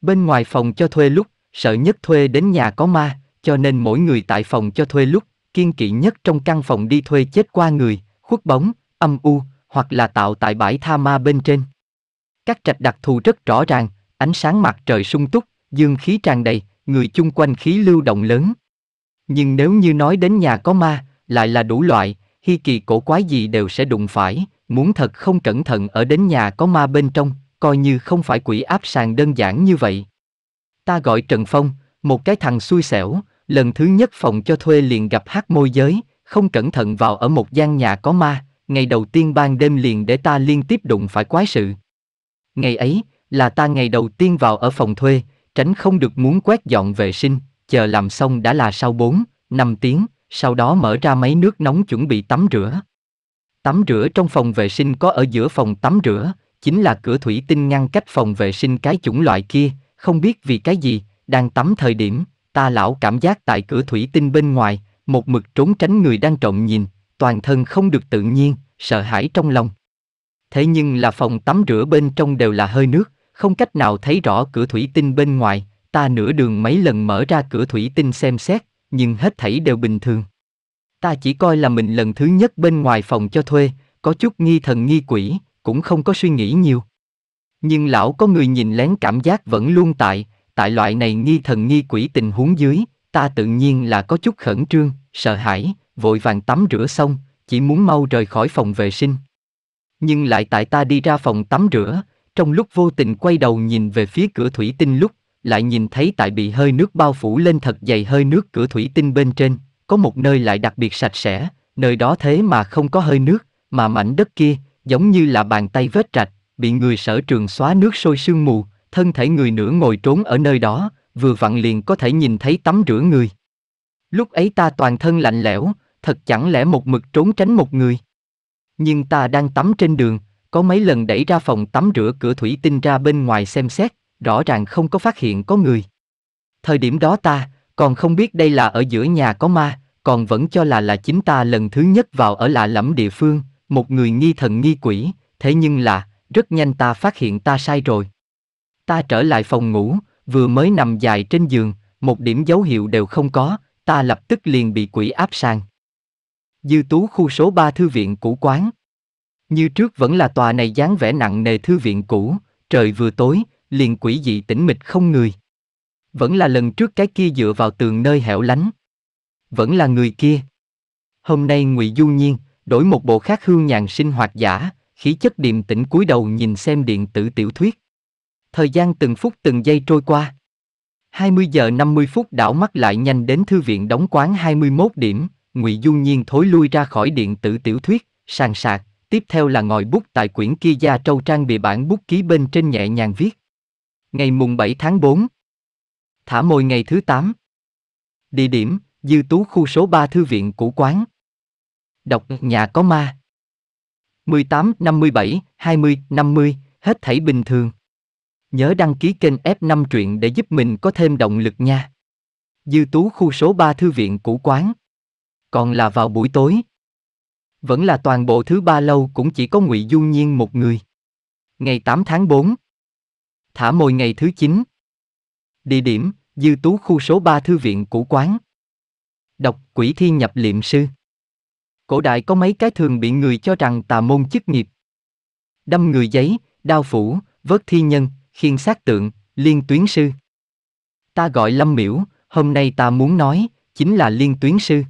Bên ngoài phòng cho thuê lúc, sợ nhất thuê đến nhà có ma, cho nên mỗi người tại phòng cho thuê lúc, kiên kỵ nhất trong căn phòng đi thuê chết qua người, khuất bóng, âm u, hoặc là tạo tại bãi tha ma bên trên. Các trạch đặc thù rất rõ ràng, ánh sáng mặt trời sung túc, dương khí tràn đầy, người chung quanh khí lưu động lớn. Nhưng nếu như nói đến nhà có ma, lại là đủ loại, hy kỳ cổ quái gì đều sẽ đụng phải, muốn thật không cẩn thận ở đến nhà có ma bên trong, coi như không phải quỷ áp sàn đơn giản như vậy. Ta gọi Trần Phong, một cái thằng xui xẻo, lần thứ nhất phòng cho thuê liền gặp hát môi giới, không cẩn thận vào ở một gian nhà có ma, ngày đầu tiên ban đêm liền để ta liên tiếp đụng phải quái sự. Ngày ấy, là ta ngày đầu tiên vào ở phòng thuê, tránh không được muốn quét dọn vệ sinh, chờ làm xong đã là sau 4, 5 tiếng, sau đó mở ra máy nước nóng chuẩn bị tắm rửa. Tắm rửa trong phòng vệ sinh có ở giữa phòng tắm rửa, chính là cửa thủy tinh ngăn cách phòng vệ sinh cái chủng loại kia, không biết vì cái gì, đang tắm thời điểm, ta lão cảm giác tại cửa thủy tinh bên ngoài, một mực trốn tránh người đang trộm nhìn, toàn thân không được tự nhiên, sợ hãi trong lòng. Thế nhưng là phòng tắm rửa bên trong đều là hơi nước, không cách nào thấy rõ cửa thủy tinh bên ngoài, ta nửa đường mấy lần mở ra cửa thủy tinh xem xét, nhưng hết thảy đều bình thường ta chỉ coi là mình lần thứ nhất bên ngoài phòng cho thuê, có chút nghi thần nghi quỷ, cũng không có suy nghĩ nhiều. Nhưng lão có người nhìn lén cảm giác vẫn luôn tại, tại loại này nghi thần nghi quỷ tình huống dưới, ta tự nhiên là có chút khẩn trương, sợ hãi, vội vàng tắm rửa xong, chỉ muốn mau rời khỏi phòng vệ sinh. Nhưng lại tại ta đi ra phòng tắm rửa, trong lúc vô tình quay đầu nhìn về phía cửa thủy tinh lúc, lại nhìn thấy tại bị hơi nước bao phủ lên thật dày hơi nước cửa thủy tinh bên trên, có một nơi lại đặc biệt sạch sẽ, nơi đó thế mà không có hơi nước, mà mảnh đất kia, giống như là bàn tay vết rạch, bị người sở trường xóa nước sôi sương mù, thân thể người nửa ngồi trốn ở nơi đó, vừa vặn liền có thể nhìn thấy tắm rửa người. Lúc ấy ta toàn thân lạnh lẽo, thật chẳng lẽ một mực trốn tránh một người. Nhưng ta đang tắm trên đường, có mấy lần đẩy ra phòng tắm rửa cửa thủy tinh ra bên ngoài xem xét, rõ ràng không có phát hiện có người. Thời điểm đó ta, còn không biết đây là ở giữa nhà có ma, còn vẫn cho là là chính ta lần thứ nhất vào ở lạ lẫm địa phương, một người nghi thần nghi quỷ, thế nhưng là, rất nhanh ta phát hiện ta sai rồi. Ta trở lại phòng ngủ, vừa mới nằm dài trên giường, một điểm dấu hiệu đều không có, ta lập tức liền bị quỷ áp sang. Dư tú khu số 3 thư viện cũ quán. Như trước vẫn là tòa này dáng vẻ nặng nề thư viện cũ, trời vừa tối, liền quỷ dị tĩnh mịch không người, vẫn là lần trước cái kia dựa vào tường nơi hẻo lánh. Vẫn là người kia. Hôm nay ngụy Du Nhiên, đổi một bộ khác hương nhàn sinh hoạt giả, khí chất điềm tĩnh cúi đầu nhìn xem điện tử tiểu thuyết. Thời gian từng phút từng giây trôi qua. 20 giờ 50 phút đảo mắt lại nhanh đến thư viện đóng quán 21 điểm, Ngụy Du Nhiên thối lui ra khỏi điện tử tiểu thuyết, sàn sạc, tiếp theo là ngòi bút tại quyển kia da trâu trang bị bản bút ký bên trên nhẹ nhàng viết. Ngày mùng 7 tháng 4 Thả mồi ngày thứ 8. Địa điểm, Dư Tú khu số 3 Thư viện Cũ Quán. Đọc Nhà có ma. 18, 57, 20, 50, hết thảy bình thường. Nhớ đăng ký kênh F5 truyện để giúp mình có thêm động lực nha. Dư Tú khu số 3 Thư viện Cũ Quán. Còn là vào buổi tối. Vẫn là toàn bộ thứ ba lâu cũng chỉ có ngụy Du Nhiên một người. Ngày 8 tháng 4. Thả mồi ngày thứ 9. Địa điểm, Dư Tú khu số 3 Thư viện cũ Quán. Đọc Quỷ thi Nhập Liệm Sư. Cổ đại có mấy cái thường bị người cho rằng tà môn chức nghiệp. Đâm người giấy, đao phủ, vớt thi nhân, khiên sát tượng, liên tuyến sư. Ta gọi Lâm Miễu, hôm nay ta muốn nói, chính là liên tuyến sư.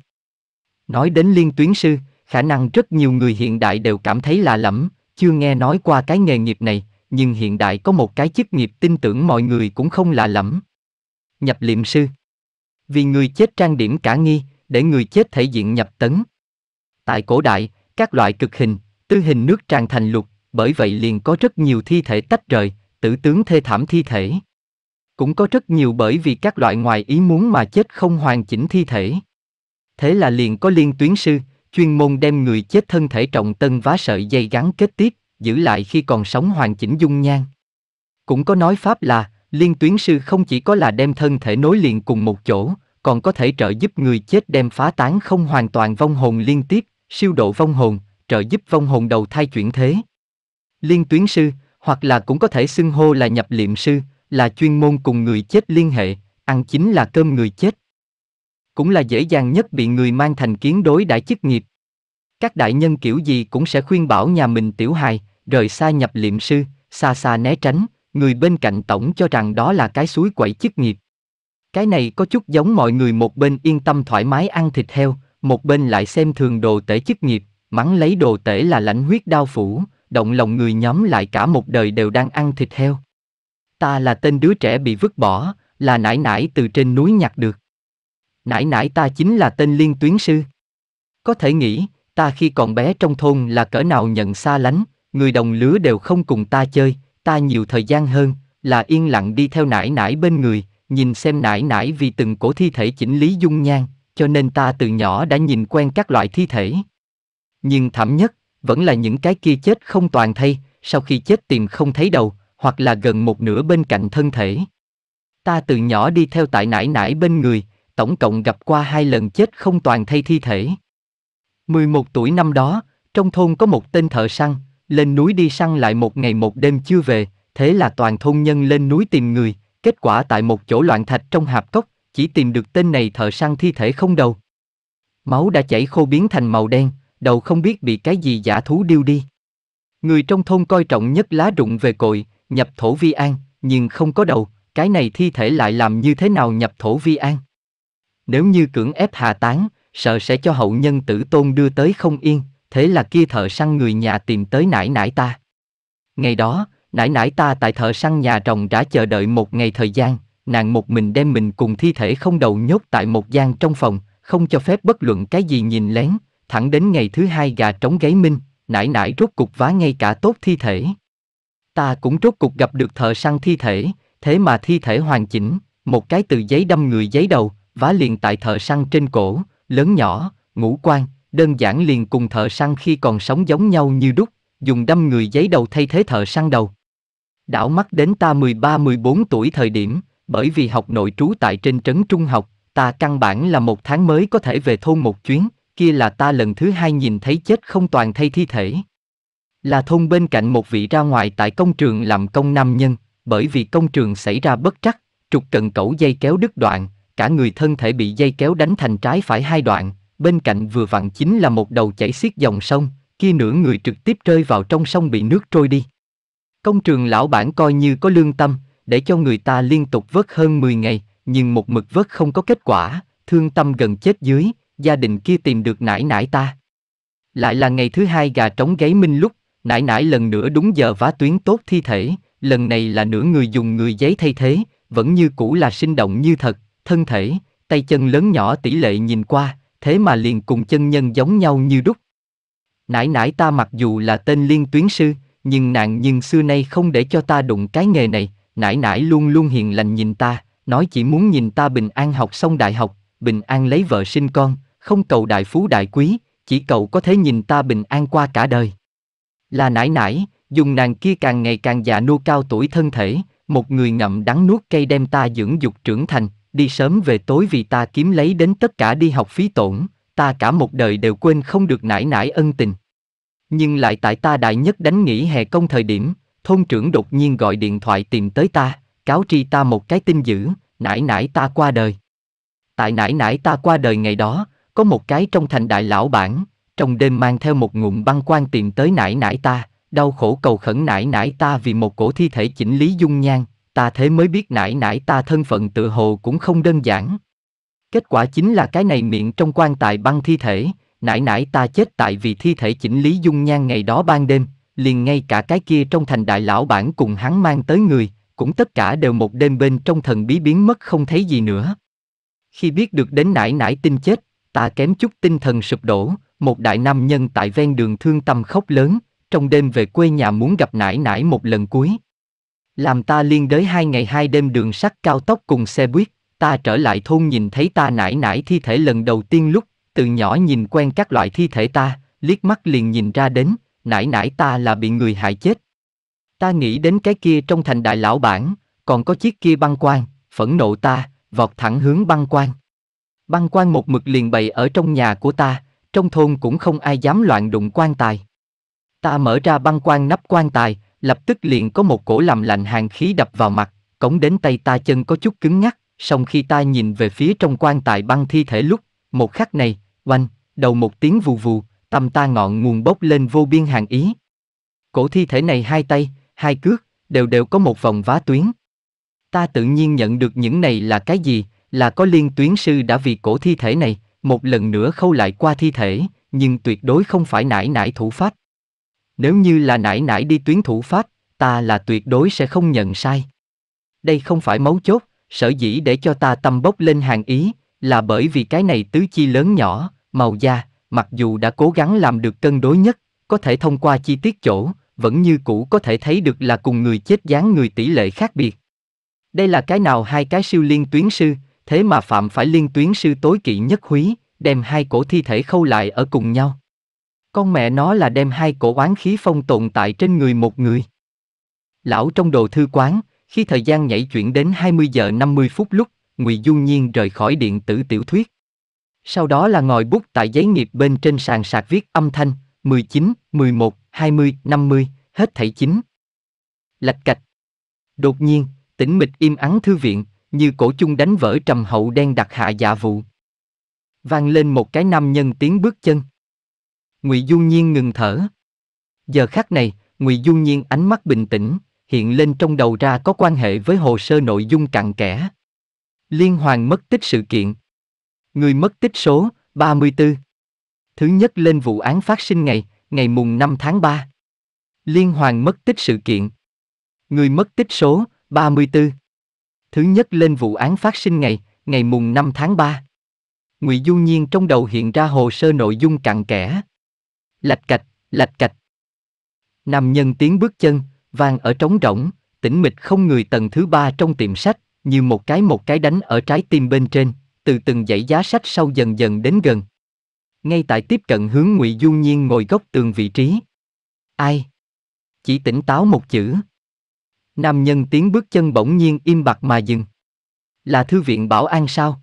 Nói đến liên tuyến sư, khả năng rất nhiều người hiện đại đều cảm thấy lạ lẫm, chưa nghe nói qua cái nghề nghiệp này, nhưng hiện đại có một cái chức nghiệp tin tưởng mọi người cũng không lạ lẫm, nhập liệm sư. Vì người chết trang điểm cả nghi, để người chết thể diện nhập tấn. Tại cổ đại, các loại cực hình, tư hình nước tràn thành lục, bởi vậy liền có rất nhiều thi thể tách rời, tử tướng thê thảm thi thể. Cũng có rất nhiều bởi vì các loại ngoài ý muốn mà chết không hoàn chỉnh thi thể. Thế là liền có liên tuyến sư, chuyên môn đem người chết thân thể trọng tân vá sợi dây gắn kết tiếp, giữ lại khi còn sống hoàn chỉnh dung nhan. Cũng có nói pháp là, Liên tuyến sư không chỉ có là đem thân thể nối liền cùng một chỗ, còn có thể trợ giúp người chết đem phá tán không hoàn toàn vong hồn liên tiếp, siêu độ vong hồn, trợ giúp vong hồn đầu thai chuyển thế. Liên tuyến sư, hoặc là cũng có thể xưng hô là nhập liệm sư, là chuyên môn cùng người chết liên hệ, ăn chính là cơm người chết. Cũng là dễ dàng nhất bị người mang thành kiến đối đãi chức nghiệp. Các đại nhân kiểu gì cũng sẽ khuyên bảo nhà mình tiểu hài, rời xa nhập liệm sư, xa xa né tránh, người bên cạnh tổng cho rằng đó là cái suối quậy chức nghiệp. Cái này có chút giống mọi người một bên yên tâm thoải mái ăn thịt heo, một bên lại xem thường đồ tể chức nghiệp, mắng lấy đồ tể là lãnh huyết đao phủ, động lòng người nhóm lại cả một đời đều đang ăn thịt heo. Ta là tên đứa trẻ bị vứt bỏ, là nải nải từ trên núi nhặt được. Nải nải ta chính là tên liên tuyến sư. Có thể nghĩ, ta khi còn bé trong thôn là cỡ nào nhận xa lánh, người đồng lứa đều không cùng ta chơi, ta nhiều thời gian hơn, là yên lặng đi theo nải nải bên người, nhìn xem nải nải vì từng cổ thi thể chỉnh lý dung nhan, cho nên ta từ nhỏ đã nhìn quen các loại thi thể. Nhưng thảm nhất, vẫn là những cái kia chết không toàn thay, sau khi chết tìm không thấy đầu, hoặc là gần một nửa bên cạnh thân thể. Ta từ nhỏ đi theo tại nải nải bên người, tổng cộng gặp qua hai lần chết không toàn thay thi thể. 11 tuổi năm đó, trong thôn có một tên thợ săn, lên núi đi săn lại một ngày một đêm chưa về, thế là toàn thôn nhân lên núi tìm người, kết quả tại một chỗ loạn thạch trong hạp cốc, chỉ tìm được tên này thợ săn thi thể không đầu. Máu đã chảy khô biến thành màu đen, đầu không biết bị cái gì giả thú điêu đi. Người trong thôn coi trọng nhất lá rụng về cội, nhập thổ vi an, nhưng không có đầu, cái này thi thể lại làm như thế nào nhập thổ vi an. Nếu như cưỡng ép hà tán, sợ sẽ cho hậu nhân tử tôn đưa tới không yên, thế là kia thợ săn người nhà tìm tới nải nải ta. Ngày đó, nải nải ta tại thợ săn nhà trồng đã chờ đợi một ngày thời gian, nàng một mình đem mình cùng thi thể không đầu nhốt tại một gian trong phòng, không cho phép bất luận cái gì nhìn lén, thẳng đến ngày thứ hai gà trống gáy minh, nải nải rốt cục vá ngay cả tốt thi thể. Ta cũng rốt cục gặp được thợ săn thi thể, thế mà thi thể hoàn chỉnh, một cái từ giấy đâm người giấy đầu, vá liền tại thợ săn trên cổ, lớn nhỏ, ngũ quan, đơn giản liền cùng thợ săn khi còn sống giống nhau như đúc, dùng đâm người giấy đầu thay thế thợ săn đầu. Đảo mắt đến ta 13-14 tuổi thời điểm, bởi vì học nội trú tại trên trấn trung học, ta căn bản là một tháng mới có thể về thôn một chuyến, kia là ta lần thứ hai nhìn thấy chết không toàn thay thi thể. Là thôn bên cạnh một vị ra ngoài tại công trường làm công nam nhân, bởi vì công trường xảy ra bất trắc, trục cần cẩu dây kéo đứt đoạn, cả người thân thể bị dây kéo đánh thành trái phải hai đoạn, bên cạnh vừa vặn chính là một đầu chảy xiết dòng sông, kia nửa người trực tiếp rơi vào trong sông bị nước trôi đi. Công trường lão bản coi như có lương tâm, để cho người ta liên tục vớt hơn 10 ngày, nhưng một mực vớt không có kết quả, thương tâm gần chết dưới, gia đình kia tìm được nải nải ta. Lại là ngày thứ hai gà trống gáy minh lúc, nải nải lần nữa đúng giờ vá tuyến tốt thi thể, lần này là nửa người dùng người giấy thay thế, vẫn như cũ là sinh động như thật, thân thể, tay chân lớn nhỏ tỷ lệ nhìn qua, thế mà liền cùng chân nhân giống nhau như đúc. Nãi nãi ta mặc dù là tên liên tuyến sư, nhưng nàng nhưng xưa nay không để cho ta đụng cái nghề này, nãi nãi luôn luôn hiền lành nhìn ta, nói chỉ muốn nhìn ta bình an học xong đại học, bình an lấy vợ sinh con, không cầu đại phú đại quý, chỉ cầu có thể nhìn ta bình an qua cả đời. Là nãi nãi, dùng nàng kia càng ngày càng già nua cao tuổi thân thể, một người ngậm đắng nuốt cây đem ta dưỡng dục trưởng thành, đi sớm về tối vì ta kiếm lấy đến tất cả đi học phí tổn, ta cả một đời đều quên không được nải nải ân tình. Nhưng lại tại ta đại nhất đánh nghỉ hè công thời điểm, thôn trưởng đột nhiên gọi điện thoại tìm tới ta, cáo tri ta một cái tin dữ, nải nải ta qua đời. Tại nải nải ta qua đời ngày đó, có một cái trong thành đại lão bản, trong đêm mang theo một ngụm băng quan tìm tới nải nải ta, đau khổ cầu khẩn nải nải ta vì một cổ thi thể chỉnh lý dung nhan, ta thế mới biết nãy nãy ta thân phận tự hồ cũng không đơn giản. Kết quả chính là cái này miệng trong quan tài băng thi thể, nãy nãy ta chết tại vì thi thể chỉnh lý dung nhan ngày đó ban đêm, liền ngay cả cái kia trong thành đại lão bản cùng hắn mang tới người, cũng tất cả đều một đêm bên trong thần bí biến mất không thấy gì nữa. Khi biết được đến nãy nãy tin chết, ta kém chút tinh thần sụp đổ, một đại nam nhân tại ven đường thương tâm khóc lớn, trong đêm về quê nhà muốn gặp nãy nãy một lần cuối. Làm ta liên đới hai ngày hai đêm đường sắt cao tốc cùng xe buýt, ta trở lại thôn nhìn thấy ta nải nải thi thể lần đầu tiên lúc, từ nhỏ nhìn quen các loại thi thể ta, liếc mắt liền nhìn ra đến, nải nải ta là bị người hại chết. Ta nghĩ đến cái kia trong thành đại lão bản, còn có chiếc kia băng quan, phẫn nộ ta, vọt thẳng hướng băng quan. Băng quan một mực liền bày ở trong nhà của ta, trong thôn cũng không ai dám loạn đụng quan tài. Ta mở ra băng quan nắp quan tài, lập tức liền có một cổ làm lạnh hàng khí đập vào mặt, cống đến tay ta chân có chút cứng ngắc, song khi ta nhìn về phía trong quan tài băng thi thể lúc, một khắc này, oanh, đầu một tiếng vù vù, tâm ta ngọn nguồn bốc lên vô biên hàng ý. Cổ thi thể này hai tay, hai cước, đều đều có một vòng vá tuyến. Ta tự nhiên nhận được những này là cái gì, là có liên tuyến sư đã vì cổ thi thể này, một lần nữa khâu lại qua thi thể, nhưng tuyệt đối không phải nải nải thủ pháp. Nếu như là nải nải đi tuyến thủ Pháp, ta là tuyệt đối sẽ không nhận sai. Đây không phải mấu chốt, sở dĩ để cho ta tâm bốc lên hàng ý, là bởi vì cái này tứ chi lớn nhỏ, màu da, mặc dù đã cố gắng làm được cân đối nhất, có thể thông qua chi tiết chỗ, vẫn như cũ có thể thấy được là cùng người chết dáng người tỷ lệ khác biệt. Đây là cái nào hai cái siêu liên tuyến sư, thế mà phạm phải liên tuyến sư tối kỵ nhất húy, đem hai cổ thi thể khâu lại ở cùng nhau. Con mẹ nó là đem hai cổ oán khí phong tồn tại trên người một người. Lão trong đồ thư quán, khi thời gian nhảy chuyển đến 20 giờ 50 phút lúc, Ngụy Du Nhiên rời khỏi điện tử tiểu thuyết. Sau đó là ngồi bút tại giấy nghiệp bên trên sàn sạc viết âm thanh, 19, 11, 20, 50, hết thảy chín. Lạch cạch. Đột nhiên, tĩnh mịch im ắng thư viện, như cổ chung đánh vỡ trầm hậu đen đặt hạ dạ vụ. Vang lên một cái nam nhân tiếng bước chân ngụy du nhiên ngừng thở giờ khắc này ngụy du nhiên ánh mắt bình tĩnh hiện lên trong đầu ra có quan hệ với hồ sơ nội dung cặn kẽ liên hoàn mất tích sự kiện người mất tích số 34. Thứ nhất lên vụ án phát sinh ngày, ngày mùng 5 tháng 3. Liên hoàn mất tích sự kiện. Người mất tích số 34. Thứ nhất lên vụ án phát sinh ngày, ngày mùng 5 tháng 3. Ngụy Du Nhiên trong đầu hiện ra hồ sơ nội dung cặn kẽ lạch cạch, lạch cạch. Nam nhân tiếng bước chân, vang ở trống rỗng, tĩnh mịch không người tầng thứ ba trong tiệm sách, như một cái một cái đánh ở trái tim bên trên, từ từng dãy giá sách sau dần dần đến gần. Ngay tại tiếp cận hướng Ngụy Du Nhiên ngồi góc tường vị trí. Ai? Chỉ tỉnh táo một chữ. Nam nhân tiếng bước chân bỗng nhiên im bặt mà dừng. Là thư viện bảo an sao?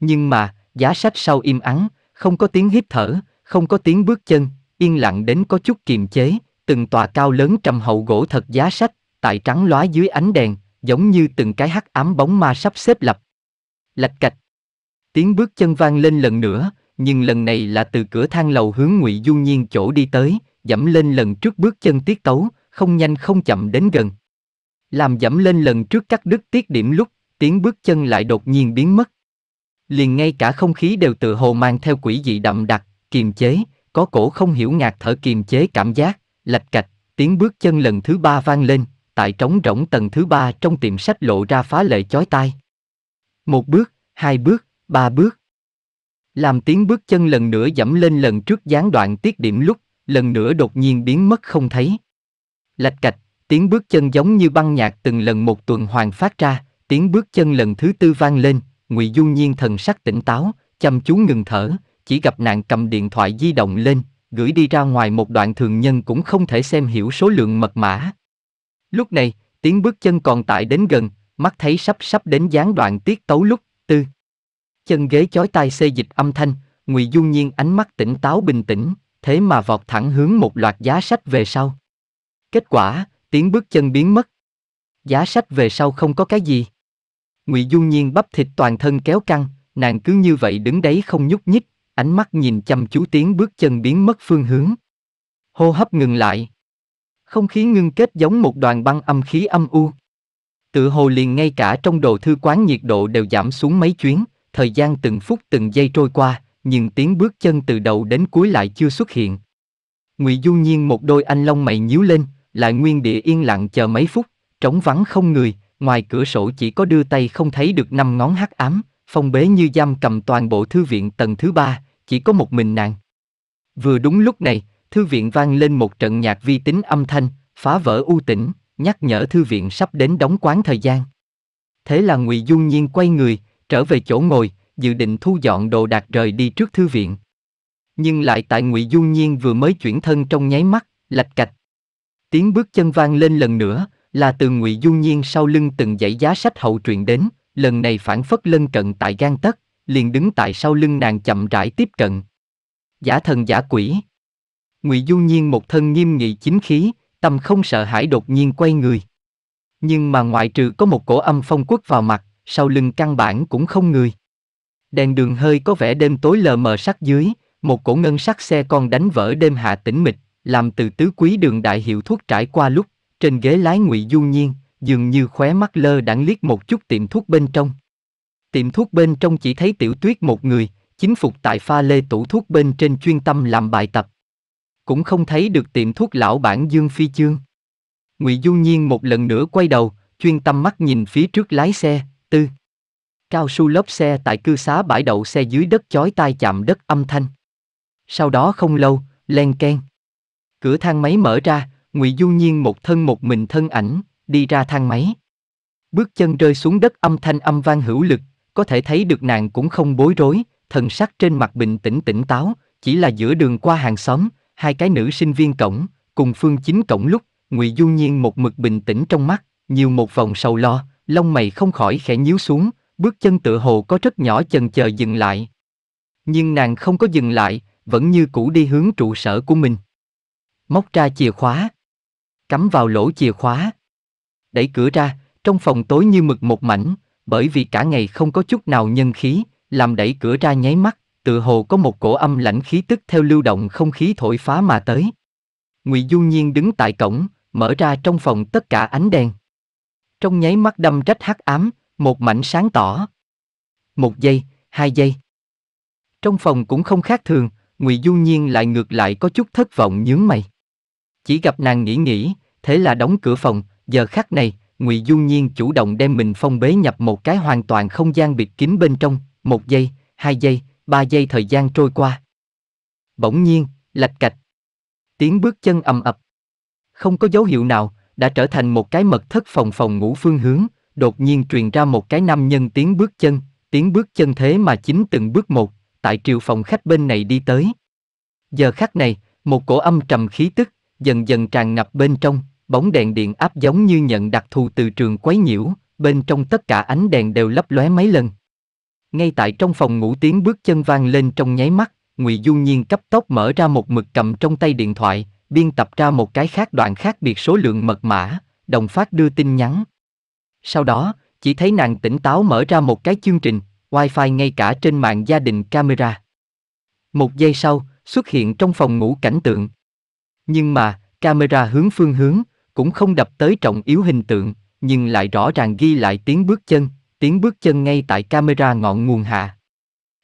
Nhưng mà, giá sách sau im ắng, không có tiếng hít thở, không có tiếng bước chân, yên lặng đến có chút kiềm chế, từng tòa cao lớn trầm hậu gỗ thật giá sách, tại trắng lóa dưới ánh đèn, giống như từng cái hắc ám bóng ma sắp xếp lập. Lạch cạch. Tiếng bước chân vang lên lần nữa, nhưng lần này là từ cửa thang lầu hướng Ngụy Du Nhiên chỗ đi tới, dẫm lên lần trước bước chân tiết tấu, không nhanh không chậm đến gần. Làm dẫm lên lần trước cắt đứt tiết điểm lúc, tiếng bước chân lại đột nhiên biến mất. Liền ngay cả không khí đều tự hồ mang theo quỷ dị đậm đặc, kiềm chế, có cổ không hiểu ngạt thở kiềm chế cảm giác, lạch cạch, tiếng bước chân lần thứ ba vang lên, tại trống rỗng tầng thứ ba trong tiệm sách lộ ra phá lệ chói tai. Một bước, hai bước, ba bước. Làm tiếng bước chân lần nữa dẫm lên lần trước gián đoạn tiết điểm lúc, lần nữa đột nhiên biến mất không thấy. Lạch cạch, tiếng bước chân giống như băng nhạc từng lần một tuần hoàn phát ra, tiếng bước chân lần thứ tư vang lên, ngụy du nhiên thần sắc tỉnh táo, chăm chú ngừng thở, chỉ gặp nàng cầm điện thoại di động lên, gửi đi ra ngoài một đoạn thường nhân cũng không thể xem hiểu số lượng mật mã. Lúc này, tiếng bước chân còn tại đến gần, mắt thấy sắp sắp đến gián đoạn tiết tấu lúc tư. Chân ghế chói tai xê dịch âm thanh, Ngụy Du Nhiên ánh mắt tỉnh táo bình tĩnh, thế mà vọt thẳng hướng một loạt giá sách về sau. Kết quả, tiếng bước chân biến mất. Giá sách về sau không có cái gì. Ngụy Du Nhiên bắp thịt toàn thân kéo căng, nàng cứ như vậy đứng đấy không nhúc nhích, ánh mắt nhìn chăm chú tiếng bước chân biến mất phương hướng. Hô hấp ngừng lại. Không khí ngưng kết giống một đoàn băng âm khí âm u. Tự hồ liền ngay cả trong đồ thư quán nhiệt độ đều giảm xuống mấy chuyến, thời gian từng phút từng giây trôi qua, nhưng tiếng bước chân từ đầu đến cuối lại chưa xuất hiện. Ngụy Du Nhiên một đôi anh lông mày nhíu lên, lại nguyên địa yên lặng chờ mấy phút, trống vắng không người, ngoài cửa sổ chỉ có đưa tay không thấy được năm ngón hắc ám, phong bế như giam cầm toàn bộ thư viện tầng thứ ba, chỉ có một mình nàng. Vừa đúng lúc này, thư viện vang lên một trận nhạc vi tính âm thanh, phá vỡ u tĩnh, nhắc nhở thư viện sắp đến đóng quán thời gian. Thế là Ngụy Dung Nhiên quay người, trở về chỗ ngồi, dự định thu dọn đồ đạc rời đi trước thư viện. Nhưng lại tại Ngụy Dung Nhiên vừa mới chuyển thân trong nháy mắt, lạch cạch. Tiếng bước chân vang lên lần nữa, là từ Ngụy Dung Nhiên sau lưng từng dãy giá sách hậu truyền đến, lần này phản phất lân cận tại gan tất, liền đứng tại sau lưng nàng chậm rãi tiếp cận. Giả thần giả quỷ. Ngụy Du Nhiên một thân nghiêm nghị chính khí, tâm không sợ hãi đột nhiên quay người. Nhưng mà ngoại trừ có một cổ âm phong quất vào mặt, sau lưng căn bản cũng không người. Đèn đường hơi có vẻ đêm tối lờ mờ sắc dưới, một cổ ngân sắc xe con đánh vỡ đêm hạ tĩnh mịch, làm từ tứ quý đường đại hiệu thuốc trải qua lúc, trên ghế lái Ngụy Du Nhiên, dường như khóe mắt lơ đãng liếc một chút tiệm thuốc bên trong. Tiệm thuốc bên trong chỉ thấy tiểu tuyết một người, chính phục tại pha lê tủ thuốc bên trên chuyên tâm làm bài tập. Cũng không thấy được tiệm thuốc lão bản Dương Phi Chương. Ngụy Du Nhiên một lần nữa quay đầu, chuyên tâm mắt nhìn phía trước lái xe, tư. Cao su lốp xe tại cư xá bãi đậu xe dưới đất chói tai chạm đất âm thanh. Sau đó không lâu, len ken. Cửa thang máy mở ra, Ngụy Du Nhiên một thân một mình thân ảnh, đi ra thang máy. Bước chân rơi xuống đất âm thanh âm vang hữu lực, có thể thấy được nàng cũng không bối rối, thần sắc trên mặt bình tĩnh tỉnh táo, chỉ là giữa đường qua hàng xóm, hai cái nữ sinh viên cổng, cùng phương chính cổng lúc, ngụy du nhiên một mực bình tĩnh trong mắt, nhiều một vòng sầu lo, lông mày không khỏi khẽ nhíu xuống, bước chân tựa hồ có rất nhỏ chần chờ dừng lại. Nhưng nàng không có dừng lại, vẫn như cũ đi hướng trụ sở của mình. Móc ra chìa khóa. Cắm vào lỗ chìa khóa. Đẩy cửa ra, trong phòng tối như mực một mảnh, bởi vì cả ngày không có chút nào nhân khí, làm đẩy cửa ra nháy mắt, tựa hồ có một cổ âm lãnh khí tức theo lưu động không khí thổi phá mà tới. Ngụy Du Nhiên đứng tại cổng, mở ra trong phòng tất cả ánh đèn. Trong nháy mắt đâm rách hắc ám, một mảnh sáng tỏ. Một giây, hai giây. Trong phòng cũng không khác thường, Ngụy Du Nhiên lại ngược lại có chút thất vọng nhướng mày. Chỉ gặp nàng nghĩ nghĩ, thế là đóng cửa phòng, giờ khắc này ngụy du nhiên chủ động đem mình phong bế nhập một cái hoàn toàn không gian biệt kín bên trong một giây hai giây ba giây thời gian trôi qua bỗng nhiên lạch cạch tiếng bước chân ầm ập không có dấu hiệu nào đã trở thành một cái mật thất phòng phòng ngủ phương hướng đột nhiên truyền ra một cái nam nhân tiếng bước chân tiếng bước chân thế mà chính từng bước một tại triều phòng khách bên này đi tới giờ khắc này một cổ âm trầm khí tức dần dần tràn ngập bên trong bóng đèn điện áp giống như nhận đặc thù từ trường quấy nhiễu, bên trong tất cả ánh đèn đều lấp lóe mấy lần. Ngay tại trong phòng ngủ tiếng bước chân vang lên trong nháy mắt, Ngụy Du Nhiên cấp tốc mở ra một mực cầm trong tay điện thoại, biên tập ra một cái khác đoạn khác biệt số lượng mật mã, đồng phát đưa tin nhắn. Sau đó, chỉ thấy nàng tỉnh táo mở ra một cái chương trình, wifi ngay cả trên mạng gia đình camera. Một giây sau, xuất hiện trong phòng ngủ cảnh tượng. Nhưng mà, camera hướng phương hướng, cũng không đập tới trọng yếu hình tượng, nhưng lại rõ ràng ghi lại tiếng bước chân, tiếng bước chân ngay tại camera ngọn nguồn hạ.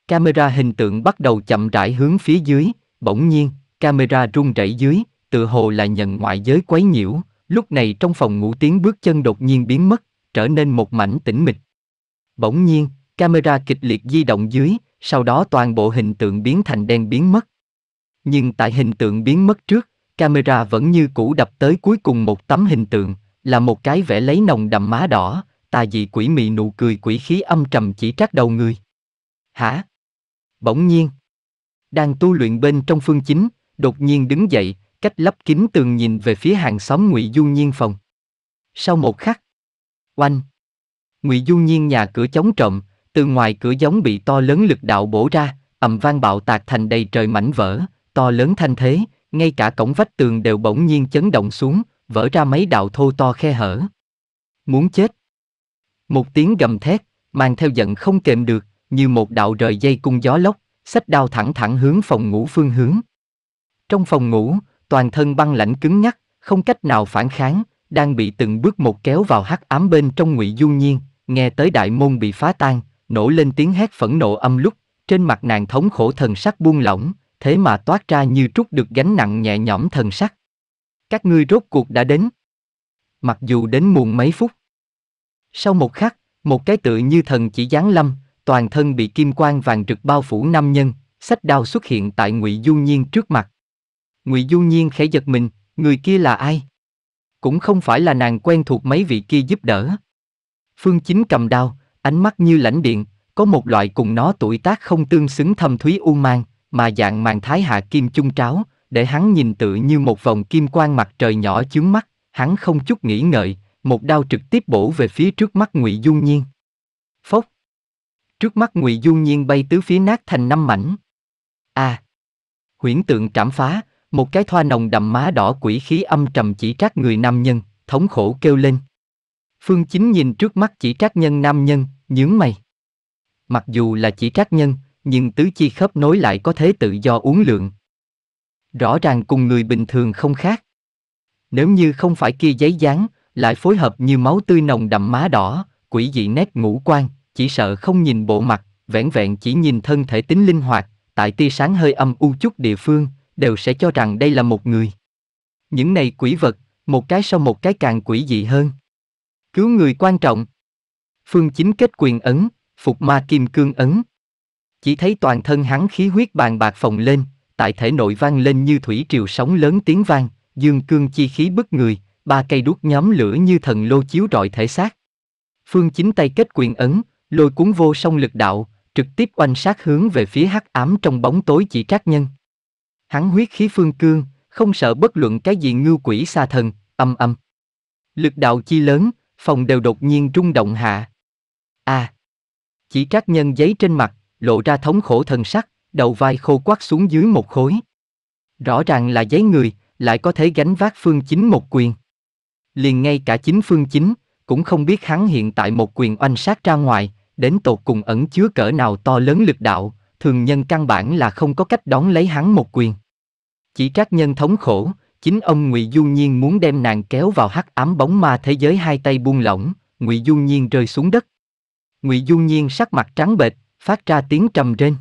Camera hình tượng bắt đầu chậm rãi hướng phía dưới, bỗng nhiên, camera rung rẩy dưới, tựa hồ là nhận ngoại giới quấy nhiễu, lúc này trong phòng ngủ tiếng bước chân đột nhiên biến mất, trở nên một mảnh tĩnh mịch. Bỗng nhiên, camera kịch liệt di động dưới, sau đó toàn bộ hình tượng biến thành đen biến mất. Nhưng tại hình tượng biến mất trước, camera vẫn như cũ đập tới cuối cùng một tấm hình tượng, là một cái vẽ lấy nồng đậm má đỏ, tà dị quỷ mị nụ cười quỷ khí âm trầm chỉ trác đầu người. Hả? Bỗng nhiên, đang tu luyện bên trong phương chính, đột nhiên đứng dậy, cách lắp kính tường nhìn về phía hàng xóm ngụy du nhiên phòng sau một khắc oanh ngụy du nhiên nhà cửa chống trộm từ ngoài cửa giống bị to lớn lực đạo bổ ra ầm vang bạo tạc thành đầy trời mảnh vỡ to lớn thanh thế ngay cả cổng vách tường đều bỗng nhiên chấn động xuống, vỡ ra mấy đạo thô to khe hở. Muốn chết. Một tiếng gầm thét, mang theo giận không kềm được, như một đạo rời dây cung gió lốc, sách đao thẳng thẳng hướng phòng ngủ phương hướng. Trong phòng ngủ, toàn thân băng lãnh cứng nhắc, không cách nào phản kháng, đang bị từng bước một kéo vào hắc ám bên trong ngụy du nhiên, nghe tới đại môn bị phá tan, nổ lên tiếng hét phẫn nộ âm lúc, trên mặt nàng thống khổ thần sắc buông lỏng, thế mà toát ra như trút được gánh nặng nhẹ nhõm thần sắc. Các ngươi rốt cuộc đã đến. Mặc dù đến muộn mấy phút. Sau một khắc, một cái tự như thần chỉ giáng lâm, toàn thân bị kim quang vàng rực bao phủ nam nhân, sách đao xuất hiện tại Ngụy Du Nhiên trước mặt. Ngụy Du Nhiên khẽ giật mình, người kia là ai? Cũng không phải là nàng quen thuộc mấy vị kia giúp đỡ. Phương Chính cầm đao, ánh mắt như lãnh điện, có một loại cùng nó tuổi tác không tương xứng thâm thúy u mang mà dạng màn thái hạ kim chung tráo, để hắn nhìn tự như một vòng kim quang mặt trời nhỏ chướng mắt, hắn không chút nghĩ ngợi, một đao trực tiếp bổ về phía trước mắt Ngụy Dung Nhiên. Phốc. Trước mắt Ngụy Dung Nhiên bay tứ phía nát thành năm mảnh. A. À. Huyễn tượng trảm phá, một cái thoa nồng đậm má đỏ quỷ khí âm trầm chỉ trát người nam nhân, thống khổ kêu lên. Phương Chính nhìn trước mắt chỉ trát nhân nam nhân, nhướng mày. Mặc dù là chỉ trát nhân, nhưng tứ chi khớp nối lại có thế tự do uống lượng Rõ ràng cùng người bình thường không khác. Nếu như không phải kia giấy dán, lại phối hợp như máu tươi nồng đậm má đỏ, quỷ dị nét ngũ quan, chỉ sợ không nhìn bộ mặt, vẻn vẹn chỉ nhìn thân thể tính linh hoạt, tại tia sáng hơi âm u chút địa phương, đều sẽ cho rằng đây là một người. Những này quỷ vật, một cái sau một cái càng quỷ dị hơn. Cứu người quan trọng. Phương chính kết quyền ấn, phục ma kim cương ấn, chỉ thấy toàn thân hắn khí huyết bàn bạc phồng lên, tại thể nội vang lên như thủy triều sóng lớn tiếng vang, dương cương chi khí bức người, ba cây đuốc nhóm lửa như thần lô chiếu rọi thể xác. Phương chính tay kết quyền ấn, lôi cuốn vô song lực đạo, trực tiếp oanh sát hướng về phía hắc ám trong bóng tối chỉ trác nhân. Hắn huyết khí phương cương, không sợ bất luận cái gì ngưu quỷ xa thần, âm âm. Lực đạo chi lớn, phòng đều đột nhiên rung động hạ. À! Chỉ trác nhân giấy trên mặt, lộ ra thống khổ thần sắc, đầu vai khô quắt xuống dưới một khối. Rõ ràng là giấy người, lại có thể gánh vác phương chính một quyền. Liền ngay cả chính phương chính, cũng không biết hắn hiện tại một quyền oanh sát ra ngoài, đến tột cùng ẩn chứa cỡ nào to lớn lực đạo, thường nhân căn bản là không có cách đón lấy hắn một quyền. Chỉ trác nhân thống khổ, chính ông ngụy du nhiên muốn đem nàng kéo vào hắc ám bóng ma thế giới hai tay buông lỏng ngụy du nhiên rơi xuống đất ngụy du nhiên sắc mặt trắng bệch phát ra tiếng trầm rên.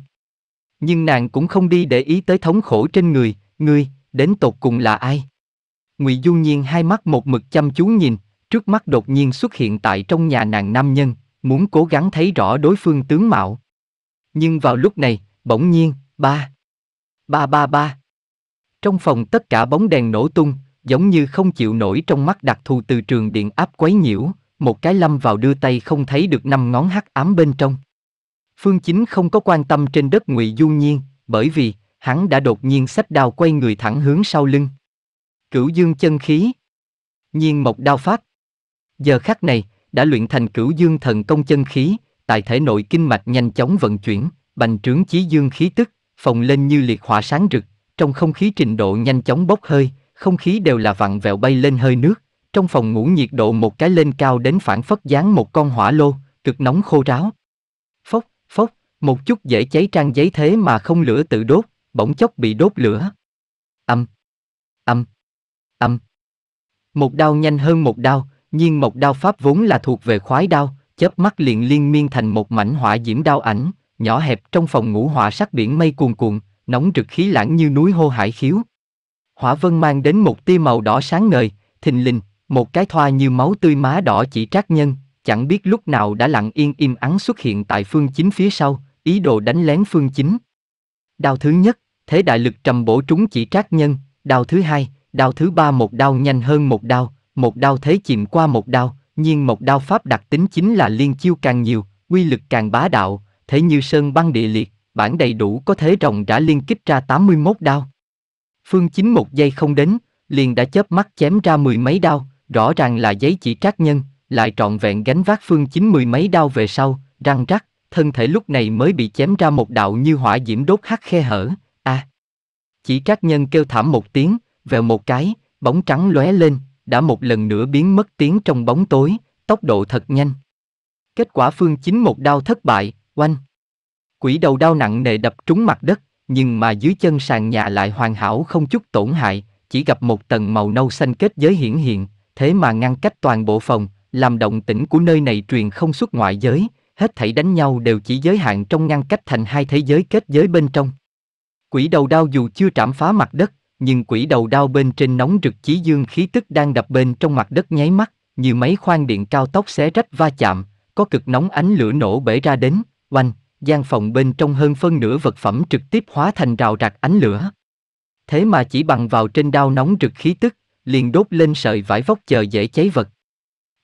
Nhưng nàng cũng không đi để ý tới thống khổ trên người, người đến tột cùng là ai? Ngụy Du Nhiên hai mắt một mực chăm chú nhìn, trước mắt đột nhiên xuất hiện tại trong nhà nàng nam nhân, muốn cố gắng thấy rõ đối phương tướng mạo. Nhưng vào lúc này, bỗng nhiên, ba, ba ba ba. Trong phòng tất cả bóng đèn nổ tung, giống như không chịu nổi trong mắt đặc thù từ trường điện áp quấy nhiễu, một cái lâm vào đưa tay không thấy được năm ngón hắc ám bên trong. Phương Chính không có quan tâm trên đất Ngụy Du Nhiên, bởi vì hắn đã đột nhiên sách đao quay người thẳng hướng sau lưng. Cửu Dương chân khí, Nhiên Mộc đao phát. Giờ khắc này, đã luyện thành Cửu Dương thần công chân khí, tại thể nội kinh mạch nhanh chóng vận chuyển, bành trướng chí dương khí tức, phồng lên như liệt hỏa sáng rực, trong không khí trình độ nhanh chóng bốc hơi, không khí đều là vặn vẹo bay lên hơi nước, trong phòng ngủ nhiệt độ một cái lên cao đến phản phất dán một con hỏa lô, cực nóng khô ráo. Phốc, một chút dễ cháy trang giấy thế mà không lửa tự đốt, bỗng chốc bị đốt lửa. Âm, âm, âm. Một đao nhanh hơn một đao, nhưng một đao pháp vốn là thuộc về khoái đao, chớp mắt liền liên miên thành một mảnh hỏa diễm đao ảnh, nhỏ hẹp trong phòng ngũ hỏa sắc biển mây cuồn cuộn, nóng rực khí lãng như núi hô hải khiếu. Hỏa vân mang đến một tia màu đỏ sáng ngời, thình lình, một cái thoa như máu tươi má đỏ chỉ trác nhân, chẳng biết lúc nào đã lặng yên im ắng xuất hiện tại phương chính phía sau, ý đồ đánh lén phương chính. Đao thứ nhất, thế đại lực trầm bổ trúng chỉ trác nhân, đao thứ hai, đao thứ ba một đao nhanh hơn một đao, một đao thế chìm qua một đao, nhưng một đao pháp đặc tính chính là liên chiêu càng nhiều, quy lực càng bá đạo, thế như sơn băng địa liệt, bản đầy đủ có thế rộng đã liên kích ra 81 đao. Phương chính một giây không đến, liền đã chớp mắt chém ra mười mấy đao, rõ ràng là giấy chỉ trác nhân, lại trọn vẹn gánh vác phương chín mười mấy đao về sau, răng rắc, thân thể lúc này mới bị chém ra một đạo như hỏa diễm đốt hắt khe hở, a à. Chỉ trác nhân kêu thảm một tiếng, vèo một cái, bóng trắng lóe lên, đã một lần nữa biến mất tiếng trong bóng tối, tốc độ thật nhanh. Kết quả phương chín một đao thất bại, oanh. Quỷ đầu đao nặng nề đập trúng mặt đất, nhưng mà dưới chân sàn nhà lại hoàn hảo không chút tổn hại, chỉ gặp một tầng màu nâu xanh kết giới hiển hiện, thế mà ngăn cách toàn bộ phòng, làm động tĩnh của nơi này truyền không xuất ngoại giới, hết thảy đánh nhau đều chỉ giới hạn trong ngăn cách thành hai thế giới kết giới bên trong. Quỷ đầu đao dù chưa trảm phá mặt đất, nhưng quỷ đầu đao bên trên nóng rực chí dương khí tức đang đập bên trong mặt đất nháy mắt, như máy khoan điện cao tốc xé rách va chạm, có cực nóng ánh lửa nổ bể ra đến, oanh, gian phòng bên trong hơn phân nửa vật phẩm trực tiếp hóa thành rào rạc ánh lửa. Thế mà chỉ bằng vào trên đao nóng rực khí tức, liền đốt lên sợi vải vóc chờ dễ cháy vật.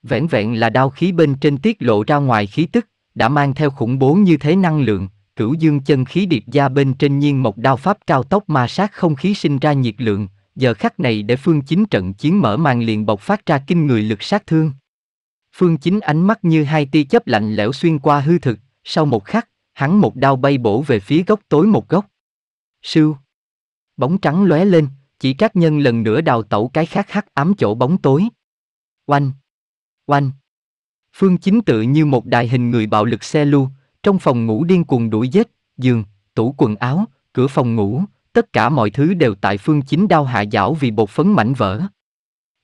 Vẻn vẹn là đao khí bên trên tiết lộ ra ngoài khí tức, đã mang theo khủng bố như thế năng lượng, cửu dương chân khí điệp ra bên trên nhiên một đao pháp cao tốc ma sát không khí sinh ra nhiệt lượng, giờ khắc này để phương chính trận chiến mở màn liền bộc phát ra kinh người lực sát thương. Phương chính ánh mắt như hai tia chớp lạnh lẽo xuyên qua hư thực, sau một khắc, hắn một đao bay bổ về phía góc tối một góc. Sưu. Bóng trắng lóe lên, chỉ các nhân lần nữa đào tẩu cái khác hắc ám chỗ bóng tối. Oanh. Oanh! Phương Chính tự như một đại hình người bạo lực xe lưu, trong phòng ngủ điên cuồng đuổi giết, giường, tủ quần áo, cửa phòng ngủ, tất cả mọi thứ đều tại Phương Chính đau hạ giảo vì bột phấn mảnh vỡ.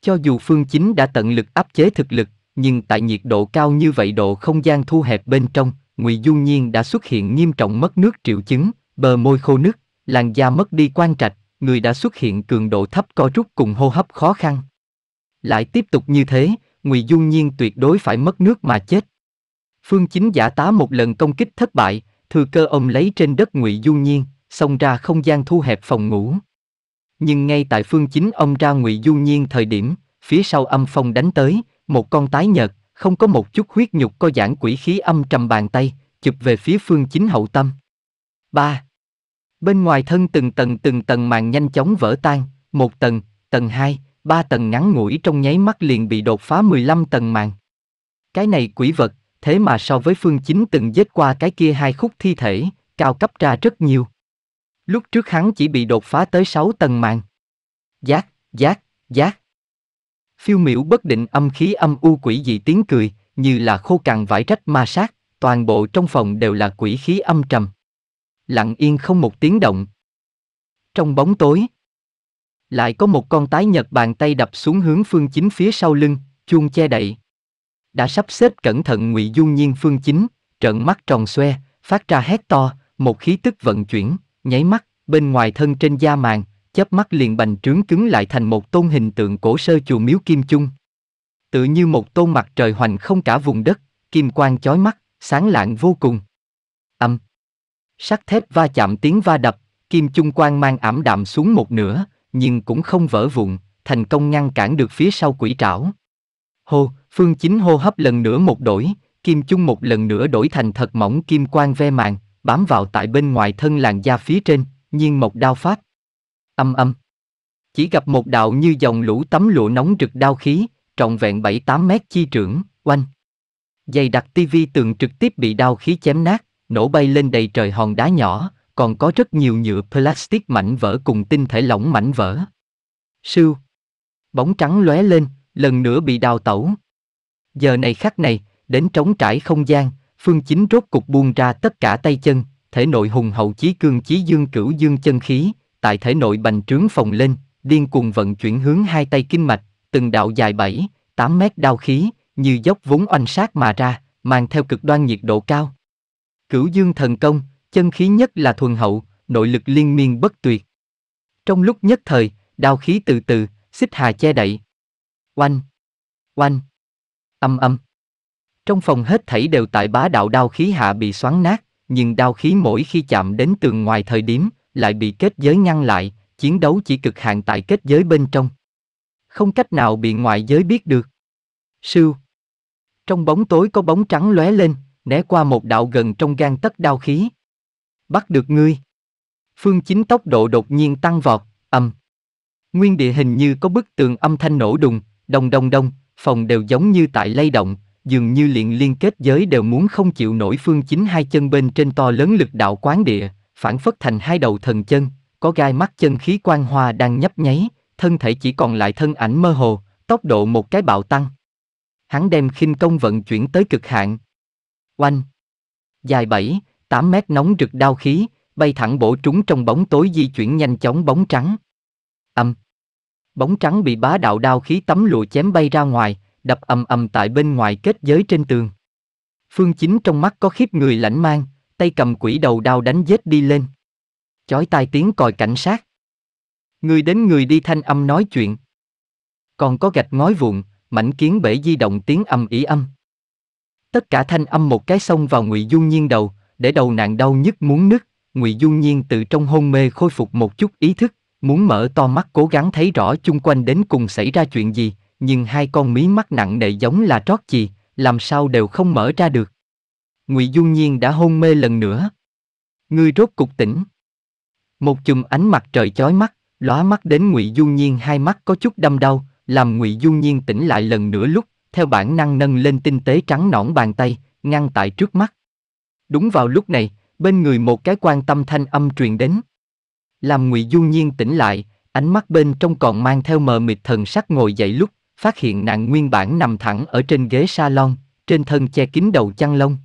Cho dù Phương Chính đã tận lực áp chế thực lực, nhưng tại nhiệt độ cao như vậy độ không gian thu hẹp bên trong, Ngụy Du Nhiên đã xuất hiện nghiêm trọng mất nước triệu chứng, bờ môi khô nứt, làn da mất đi quan trạch, người đã xuất hiện cường độ thấp co rút cùng hô hấp khó khăn. Lại tiếp tục như thế, ngụy du nhiên tuyệt đối phải mất nước mà chết phương chính giả tá một lần công kích thất bại thừa cơ ông lấy trên đất ngụy du nhiên xông ra không gian thu hẹp phòng ngủ nhưng ngay tại phương chính ông ra ngụy du nhiên thời điểm phía sau âm phong đánh tới một con tái nhợt không có một chút huyết nhục co giãn quỷ khí âm trầm bàn tay chụp về phía phương chính hậu tâm ba bên ngoài thân từng tầng từng tầng màng nhanh chóng vỡ tan một tầng tầng hai ba tầng ngắn ngủi trong nháy mắt liền bị đột phá 15 tầng màng. Cái này quỷ vật, thế mà so với phương chính từng giết qua cái kia hai khúc thi thể, cao cấp ra rất nhiều. Lúc trước hắn chỉ bị đột phá tới 6 tầng màng. Giác, giác, giác. Phiêu miểu bất định âm khí âm u quỷ dị tiếng cười, như là khô cằn vải rách ma sát, toàn bộ trong phòng đều là quỷ khí âm trầm. Lặng yên không một tiếng động. Trong bóng tối, lại có một con tái nhật bàn tay đập xuống hướng phương chính phía sau lưng chuông che đậy đã sắp xếp cẩn thận ngụy du nhiên phương chính trợn mắt tròn xoe phát ra hét to một khí tức vận chuyển nháy mắt bên ngoài thân trên da màng chớp mắt liền bành trướng cứng lại thành một tôn hình tượng cổ sơ chùa miếu kim chung tự như một tôn mặt trời hoành không cả vùng đất kim quang chói mắt sáng lạng vô cùng âm sắt thép va chạm tiếng va đập kim chung quang mang ảm đạm xuống một nửa nhưng cũng không vỡ vụn, thành công ngăn cản được phía sau quỷ trảo. Hô, phương chính hô hấp lần nữa một đổi, kim chung một lần nữa đổi thành thật mỏng kim quang ve màng, bám vào tại bên ngoài thân làn da phía trên, nhiên một đao pháp. Âm âm. Chỉ gặp một đạo như dòng lũ tấm lụa nóng rực đao khí, trọn vẹn 7-8 mét chi trưởng, oanh. Dày đặt tivi tường trực tiếp bị đao khí chém nát, nổ bay lên đầy trời hòn đá nhỏ, còn có rất nhiều nhựa plastic mảnh vỡ cùng tinh thể lỏng mảnh vỡ. Sưu. Bóng trắng lóe lên, lần nữa bị đào tẩu. Giờ này khắc này, đến trống trải không gian, Phương Chính rốt cục buông ra tất cả tay chân, thể nội hùng hậu chí cương chí dương cửu dương chân khí, tại thể nội bành trướng phồng lên, điên cuồng vận chuyển hướng hai tay kinh mạch, từng đạo dài 7, 8 mét đao khí, như dốc vốn oanh sát mà ra, mang theo cực đoan nhiệt độ cao. Cửu dương thần công, Chân khí nhất là thuần hậu, nội lực liên miên bất tuyệt. Trong lúc nhất thời, đao khí từ từ, xích hà che đậy. Oanh! Oanh! Âm âm! Trong phòng hết thảy đều tại bá đạo đao khí hạ bị xoắn nát, nhưng đao khí mỗi khi chạm đến tường ngoài thời điểm, lại bị kết giới ngăn lại, chiến đấu chỉ cực hạn tại kết giới bên trong. Không cách nào bị ngoại giới biết được. Sưu! Trong bóng tối có bóng trắng lóe lên, né qua một đạo gần trong gan tất đao khí bắt được ngươi. Phương Chính tốc độ đột nhiên tăng vọt, âm Nguyên địa hình như có bức tường âm thanh nổ đùng, đồng đồng đồng, phòng đều giống như tại lay động, dường như liền liên kết giới đều muốn không chịu nổi Phương Chính hai chân bên trên to lớn lực đạo quán địa, phản phất thành hai đầu thần chân, có gai mắt chân khí quan hoa đang nhấp nháy, thân thể chỉ còn lại thân ảnh mơ hồ, tốc độ một cái bạo tăng. Hắn đem khinh công vận chuyển tới cực hạn. Oanh! Dài bảy 8 mét nóng rực đao khí, bay thẳng bổ trúng trong bóng tối di chuyển nhanh chóng bóng trắng. Âm. Bóng trắng bị bá đạo đao khí tấm lụa chém bay ra ngoài, đập ầm ầm tại bên ngoài kết giới trên tường. Phương Chính trong mắt có khiếp người lãnh mang, tay cầm quỷ đầu đao đánh dết đi lên. Chói tai tiếng còi cảnh sát. Người đến người đi thanh âm nói chuyện. Còn có gạch ngói vụn, mảnh kiến bể di động tiếng âm ý âm. Tất cả thanh âm một cái xông vào ngụy dung nhiên đầu, để đầu nạn đau nhức muốn nứt, Ngụy Du Nhiên từ trong hôn mê khôi phục một chút ý thức, muốn mở to mắt cố gắng thấy rõ chung quanh đến cùng xảy ra chuyện gì, nhưng hai con mí mắt nặng nề giống là trót chì, làm sao đều không mở ra được. Ngụy Du Nhiên đã hôn mê lần nữa. Ngươi rốt cục tỉnh. Một chùm ánh mặt trời chói mắt, lóa mắt đến Ngụy Du Nhiên hai mắt có chút đâm đau, làm Ngụy Du Nhiên tỉnh lại lần nữa lúc, theo bản năng nâng lên tinh tế trắng nõn bàn tay, ngăn tại trước mắt. Đúng vào lúc này, bên người một cái quan tâm thanh âm truyền đến. Làm Ngụy Du Nhiên tỉnh lại, ánh mắt bên trong còn mang theo mờ mịt thần sắc ngồi dậy lúc, phát hiện nàng nguyên bản nằm thẳng ở trên ghế salon, trên thân che kín đầu chăn lông.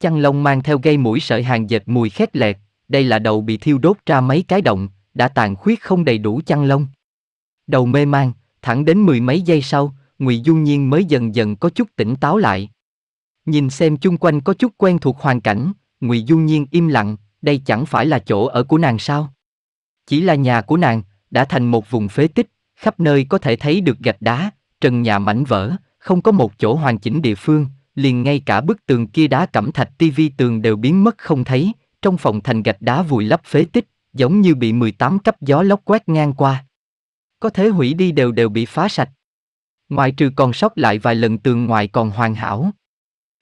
Chăn lông mang theo gây mũi sợi hàng dệt mùi khét lẹt, đây là đầu bị thiêu đốt ra mấy cái động, đã tàn khuyết không đầy đủ chăn lông. Đầu mê man, thẳng đến mười mấy giây sau, Ngụy Du Nhiên mới dần dần có chút tỉnh táo lại, Nhìn xem chung quanh có chút quen thuộc hoàn cảnh, Ngụy du Nhiên im lặng, đây chẳng phải là chỗ ở của nàng sao? Chỉ là nhà của nàng, đã thành một vùng phế tích, khắp nơi có thể thấy được gạch đá, trần nhà mảnh vỡ, không có một chỗ hoàn chỉnh địa phương, liền ngay cả bức tường kia đá cẩm thạch tivi tường đều biến mất không thấy, trong phòng thành gạch đá vùi lấp phế tích, giống như bị 18 cấp gió lốc quét ngang qua. Có thể hủy đi đều đều bị phá sạch. ngoại trừ còn sót lại vài lần tường ngoài còn hoàn hảo,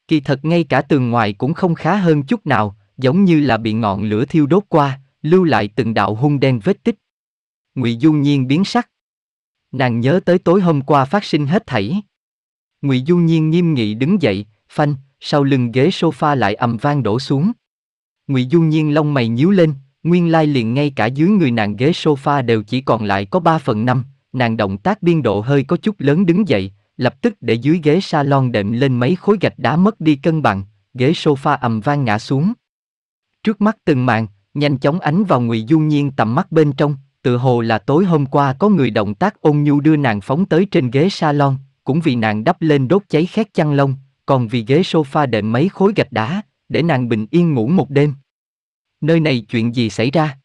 Kỳ thật ngay cả tường ngoài cũng không khá hơn chút nào, giống như là bị ngọn lửa thiêu đốt qua, lưu lại từng đạo hung đen vết tích. Ngụy Du Nhiên biến sắc. Nàng nhớ tới tối hôm qua phát sinh hết thảy. Ngụy Du Nhiên nghiêm nghị đứng dậy, phanh, sau lưng ghế sofa lại ầm vang đổ xuống. Ngụy Du Nhiên lông mày nhíu lên, nguyên lai liền ngay cả dưới người nàng ghế sofa đều chỉ còn lại có ba phần năm, nàng động tác biên độ hơi có chút lớn đứng dậy, lập tức để dưới ghế salon đệm lên mấy khối gạch đá mất đi cân bằng, ghế sofa ầm vang ngã xuống. Trước mắt từng màn, nhanh chóng ánh vào Ngụy Du Nhiên tầm mắt bên trong, tự hồ là tối hôm qua có người động tác ôn nhu đưa nàng phóng tới trên ghế salon, cũng vì nàng đắp lên đốt cháy khét chăn lông, còn vì ghế sofa đệm mấy khối gạch đá, để nàng bình yên ngủ một đêm. Nơi này chuyện gì xảy ra?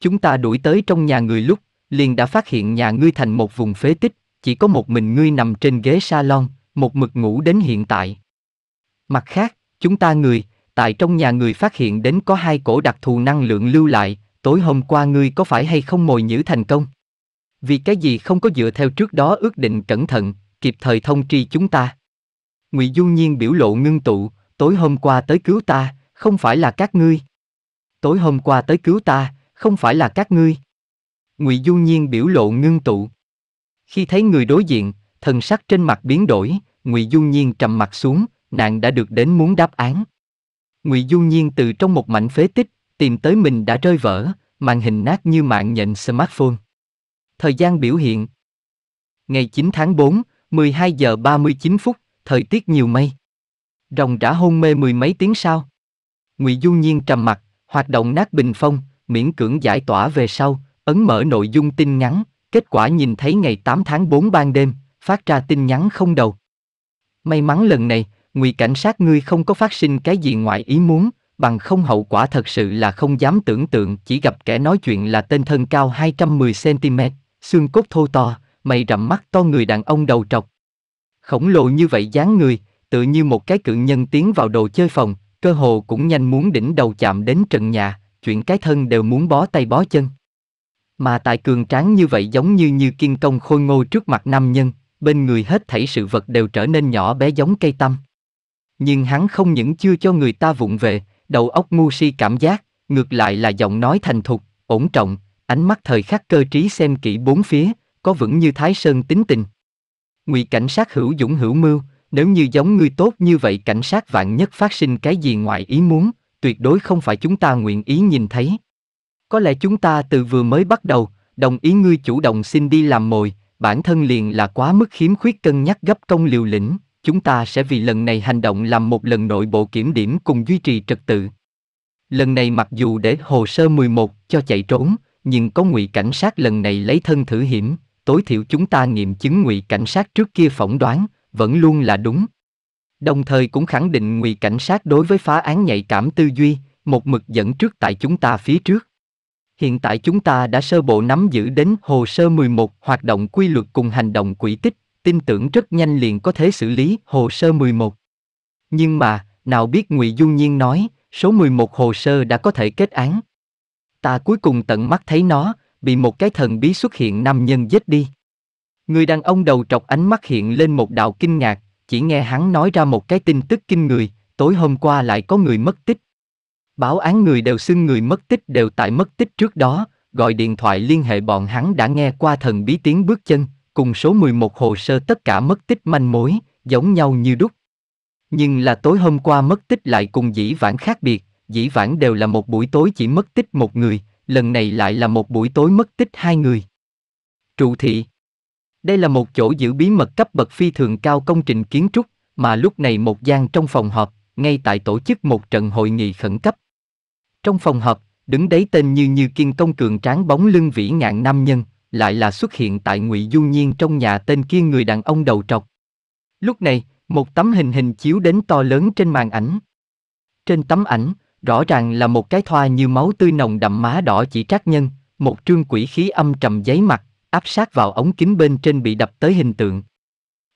Chúng ta đuổi tới trong nhà người lúc, liền đã phát hiện nhà ngươi thành một vùng phế tích, chỉ có một mình ngươi nằm trên ghế salon, một mực ngủ đến hiện tại. Mặt khác, chúng ta người, tại trong nhà người phát hiện đến có hai cổ đặc thù năng lượng lưu lại, tối hôm qua ngươi có phải hay không mồi nhử thành công? Vì cái gì không có dựa theo trước đó ước định cẩn thận, kịp thời thông tri chúng ta? Ngụy Du Nhiên biểu lộ ngưng tụ, tối hôm qua tới cứu ta, không phải là các ngươi. Tối hôm qua tới cứu ta, không phải là các ngươi. Ngụy Du Nhiên biểu lộ ngưng tụ. Khi thấy người đối diện, thần sắc trên mặt biến đổi, Ngụy Du Nhiên trầm mặt xuống, nàng đã được đến muốn đáp án. Ngụy Du Nhiên từ trong một mảnh phế tích, tìm tới mình đã rơi vỡ, màn hình nát như mạng nhện smartphone. Thời gian biểu hiện Ngày 9 tháng 4, 12 giờ 39 phút, thời tiết nhiều mây. Rồng đã hôn mê mười mấy tiếng sau. Ngụy Du Nhiên trầm mặt, hoạt động nát bình phong, miễn cưỡng giải tỏa về sau, ấn mở nội dung tin nhắn, Kết quả nhìn thấy ngày 8 tháng 4 ban đêm, phát ra tin nhắn không đầu. May mắn lần này, ngụy cảnh sát ngươi không có phát sinh cái gì ngoại ý muốn, bằng không hậu quả thật sự là không dám tưởng tượng, chỉ gặp kẻ nói chuyện là tên thân cao 210cm, xương cốt thô to, mày rậm mắt to người đàn ông đầu trọc. Khổng lồ như vậy dáng người, tự như một cái cự nhân tiến vào đồ chơi phòng, cơ hồ cũng nhanh muốn đỉnh đầu chạm đến trần nhà, chuyện cái thân đều muốn bó tay bó chân. Mà tài cường tráng như vậy giống như như kiên công khôi ngô trước mặt nam nhân, bên người hết thảy sự vật đều trở nên nhỏ bé giống cây tăm. Nhưng hắn không những chưa cho người ta vụng về, đầu óc ngu si cảm giác, ngược lại là giọng nói thành thục, ổn trọng, ánh mắt thời khắc cơ trí xem kỹ bốn phía, có vững như Thái Sơn tính tình. Ngụy cảnh sát hữu dũng hữu mưu, nếu như giống ngươi tốt như vậy cảnh sát vạn nhất phát sinh cái gì ngoài ý muốn, tuyệt đối không phải chúng ta nguyện ý nhìn thấy. Có lẽ chúng ta từ vừa mới bắt đầu, đồng ý ngươi chủ động xin đi làm mồi, bản thân liền là quá mức khiếm khuyết cân nhắc gấp công liều lĩnh, chúng ta sẽ vì lần này hành động làm một lần nội bộ kiểm điểm cùng duy trì trật tự. Lần này mặc dù để hồ sơ 11 cho chạy trốn, nhưng có ngụy cảnh sát lần này lấy thân thử hiểm, tối thiểu chúng ta nghiệm chứng ngụy cảnh sát trước kia phỏng đoán, vẫn luôn là đúng. Đồng thời cũng khẳng định ngụy cảnh sát đối với phá án nhạy cảm tư duy, một mực dẫn trước tại chúng ta phía trước. Hiện tại chúng ta đã sơ bộ nắm giữ đến hồ sơ 11 hoạt động quy luật cùng hành động quỹ tích, tin tưởng rất nhanh liền có thể xử lý hồ sơ 11. Nhưng mà, nào biết Ngụy Du Nhiên nói, số 11 hồ sơ đã có thể kết án. Ta cuối cùng tận mắt thấy nó, bị một cái thần bí xuất hiện nam nhân giết đi. Người đàn ông đầu trọc ánh mắt hiện lên một đạo kinh ngạc, chỉ nghe hắn nói ra một cái tin tức kinh người, tối hôm qua lại có người mất tích. Báo án người đều xưng người mất tích đều tại mất tích trước đó, gọi điện thoại liên hệ bọn hắn đã nghe qua thần bí tiếng bước chân, cùng số 11 hồ sơ tất cả mất tích manh mối, giống nhau như đúc. Nhưng là tối hôm qua mất tích lại cùng dĩ vãng khác biệt, dĩ vãng đều là một buổi tối chỉ mất tích một người, lần này lại là một buổi tối mất tích hai người. Trụ thị Đây là một chỗ giữ bí mật cấp bậc phi thường cao công trình kiến trúc, mà lúc này một gian trong phòng họp, ngay tại tổ chức một trận hội nghị khẩn cấp. Trong phòng họp, đứng đấy tên như như kiên công cường tráng bóng lưng vĩ ngạn nam nhân, lại là xuất hiện tại ngụy du nhiên trong nhà tên kia người đàn ông đầu trọc. Lúc này, một tấm hình hình chiếu đến to lớn trên màn ảnh. Trên tấm ảnh, rõ ràng là một cái thoa như máu tươi nồng đậm má đỏ chỉ trác nhân, một trương quỷ khí âm trầm giấy mặt, áp sát vào ống kính bên trên bị đập tới hình tượng.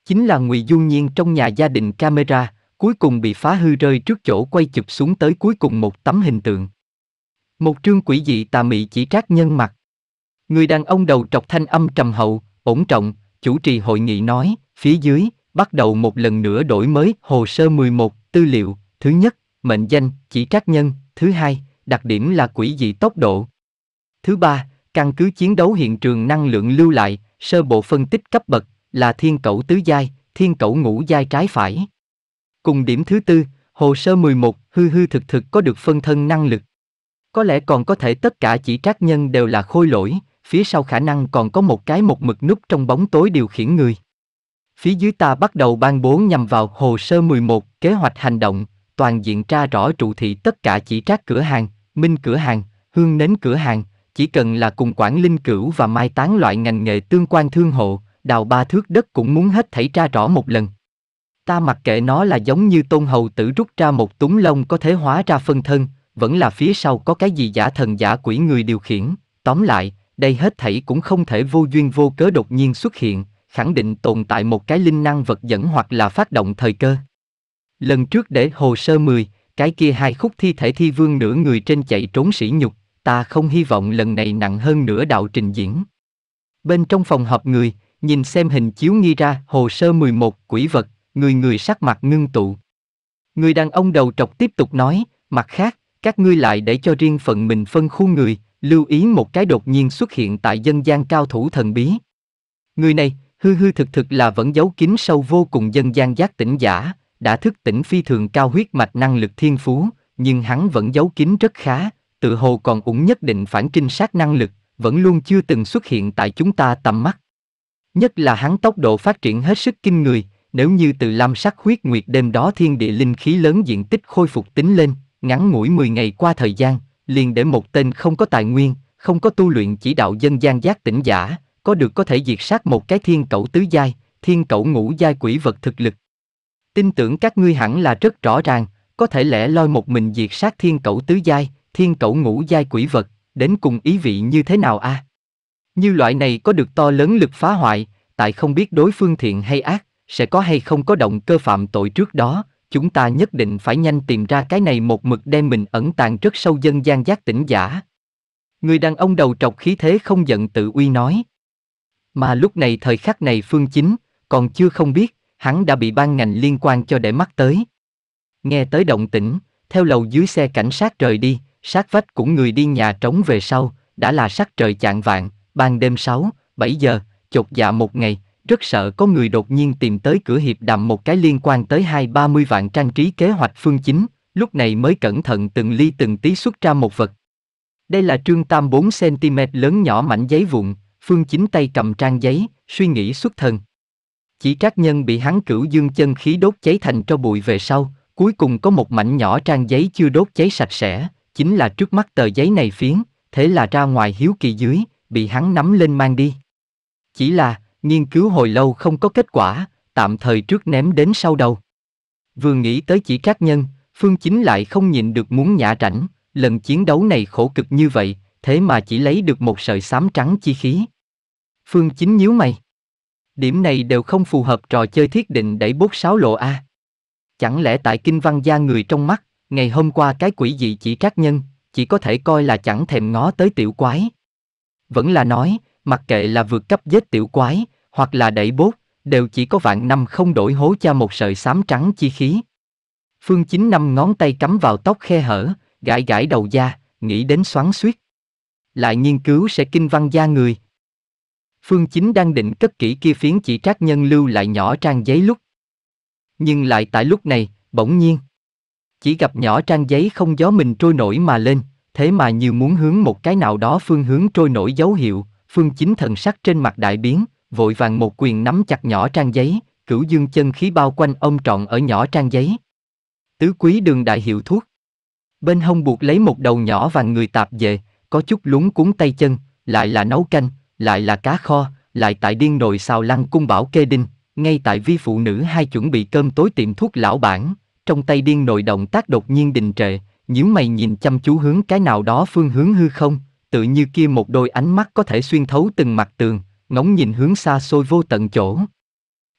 Chính là Ngụy Du Nhiên trong nhà gia đình camera, cuối cùng bị phá hư rơi trước chỗ quay chụp xuống tới cuối cùng một tấm hình tượng. Một trương quỷ dị tà mị chỉ trác nhân mặt. Người đàn ông đầu trọc thanh âm trầm hậu, ổn trọng, chủ trì hội nghị nói, phía dưới, bắt đầu một lần nữa đổi mới hồ sơ 11, tư liệu, thứ nhất, mệnh danh, chỉ trác nhân, thứ hai, đặc điểm là quỷ dị tốc độ. Thứ ba, căn cứ chiến đấu hiện trường năng lượng lưu lại, sơ bộ phân tích cấp bậc, là thiên cẩu tứ giai, thiên cẩu ngũ giai trái phải. Cùng điểm thứ tư, hồ sơ 11, hư hư thực thực có được phân thân năng lực. Có lẽ còn có thể tất cả chỉ trác nhân đều là khôi lỗi, phía sau khả năng còn có một cái một mực nút trong bóng tối điều khiển người. Phía dưới ta bắt đầu ban bố nhằm vào hồ sơ 11, kế hoạch hành động, toàn diện tra rõ trụ thị tất cả chỉ trác cửa hàng, minh cửa hàng, hương nến cửa hàng, chỉ cần là cùng quản linh cửu và mai tán loại ngành nghề tương quan thương hộ, đào ba thước đất cũng muốn hết thảy tra rõ một lần. Ta mặc kệ nó là giống như tôn hầu tử rút ra một túng lông có thể hóa ra phân thân, vẫn là phía sau có cái gì giả thần giả quỷ người điều khiển. Tóm lại, đây hết thảy cũng không thể vô duyên vô cớ đột nhiên xuất hiện, khẳng định tồn tại một cái linh năng vật dẫn hoặc là phát động thời cơ. Lần trước để hồ sơ 10, cái kia hai khúc thi thể thi vương nửa người trên chạy trốn sỉ nhục, ta không hy vọng lần này nặng hơn nửa đạo trình diễn. Bên trong phòng họp người, nhìn xem hình chiếu nghi ra hồ sơ 11 quỷ vật, người người sắc mặt ngưng tụ. Người đàn ông đầu trọc tiếp tục nói, mặt khác, các ngươi lại để cho riêng phận mình phân khu người, lưu ý một cái đột nhiên xuất hiện tại dân gian cao thủ thần bí. Người này, hư hư thực thực là vẫn giấu kín sâu vô cùng dân gian giác tỉnh giả, đã thức tỉnh phi thường cao huyết mạch năng lực thiên phú, nhưng hắn vẫn giấu kín rất khá, tự hồ còn ủng nhất định phản trinh sát năng lực, vẫn luôn chưa từng xuất hiện tại chúng ta tầm mắt. Nhất là hắn tốc độ phát triển hết sức kinh người, nếu như từ lam sắc huyết nguyệt đêm đó thiên địa linh khí lớn diện tích khôi phục tính lên, ngắn ngủi 10 ngày qua thời gian, liền để một tên không có tài nguyên, không có tu luyện chỉ đạo dân gian giác tỉnh giả, có được có thể diệt sát một cái thiên cẩu tứ giai, thiên cẩu ngũ giai quỷ vật thực lực. Tin tưởng các ngươi hẳn là rất rõ ràng, có thể lẽ loi một mình diệt sát thiên cẩu tứ giai, thiên cẩu ngũ giai quỷ vật, đến cùng ý vị như thế nào a? À? Như loại này có được to lớn lực phá hoại, tại không biết đối phương thiện hay ác, sẽ có hay không có động cơ phạm tội trước đó, chúng ta nhất định phải nhanh tìm ra cái này một mực đem mình ẩn tàng rất sâu dân gian giác tỉnh giả. Người đàn ông đầu trọc khí thế không giận tự uy nói. Mà lúc này thời khắc này Phương Chính, còn chưa không biết, hắn đã bị ban ngành liên quan cho để mắt tới. Nghe tới động tĩnh, theo lầu dưới xe cảnh sát rời đi, sát vách cũng người đi nhà trống về sau, đã là sắc trời chạng vạn, ban đêm 6, 7 giờ, chột dạ một ngày, rất sợ có người đột nhiên tìm tới cửa hiệp đàm một cái liên quan tới hai ba mươi vạn trang trí kế hoạch phương chính, lúc này mới cẩn thận từng ly từng tí xuất ra một vật. Đây là trương tam 4cm lớn nhỏ mảnh giấy vụn, phương chính tay cầm trang giấy, suy nghĩ xuất thần. Chỉ trác nhân bị hắn cửu dương chân khí đốt cháy thành cho bụi về sau, cuối cùng có một mảnh nhỏ trang giấy chưa đốt cháy sạch sẽ, chính là trước mắt tờ giấy này phiến, thế là ra ngoài hiếu kỳ dưới, bị hắn nắm lên mang đi. Chỉ là, Nghiên cứu hồi lâu không có kết quả, tạm thời trước ném đến sau đầu. Vừa nghĩ tới chỉ các nhân, Phương Chính lại không nhịn được muốn nhả rảnh, lần chiến đấu này khổ cực như vậy, thế mà chỉ lấy được một sợi xám trắng chi khí. Phương Chính nhíu mày. Điểm này đều không phù hợp trò chơi thiết định đẩy bốt sáo lộ A. Chẳng lẽ tại kinh văn gia người trong mắt, ngày hôm qua cái quỷ dị chỉ các nhân, chỉ có thể coi là chẳng thèm ngó tới tiểu quái. Vẫn là nói, mặc kệ là vượt cấp giết tiểu quái, hoặc là đẩy bốt, đều chỉ có vạn năm không đổi hố cha một sợi xám trắng chi khí. Phương Chính năm ngón tay cắm vào tóc khe hở, gãi gãi đầu da, nghĩ đến xoắn suýt. Lại nghiên cứu sẽ kinh văn gia người. Phương Chính đang định cất kỹ kia phiến chỉ trác nhân lưu lại nhỏ trang giấy lúc. Nhưng lại tại lúc này, bỗng nhiên. Chỉ gặp nhỏ trang giấy không gió mình trôi nổi mà lên, thế mà nhiều muốn hướng một cái nào đó phương hướng trôi nổi dấu hiệu, Phương Chính thần sắc trên mặt đại biến, vội vàng một quyền nắm chặt nhỏ trang giấy, cửu dương chân khí bao quanh ông trọn ở nhỏ trang giấy. Tứ quý đường đại hiệu thuốc. Bên hông buộc lấy một đầu nhỏ và người tạp về, có chút lúng cuốn tay chân, lại là nấu canh, lại là cá kho, lại tại điên nồi xào lăng cung bảo kê đinh, ngay tại vi phụ nữ hai chuẩn bị cơm tối tiệm thuốc lão bản, trong tay điên nồi động tác đột nhiên đình trệ, nhíu mày nhìn chăm chú hướng cái nào đó phương hướng hư không, tự như kia một đôi ánh mắt có thể xuyên thấu từng mặt tường, ngóng nhìn hướng xa xôi vô tận chỗ.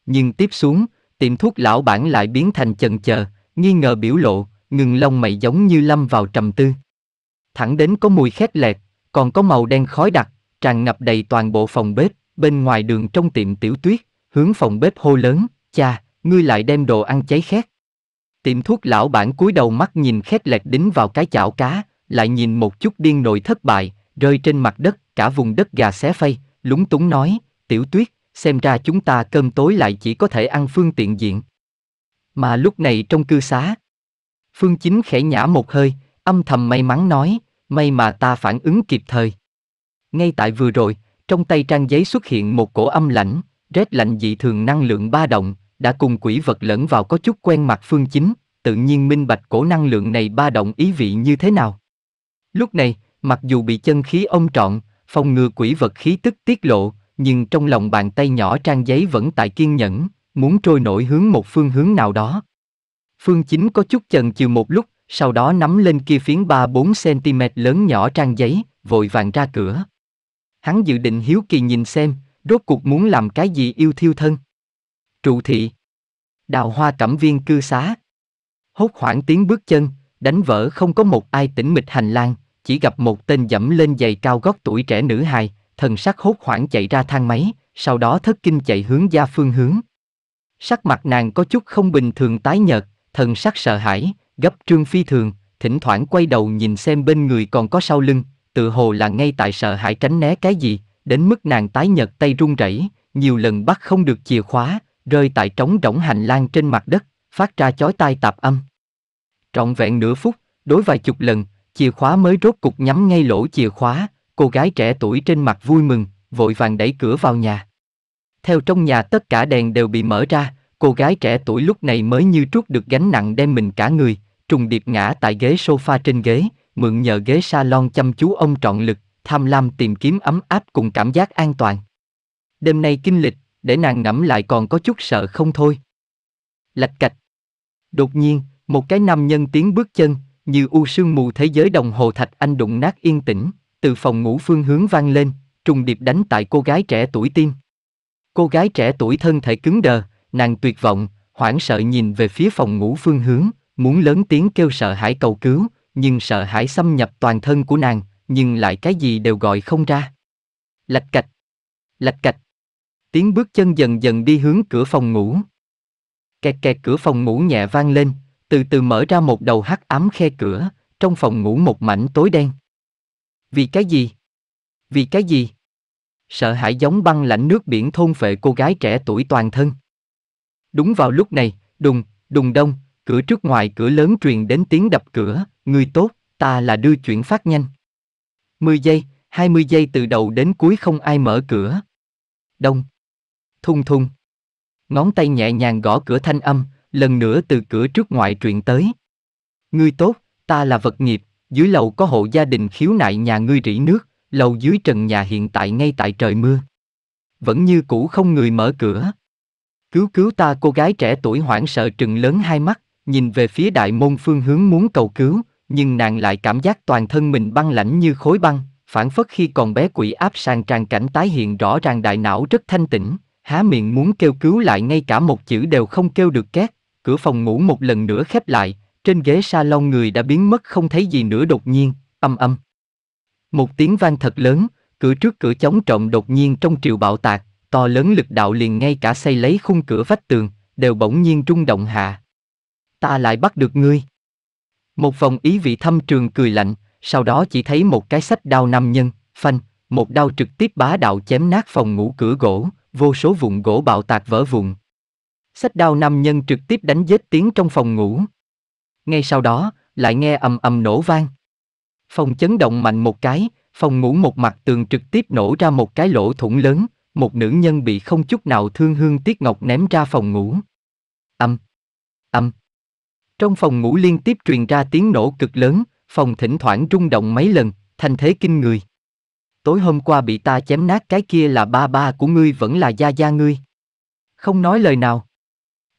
Nhưng tiếp xuống, tiệm thuốc lão bản lại biến thành chần chờ, nghi ngờ biểu lộ, ngừng lông mày giống như lâm vào trầm tư. Thẳng đến có mùi khét lẹt, còn có màu đen khói đặc, tràn ngập đầy toàn bộ phòng bếp, bên ngoài đường trong tiệm tiểu tuyết, hướng phòng bếp hô lớn, cha, ngươi lại đem đồ ăn cháy khét. Tiệm thuốc lão bản cúi đầu mắt nhìn khét lẹt đính vào cái chảo cá, lại nhìn một chút điên nội thất bại, rơi trên mặt đất, cả vùng đất gà xé phay, lúng túng nói, tiểu tuyết, xem ra chúng ta cơm tối lại chỉ có thể ăn phương tiện diện. Mà lúc này trong cư xá, Phương Chính khẽ nhả một hơi, âm thầm may mắn nói, may mà ta phản ứng kịp thời. Ngay tại vừa rồi, trong tay trang giấy xuất hiện một cổ âm lãnh, rét lạnh dị thường năng lượng ba động, đã cùng quỷ vật lẫn vào có chút quen mặt Phương Chính, tự nhiên minh bạch cổ năng lượng này ba động ý vị như thế nào. Lúc này, Mặc dù bị chân khí ông trọn, phòng ngừa quỷ vật khí tức tiết lộ, nhưng trong lòng bàn tay nhỏ trang giấy vẫn tại kiên nhẫn, muốn trôi nổi hướng một phương hướng nào đó. Phương chính có chút chần chừ một lúc, sau đó nắm lên kia phiến 3-4 cm lớn nhỏ trang giấy, vội vàng ra cửa. Hắn dự định hiếu kỳ nhìn xem, rốt cuộc muốn làm cái gì yêu thiêu thân. Trụ thị Đào hoa cẩm viên cư xá Hốt hoảng tiếng bước chân, đánh vỡ không có một ai tĩnh mịch hành lang, chỉ gặp một tên dẫm lên giày cao gót tuổi trẻ nữ hài, thần sắc hốt hoảng chạy ra thang máy, sau đó thất kinh chạy hướng gia phương hướng. Sắc mặt nàng có chút không bình thường tái nhợt, thần sắc sợ hãi, gấp trương phi thường, thỉnh thoảng quay đầu nhìn xem bên người còn có sau lưng, tự hồ là ngay tại sợ hãi tránh né cái gì, đến mức nàng tái nhợt tay run rẩy, nhiều lần bắt không được chìa khóa, rơi tại trống rỗng hành lang trên mặt đất, phát ra chói tai tạp âm. Trọn vẹn nửa phút, đối vài chục lần, Chìa khóa mới rốt cục nhắm ngay lỗ chìa khóa, cô gái trẻ tuổi trên mặt vui mừng, vội vàng đẩy cửa vào nhà. Theo trong nhà tất cả đèn đều bị mở ra, cô gái trẻ tuổi lúc này mới như trút được gánh nặng đem mình cả người, trùng điệp ngã tại ghế sofa trên ghế, mượn nhờ ghế salon chăm chú ông trọn lực, tham lam tìm kiếm ấm áp cùng cảm giác an toàn. Đêm nay kinh lịch, để nàng ngẫm lại còn có chút sợ không thôi. Lạch cạch. Đột nhiên, một cái nam nhân tiến bước chân, như u sương mù thế giới đồng hồ thạch anh đụng nát yên tĩnh, từ phòng ngủ phương hướng vang lên, trùng điệp đánh tại cô gái trẻ tuổi tim. Cô gái trẻ tuổi thân thể cứng đờ, nàng tuyệt vọng, hoảng sợ nhìn về phía phòng ngủ phương hướng, muốn lớn tiếng kêu sợ hãi cầu cứu, nhưng sợ hãi xâm nhập toàn thân của nàng, nhưng lại cái gì đều gọi không ra. Lạch cạch, lạch cạch. Tiếng bước chân dần dần đi hướng cửa phòng ngủ. Kẹt kẹt cửa phòng ngủ nhẹ vang lên, từ từ mở ra một đầu hắc ám khe cửa, trong phòng ngủ một mảnh tối đen. Vì cái gì? Vì cái gì? Sợ hãi giống băng lạnh nước biển thôn phệ cô gái trẻ tuổi toàn thân. Đúng vào lúc này, đùng, đùng đông, cửa trước ngoài cửa lớn truyền đến tiếng đập cửa, người tốt, ta là đưa chuyển phát nhanh. 10 giây, 20 giây từ đầu đến cuối không ai mở cửa. Đông. Thung thung. Ngón tay nhẹ nhàng gõ cửa thanh âm, lần nữa từ cửa trước ngoại truyện tới. Ngươi tốt, ta là vật nghiệp, dưới lầu có hộ gia đình khiếu nại nhà ngươi rỉ nước, lầu dưới trần nhà hiện tại ngay tại trời mưa. Vẫn như cũ không người mở cửa. Cứu cứu ta cô gái trẻ tuổi hoảng sợ trừng lớn hai mắt, nhìn về phía đại môn phương hướng muốn cầu cứu, nhưng nàng lại cảm giác toàn thân mình băng lãnh như khối băng, phản phất khi còn bé quỷ áp sang tràn cảnh tái hiện rõ ràng đại não rất thanh tĩnh, há miệng muốn kêu cứu lại ngay cả một chữ đều không kêu được két, cửa phòng ngủ một lần nữa khép lại, trên ghế salon người đã biến mất không thấy gì nữa đột nhiên, âm âm. Một tiếng vang thật lớn, cửa trước cửa chống trọng đột nhiên trong triều bạo tạc, to lớn lực đạo liền ngay cả xây lấy khung cửa vách tường, đều bỗng nhiên rung động hạ. Ta lại bắt được ngươi. Một vòng ý vị thâm trường cười lạnh, sau đó chỉ thấy một cái sách đao nam nhân, phanh, một đao trực tiếp bá đạo chém nát phòng ngủ cửa gỗ, vô số vụn gỗ bạo tạc vỡ vụn, Sách đao nam nhân trực tiếp đánh giết tiếng trong phòng ngủ. Ngay sau đó, lại nghe ầm ầm nổ vang. Phòng chấn động mạnh một cái, phòng ngủ một mặt tường trực tiếp nổ ra một cái lỗ thủng lớn, một nữ nhân bị không chút nào thương hương tiếc ngọc ném ra phòng ngủ. Âm. Âm. Trong phòng ngủ liên tiếp truyền ra tiếng nổ cực lớn, phòng thỉnh thoảng rung động mấy lần, thành thế kinh người. Tối hôm qua bị ta chém nát cái kia là ba ba của ngươi vẫn là gia gia ngươi. Không nói lời nào.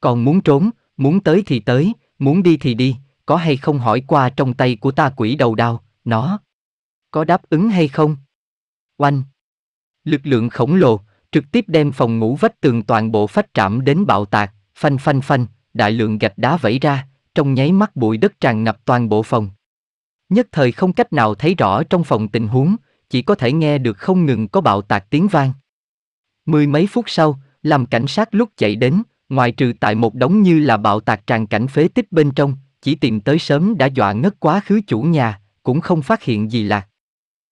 Còn muốn trốn, muốn tới thì tới, muốn đi thì đi, có hay không hỏi qua trong tay của ta quỷ đầu đao, nó có đáp ứng hay không? Oanh! Lực lượng khổng lồ, trực tiếp đem phòng ngủ vách tường toàn bộ phách trảm đến bạo tạc, phanh phanh phanh, đại lượng gạch đá vẩy ra, trong nháy mắt bụi đất tràn ngập toàn bộ phòng. Nhất thời không cách nào thấy rõ trong phòng tình huống, chỉ có thể nghe được không ngừng có bạo tạc tiếng vang. Mười mấy phút sau, làm cảnh sát lúc chạy đến, Ngoài trừ tại một đống như là bạo tạc tràn cảnh phế tích bên trong, chỉ tìm tới sớm đã dọa ngất quá khứ chủ nhà, cũng không phát hiện gì lạc.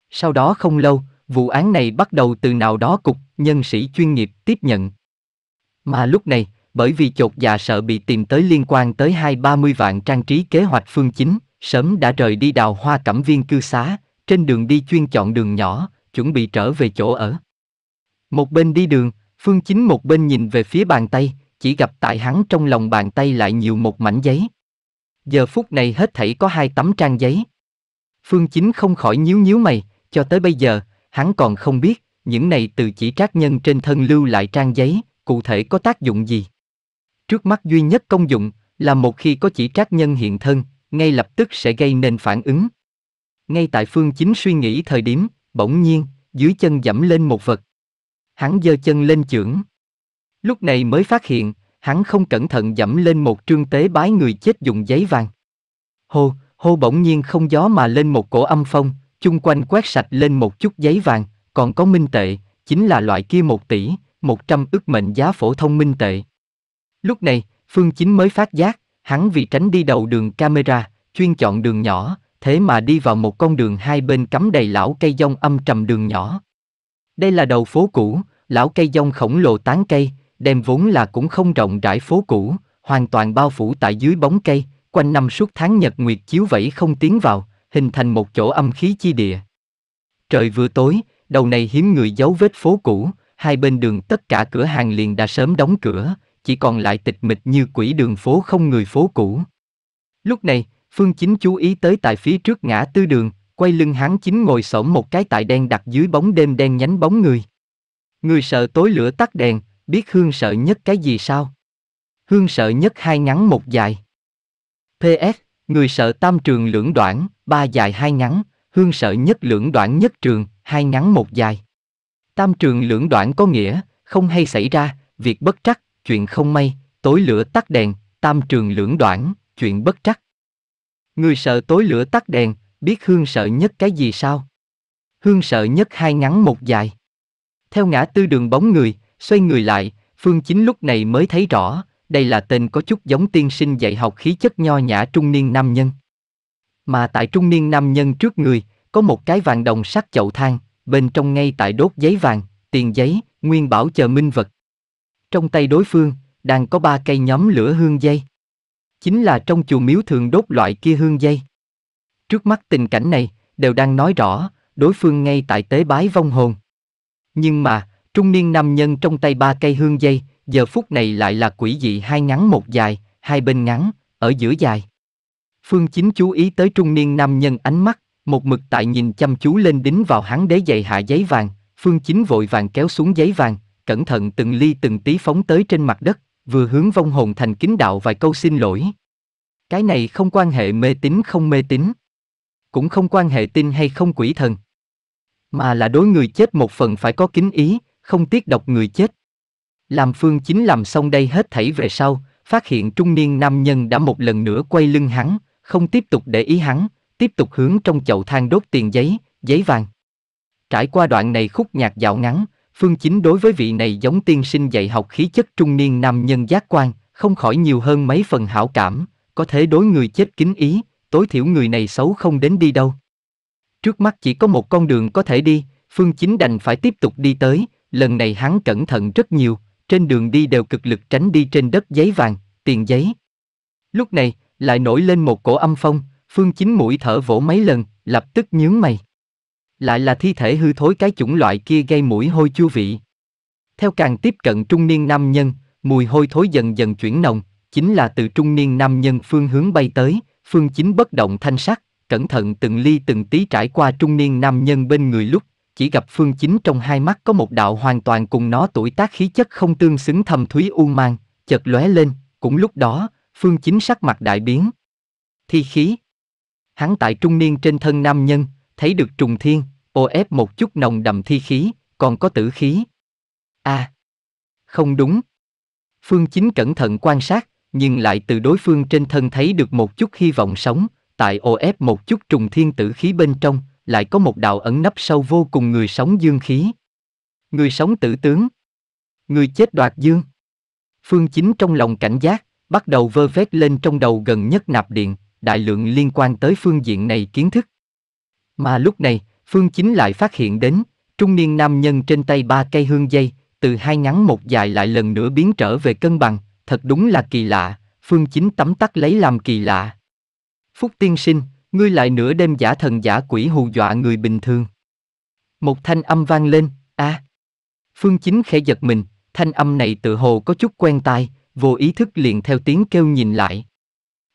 Sau đó không lâu, vụ án này bắt đầu từ nào đó cục nhân sĩ chuyên nghiệp tiếp nhận. Mà lúc này, bởi vì chột dạ sợ bị tìm tới liên quan tới hai ba mươi vạn trang trí kế hoạch phương chính, sớm đã rời đi đào hoa cẩm viên cư xá, trên đường đi chuyên chọn đường nhỏ, chuẩn bị trở về chỗ ở. Một bên đi đường, phương chính một bên nhìn về phía bàn tay, chỉ gặp tại hắn trong lòng bàn tay lại nhiều một mảnh giấy. Giờ phút này hết thảy có hai tấm trang giấy. Phương Chính không khỏi nhíu nhíu mày, cho tới bây giờ, hắn còn không biết, những này từ chỉ trác nhân trên thân lưu lại trang giấy, cụ thể có tác dụng gì. Trước mắt duy nhất công dụng là một khi có chỉ trác nhân hiện thân, ngay lập tức sẽ gây nên phản ứng. Ngay tại Phương Chính suy nghĩ thời điểm, bỗng nhiên, dưới chân dẫm lên một vật. Hắn giơ chân lên trưởng Lúc này mới phát hiện, hắn không cẩn thận dẫm lên một trương tế bái người chết dùng giấy vàng. Hô, hô bỗng nhiên không gió mà lên một cổ âm phong, chung quanh quét sạch lên một chút giấy vàng, còn có minh tệ, chính là loại kia một tỷ, một trăm ước mệnh giá phổ thông minh tệ. Lúc này, Phương Chính mới phát giác, hắn vì tránh đi đầu đường camera, chuyên chọn đường nhỏ, thế mà đi vào một con đường hai bên cắm đầy lão cây dông âm trầm đường nhỏ. Đây là đầu phố cũ, lão cây dông khổng lồ tán cây, đem vốn là cũng không rộng rãi phố cũ, hoàn toàn bao phủ tại dưới bóng cây, quanh năm suốt tháng nhật nguyệt chiếu vẫy không tiến vào, hình thành một chỗ âm khí chi địa. Trời vừa tối, đầu này hiếm người giấu vết phố cũ, hai bên đường tất cả cửa hàng liền đã sớm đóng cửa, chỉ còn lại tịch mịch như quỷ đường phố không người phố cũ. Lúc này, Phương Chính chú ý tới tại phía trước ngã tư đường, quay lưng hắn chính ngồi xổm một cái tại đen đặt dưới bóng đêm đen nhánh bóng người. Người sợ tối lửa tắt đèn, biết hương sợ nhất cái gì sao? Hương sợ nhất hai ngắn một dài. PS, người sợ tam trường lưỡng đoạn, ba dài hai ngắn, hương sợ nhất lưỡng đoạn nhất trường, hai ngắn một dài. Tam trường lưỡng đoạn có nghĩa, không hay xảy ra, việc bất trắc, chuyện không may, tối lửa tắt đèn, tam trường lưỡng đoạn, chuyện bất trắc. Người sợ tối lửa tắt đèn, biết hương sợ nhất cái gì sao? Hương sợ nhất hai ngắn một dài. Theo ngã tư đường bóng người, xoay người lại, Phương Chính lúc này mới thấy rõ, đây là tên có chút giống tiên sinh dạy học khí chất nho nhã trung niên nam nhân. Mà tại trung niên nam nhân trước người, có một cái vàng đồng sắt chậu thang, bên trong ngay tại đốt giấy vàng, tiền giấy, nguyên bảo chờ minh vật. Trong tay đối phương, đang có ba cây nhóm lửa hương dây. Chính là trong chùa miếu thường đốt loại kia hương dây. Trước mắt tình cảnh này, đều đang nói rõ, đối phương ngay tại tế bái vong hồn. Nhưng mà, Trung niên nam nhân trong tay ba cây hương dây, giờ phút này lại là quỷ dị hai ngắn một dài, hai bên ngắn, ở giữa dài. Phương Chính chú ý tới trung niên nam nhân ánh mắt, một mực tại nhìn chăm chú lên đính vào hắn đế dày hạ giấy vàng, Phương Chính vội vàng kéo xuống giấy vàng, cẩn thận từng ly từng tí phóng tới trên mặt đất, vừa hướng vong hồn thành kính đạo vài câu xin lỗi. Cái này không quan hệ mê tín không mê tín, cũng không quan hệ tin hay không quỷ thần, mà là đối người chết một phần phải có kính ý, không tiếc độc người chết. Làm phương chính làm xong đây hết thảy về sau, phát hiện trung niên nam nhân đã một lần nữa quay lưng hắn, không tiếp tục để ý hắn, tiếp tục hướng trong chậu than đốt tiền giấy, giấy vàng. Trải qua đoạn này khúc nhạc dạo ngắn, Phương Chính đối với vị này giống tiên sinh dạy học khí chất trung niên nam nhân giác quan, không khỏi nhiều hơn mấy phần hảo cảm, có thể đối người chết kính ý, tối thiểu người này xấu không đến đi đâu. Trước mắt chỉ có một con đường có thể đi, Phương Chính đành phải tiếp tục đi tới, lần này hắn cẩn thận rất nhiều, trên đường đi đều cực lực tránh đi trên đất giấy vàng, tiền giấy. Lúc này, lại nổi lên một cổ âm phong, phương chính mũi thở vỗ mấy lần, lập tức nhướng mày. Lại là thi thể hư thối cái chủng loại kia gây mũi hôi chua vị. Theo càng tiếp cận trung niên nam nhân, mùi hôi thối dần dần chuyển nồng, chính là từ trung niên nam nhân phương hướng bay tới, phương chính bất động thanh sắc, cẩn thận từng ly từng tí trải qua trung niên nam nhân bên người lúc chỉ gặp phương chính trong hai mắt có một đạo hoàn toàn cùng nó tuổi tác khí chất không tương xứng thầm thúy u mang, chợt lóe lên, cũng lúc đó, phương chính sắc mặt đại biến. Thi khí. Hắn tại trung niên trên thân nam nhân, thấy được trùng thiên, ô ép một chút nồng đầm thi khí, còn có tử khí. a à, không đúng. Phương chính cẩn thận quan sát, nhưng lại từ đối phương trên thân thấy được một chút hy vọng sống, tại ô ép một chút trùng thiên tử khí bên trong, lại có một đạo ẩn nấp sâu vô cùng người sống dương khí. Người sống tử tướng. Người chết đoạt dương. Phương Chính trong lòng cảnh giác, bắt đầu vơ vét lên trong đầu gần nhất nạp điện, đại lượng liên quan tới phương diện này kiến thức. Mà lúc này, Phương Chính lại phát hiện đến, trung niên nam nhân trên tay ba cây hương dây, từ hai ngắn một dài lại lần nữa biến trở về cân bằng, thật đúng là kỳ lạ, Phương Chính tấm tắc lấy làm kỳ lạ. Phúc tiên sinh, Ngươi lại nửa đêm giả thần giả quỷ hù dọa người bình thường. Một thanh âm vang lên, a. À. Phương Chính khẽ giật mình, thanh âm này tự hồ có chút quen tai, vô ý thức liền theo tiếng kêu nhìn lại.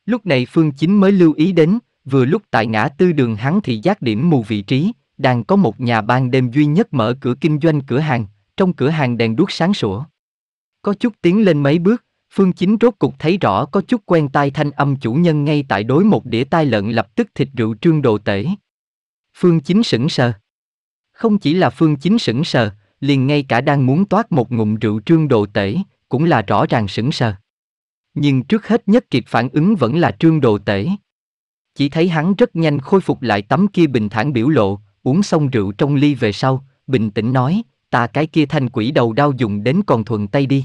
Lúc này Phương Chính mới lưu ý đến, vừa lúc tại ngã tư đường hắn thì giác điểm mù vị trí, đang có một nhà ban đêm duy nhất mở cửa kinh doanh cửa hàng, trong cửa hàng đèn đuốc sáng sủa. Có chút tiến lên mấy bước, Phương Chính rốt cục thấy rõ có chút quen tai thanh âm chủ nhân ngay tại đối một đĩa tai lợn lập tức thịt rượu trương đồ tể. Phương Chính sững sờ. Không chỉ là Phương Chính sững sờ, liền ngay cả đang muốn toát một ngụm rượu trương đồ tể, cũng là rõ ràng sững sờ. Nhưng trước hết nhất kịp phản ứng vẫn là trương đồ tể. Chỉ thấy hắn rất nhanh khôi phục lại tấm kia bình thản biểu lộ, uống xong rượu trong ly về sau, bình tĩnh nói, ta cái kia thanh quỷ đầu đau dùng đến còn thuần tay đi.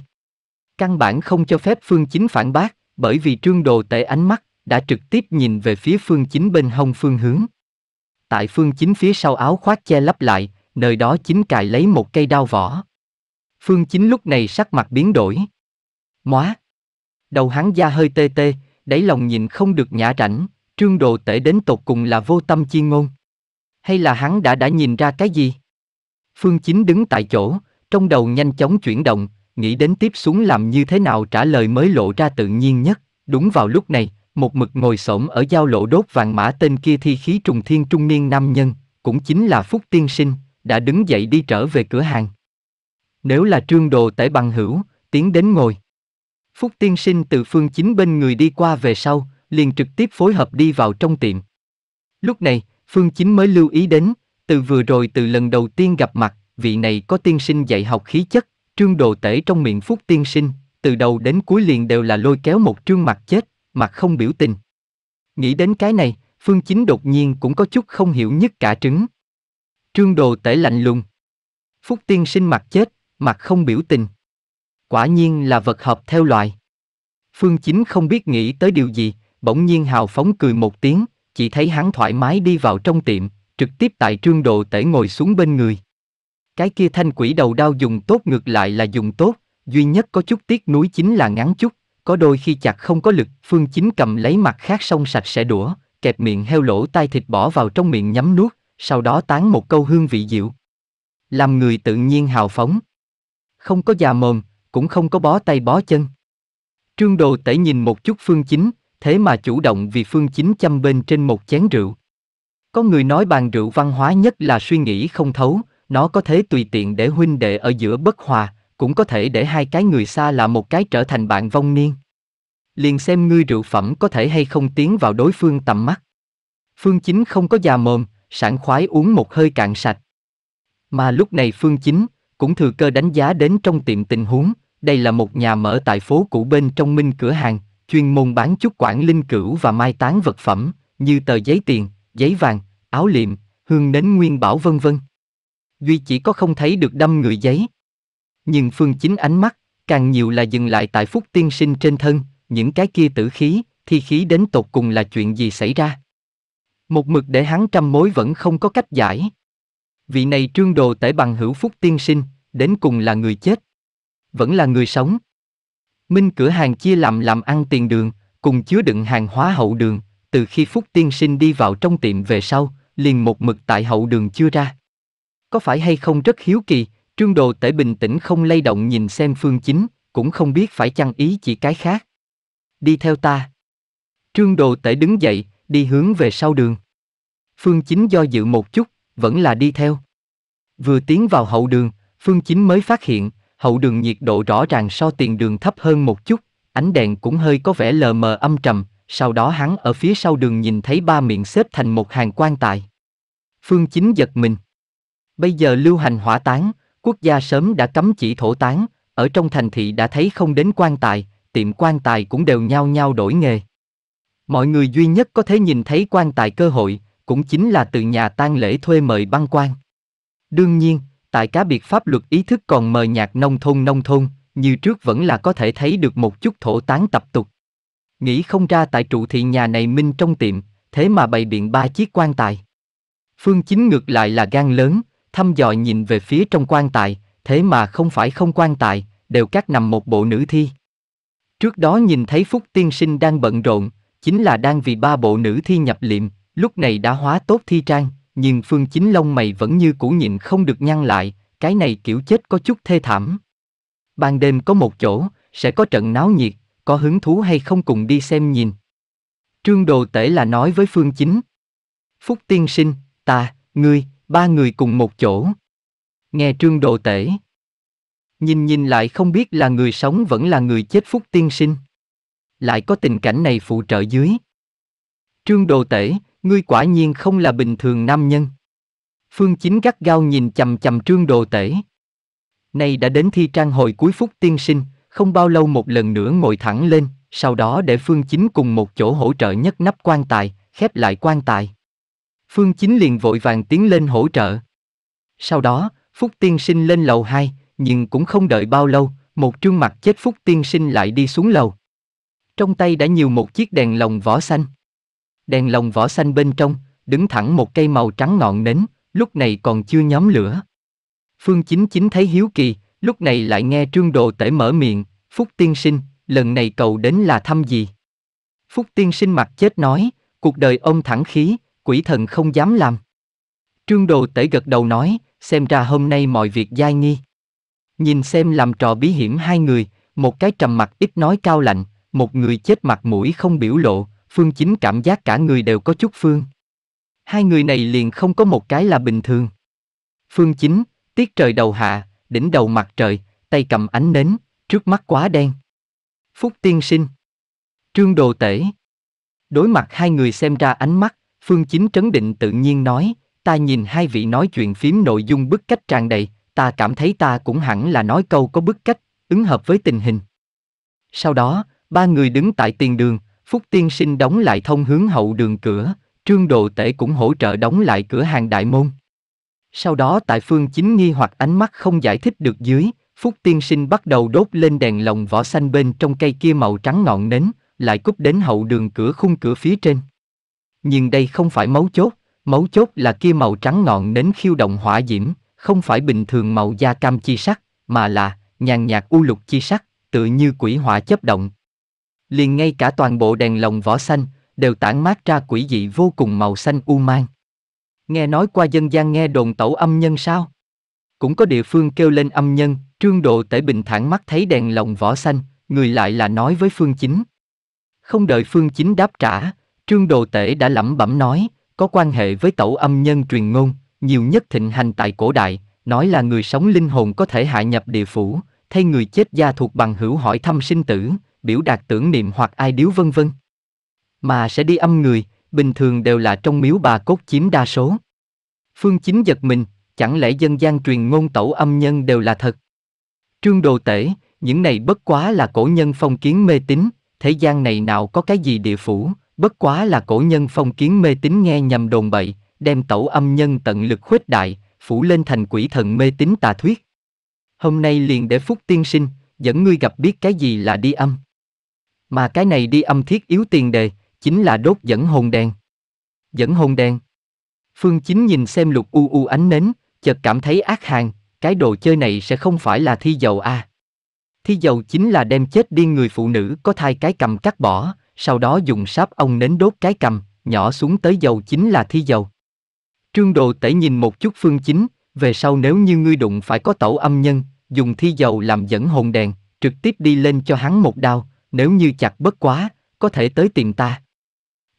Căn bản không cho phép Phương Chính phản bác, bởi vì Trương Đồ Tể ánh mắt đã trực tiếp nhìn về phía Phương Chính bên hông phương hướng. Tại Phương Chính phía sau áo khoác che lấp lại, nơi đó chính cài lấy một cây đao vỏ. Phương Chính lúc này sắc mặt biến đổi. Móa! Đầu hắn da hơi tê tê, đáy lòng nhìn không được nhã rảnh, trương đồ tể đến tột cùng là vô tâm chi ngôn. Hay là hắn đã đã nhìn ra cái gì? Phương Chính đứng tại chỗ, trong đầu nhanh chóng chuyển động, nghĩ đến tiếp xuống làm như thế nào trả lời mới lộ ra tự nhiên nhất. Đúng vào lúc này, một mực ngồi xổm ở giao lộ đốt vàng mã tên kia thi khí trùng thiên trung niên nam nhân, cũng chính là Phúc Tiên Sinh, đã đứng dậy đi trở về cửa hàng. Nếu là trương đồ tể bằng hữu, tiến đến ngồi. Phúc Tiên Sinh từ phương chính bên người đi qua về sau, liền trực tiếp phối hợp đi vào trong tiệm. Lúc này, phương chính mới lưu ý đến, từ vừa rồi từ lần đầu tiên gặp mặt, vị này có tiên sinh dạy học khí chất, Trương Đồ Tể trong miệng Phúc Tiên Sinh, từ đầu đến cuối liền đều là lôi kéo một trương mặt chết, mặt không biểu tình. Nghĩ đến cái này, Phương Chính đột nhiên cũng có chút không hiểu nhất cả trứng. Trương Đồ Tể lạnh lùng. Phúc Tiên Sinh mặt chết, mặt không biểu tình. Quả nhiên là vật hợp theo loại. Phương Chính không biết nghĩ tới điều gì, bỗng nhiên hào phóng cười một tiếng, chỉ thấy hắn thoải mái đi vào trong tiệm, trực tiếp tại trương đồ tể ngồi xuống bên người. Cái kia thanh quỷ đầu đao dùng tốt ngược lại là dùng tốt, duy nhất có chút tiếc núi chính là ngắn chút, có đôi khi chặt không có lực, phương chính cầm lấy mặt khác xong sạch sẽ đũa, kẹp miệng heo lỗ tai thịt bỏ vào trong miệng nhắm nuốt, sau đó tán một câu hương vị dịu. Làm người tự nhiên hào phóng. Không có già mồm, cũng không có bó tay bó chân. Trương Đồ Tể nhìn một chút Phương Chính, thế mà chủ động vì Phương Chính chăm bên trên một chén rượu. Có người nói bàn rượu văn hóa nhất là suy nghĩ không thấu, nó có thể tùy tiện để huynh đệ ở giữa bất hòa, cũng có thể để hai cái người xa là một cái trở thành bạn vong niên. Liền xem ngươi rượu phẩm có thể hay không tiến vào đối phương tầm mắt. Phương Chính không có già mồm, sảng khoái uống một hơi cạn sạch. Mà lúc này Phương Chính cũng thừa cơ đánh giá đến trong tiệm tình huống, đây là một nhà mở tại phố cũ bên trong minh cửa hàng, chuyên môn bán chút quản linh cửu và mai táng vật phẩm, như tờ giấy tiền, giấy vàng, áo liệm, hương nến nguyên bảo vân vân duy chỉ có không thấy được đâm người giấy. Nhưng phương chính ánh mắt, càng nhiều là dừng lại tại phúc tiên sinh trên thân, những cái kia tử khí, thi khí đến tột cùng là chuyện gì xảy ra. Một mực để hắn trăm mối vẫn không có cách giải. Vị này trương đồ tể bằng hữu phúc tiên sinh, đến cùng là người chết. Vẫn là người sống. Minh cửa hàng chia làm làm ăn tiền đường, cùng chứa đựng hàng hóa hậu đường, từ khi Phúc Tiên Sinh đi vào trong tiệm về sau, liền một mực tại hậu đường chưa ra có phải hay không rất hiếu kỳ, Trương Đồ Tể bình tĩnh không lay động nhìn xem Phương Chính, cũng không biết phải chăng ý chỉ cái khác. Đi theo ta. Trương Đồ Tể đứng dậy, đi hướng về sau đường. Phương Chính do dự một chút, vẫn là đi theo. Vừa tiến vào hậu đường, Phương Chính mới phát hiện, hậu đường nhiệt độ rõ ràng so tiền đường thấp hơn một chút, ánh đèn cũng hơi có vẻ lờ mờ âm trầm, sau đó hắn ở phía sau đường nhìn thấy ba miệng xếp thành một hàng quan tài. Phương Chính giật mình. Bây giờ lưu hành hỏa táng, quốc gia sớm đã cấm chỉ thổ táng, ở trong thành thị đã thấy không đến quan tài, tiệm quan tài cũng đều nhao nhao đổi nghề. Mọi người duy nhất có thể nhìn thấy quan tài cơ hội, cũng chính là từ nhà tang lễ thuê mời băng quan. Đương nhiên, tại cá biệt pháp luật ý thức còn mời nhạc nông thôn nông thôn, như trước vẫn là có thể thấy được một chút thổ tán tập tục. Nghĩ không ra tại trụ thị nhà này minh trong tiệm, thế mà bày biện ba chiếc quan tài. Phương chính ngược lại là gan lớn, thăm dò nhìn về phía trong quan tài, thế mà không phải không quan tài, đều các nằm một bộ nữ thi. Trước đó nhìn thấy Phúc Tiên Sinh đang bận rộn, chính là đang vì ba bộ nữ thi nhập liệm, lúc này đã hóa tốt thi trang, nhưng Phương Chính Long mày vẫn như cũ nhịn không được nhăn lại, cái này kiểu chết có chút thê thảm. Ban đêm có một chỗ, sẽ có trận náo nhiệt, có hứng thú hay không cùng đi xem nhìn. Trương Đồ Tể là nói với Phương Chính. Phúc Tiên Sinh, ta, ngươi, ba người cùng một chỗ. Nghe trương đồ tể. Nhìn nhìn lại không biết là người sống vẫn là người chết phúc tiên sinh. Lại có tình cảnh này phụ trợ dưới. Trương đồ tể, ngươi quả nhiên không là bình thường nam nhân. Phương Chính gắt gao nhìn chầm chầm trương đồ tể. Nay đã đến thi trang hồi cuối phúc tiên sinh, không bao lâu một lần nữa ngồi thẳng lên, sau đó để Phương Chính cùng một chỗ hỗ trợ nhất nắp quan tài, khép lại quan tài. Phương Chính liền vội vàng tiến lên hỗ trợ. Sau đó, Phúc Tiên Sinh lên lầu 2, nhưng cũng không đợi bao lâu, một trương mặt chết Phúc Tiên Sinh lại đi xuống lầu. Trong tay đã nhiều một chiếc đèn lồng vỏ xanh. Đèn lồng vỏ xanh bên trong, đứng thẳng một cây màu trắng ngọn nến, lúc này còn chưa nhóm lửa. Phương Chính Chính thấy hiếu kỳ, lúc này lại nghe trương đồ tể mở miệng, Phúc Tiên Sinh, lần này cậu đến là thăm gì? Phúc Tiên Sinh mặt chết nói, cuộc đời ông thẳng khí, quỷ thần không dám làm. Trương Đồ Tể gật đầu nói, xem ra hôm nay mọi việc dai nghi. Nhìn xem làm trò bí hiểm hai người, một cái trầm mặt ít nói cao lạnh, một người chết mặt mũi không biểu lộ, Phương Chính cảm giác cả người đều có chút phương. Hai người này liền không có một cái là bình thường. Phương Chính, tiết trời đầu hạ, đỉnh đầu mặt trời, tay cầm ánh nến, trước mắt quá đen. Phúc tiên sinh. Trương Đồ Tể. Đối mặt hai người xem ra ánh mắt, Phương Chính trấn định tự nhiên nói, ta nhìn hai vị nói chuyện phím nội dung bức cách tràn đầy, ta cảm thấy ta cũng hẳn là nói câu có bức cách, ứng hợp với tình hình. Sau đó, ba người đứng tại tiền đường, Phúc Tiên Sinh đóng lại thông hướng hậu đường cửa, Trương Đồ Tể cũng hỗ trợ đóng lại cửa hàng đại môn. Sau đó tại phương chính nghi hoặc ánh mắt không giải thích được dưới, Phúc Tiên Sinh bắt đầu đốt lên đèn lồng vỏ xanh bên trong cây kia màu trắng ngọn nến, lại cúp đến hậu đường cửa khung cửa phía trên. Nhưng đây không phải mấu chốt, mấu chốt là kia màu trắng ngọn nến khiêu động hỏa diễm, không phải bình thường màu da cam chi sắc, mà là nhàn nhạt u lục chi sắc, tự như quỷ hỏa chấp động. Liền ngay cả toàn bộ đèn lồng vỏ xanh đều tản mát ra quỷ dị vô cùng màu xanh u mang. Nghe nói qua dân gian nghe đồn tẩu âm nhân sao? Cũng có địa phương kêu lên âm nhân, Trương Độ Tể Bình thản mắt thấy đèn lồng vỏ xanh, người lại là nói với Phương Chính. Không đợi Phương Chính đáp trả, Trương Đồ Tể đã lẩm bẩm nói, có quan hệ với tẩu âm nhân truyền ngôn, nhiều nhất thịnh hành tại cổ đại, nói là người sống linh hồn có thể hạ nhập địa phủ, thay người chết gia thuộc bằng hữu hỏi thăm sinh tử, biểu đạt tưởng niệm hoặc ai điếu vân vân. Mà sẽ đi âm người, bình thường đều là trong miếu bà cốt chiếm đa số. Phương Chính giật mình, chẳng lẽ dân gian truyền ngôn tẩu âm nhân đều là thật? Trương Đồ Tể, những này bất quá là cổ nhân phong kiến mê tín, thế gian này nào có cái gì địa phủ, bất quá là cổ nhân phong kiến mê tín nghe nhầm đồn bậy, đem tẩu âm nhân tận lực khuếch đại, phủ lên thành quỷ thần mê tín tà thuyết. Hôm nay liền để Phúc tiên sinh, dẫn ngươi gặp biết cái gì là đi âm. Mà cái này đi âm thiết yếu tiền đề, chính là đốt dẫn hồn đèn Dẫn hồn đèn Phương Chính nhìn xem lục u u ánh nến, chợt cảm thấy ác hàng, cái đồ chơi này sẽ không phải là thi dầu a. À. Thi dầu chính là đem chết đi người phụ nữ có thai cái cầm cắt bỏ, sau đó dùng sáp ông nến đốt cái cầm, nhỏ xuống tới dầu chính là thi dầu. Trương Đồ Tể nhìn một chút phương chính, về sau nếu như ngươi đụng phải có tẩu âm nhân, dùng thi dầu làm dẫn hồn đèn, trực tiếp đi lên cho hắn một đao, nếu như chặt bất quá, có thể tới tìm ta.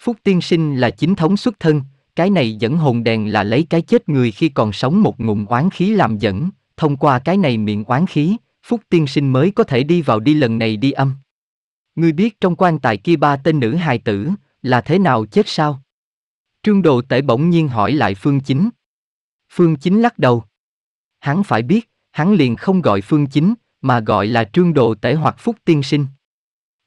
Phúc Tiên Sinh là chính thống xuất thân, cái này dẫn hồn đèn là lấy cái chết người khi còn sống một ngụm oán khí làm dẫn, thông qua cái này miệng oán khí, Phúc Tiên Sinh mới có thể đi vào đi lần này đi âm. Ngươi biết trong quan tài kia ba tên nữ hài tử, là thế nào chết sao? Trương Đồ Tể bỗng nhiên hỏi lại Phương Chính. Phương Chính lắc đầu. Hắn phải biết, hắn liền không gọi Phương Chính, mà gọi là Trương Đồ Tể hoặc Phúc Tiên Sinh.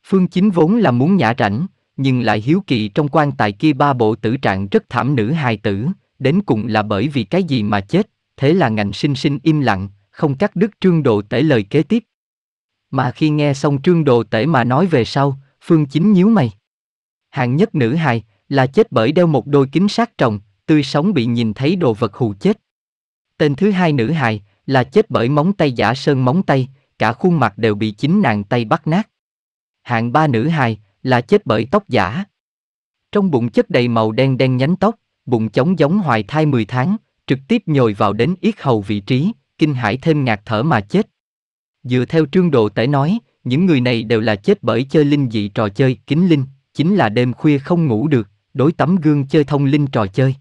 Phương Chính vốn là muốn nhã rảnh, nhưng lại hiếu kỳ trong quan tài kia ba bộ tử trạng rất thảm nữ hài tử, đến cùng là bởi vì cái gì mà chết, thế là ngành sinh sinh im lặng, không cắt đứt Trương Đồ Tể lời kế tiếp. Mà khi nghe xong trương đồ tể mà nói về sau, Phương Chính nhíu mày. Hạng nhất nữ hài, là chết bởi đeo một đôi kính sát trồng, tươi sống bị nhìn thấy đồ vật hù chết. Tên thứ hai nữ hài, là chết bởi móng tay giả sơn móng tay, cả khuôn mặt đều bị chính nàng tay bắt nát. Hạng ba nữ hài, là chết bởi tóc giả. Trong bụng chất đầy màu đen đen nhánh tóc, bụng trống giống hoài thai 10 tháng, trực tiếp nhồi vào đến yết hầu vị trí, kinh hãi thêm ngạt thở mà chết. Dựa theo trương độ tể nói, những người này đều là chết bởi chơi linh dị trò chơi kính linh, chính là đêm khuya không ngủ được, đối tấm gương chơi thông linh trò chơi.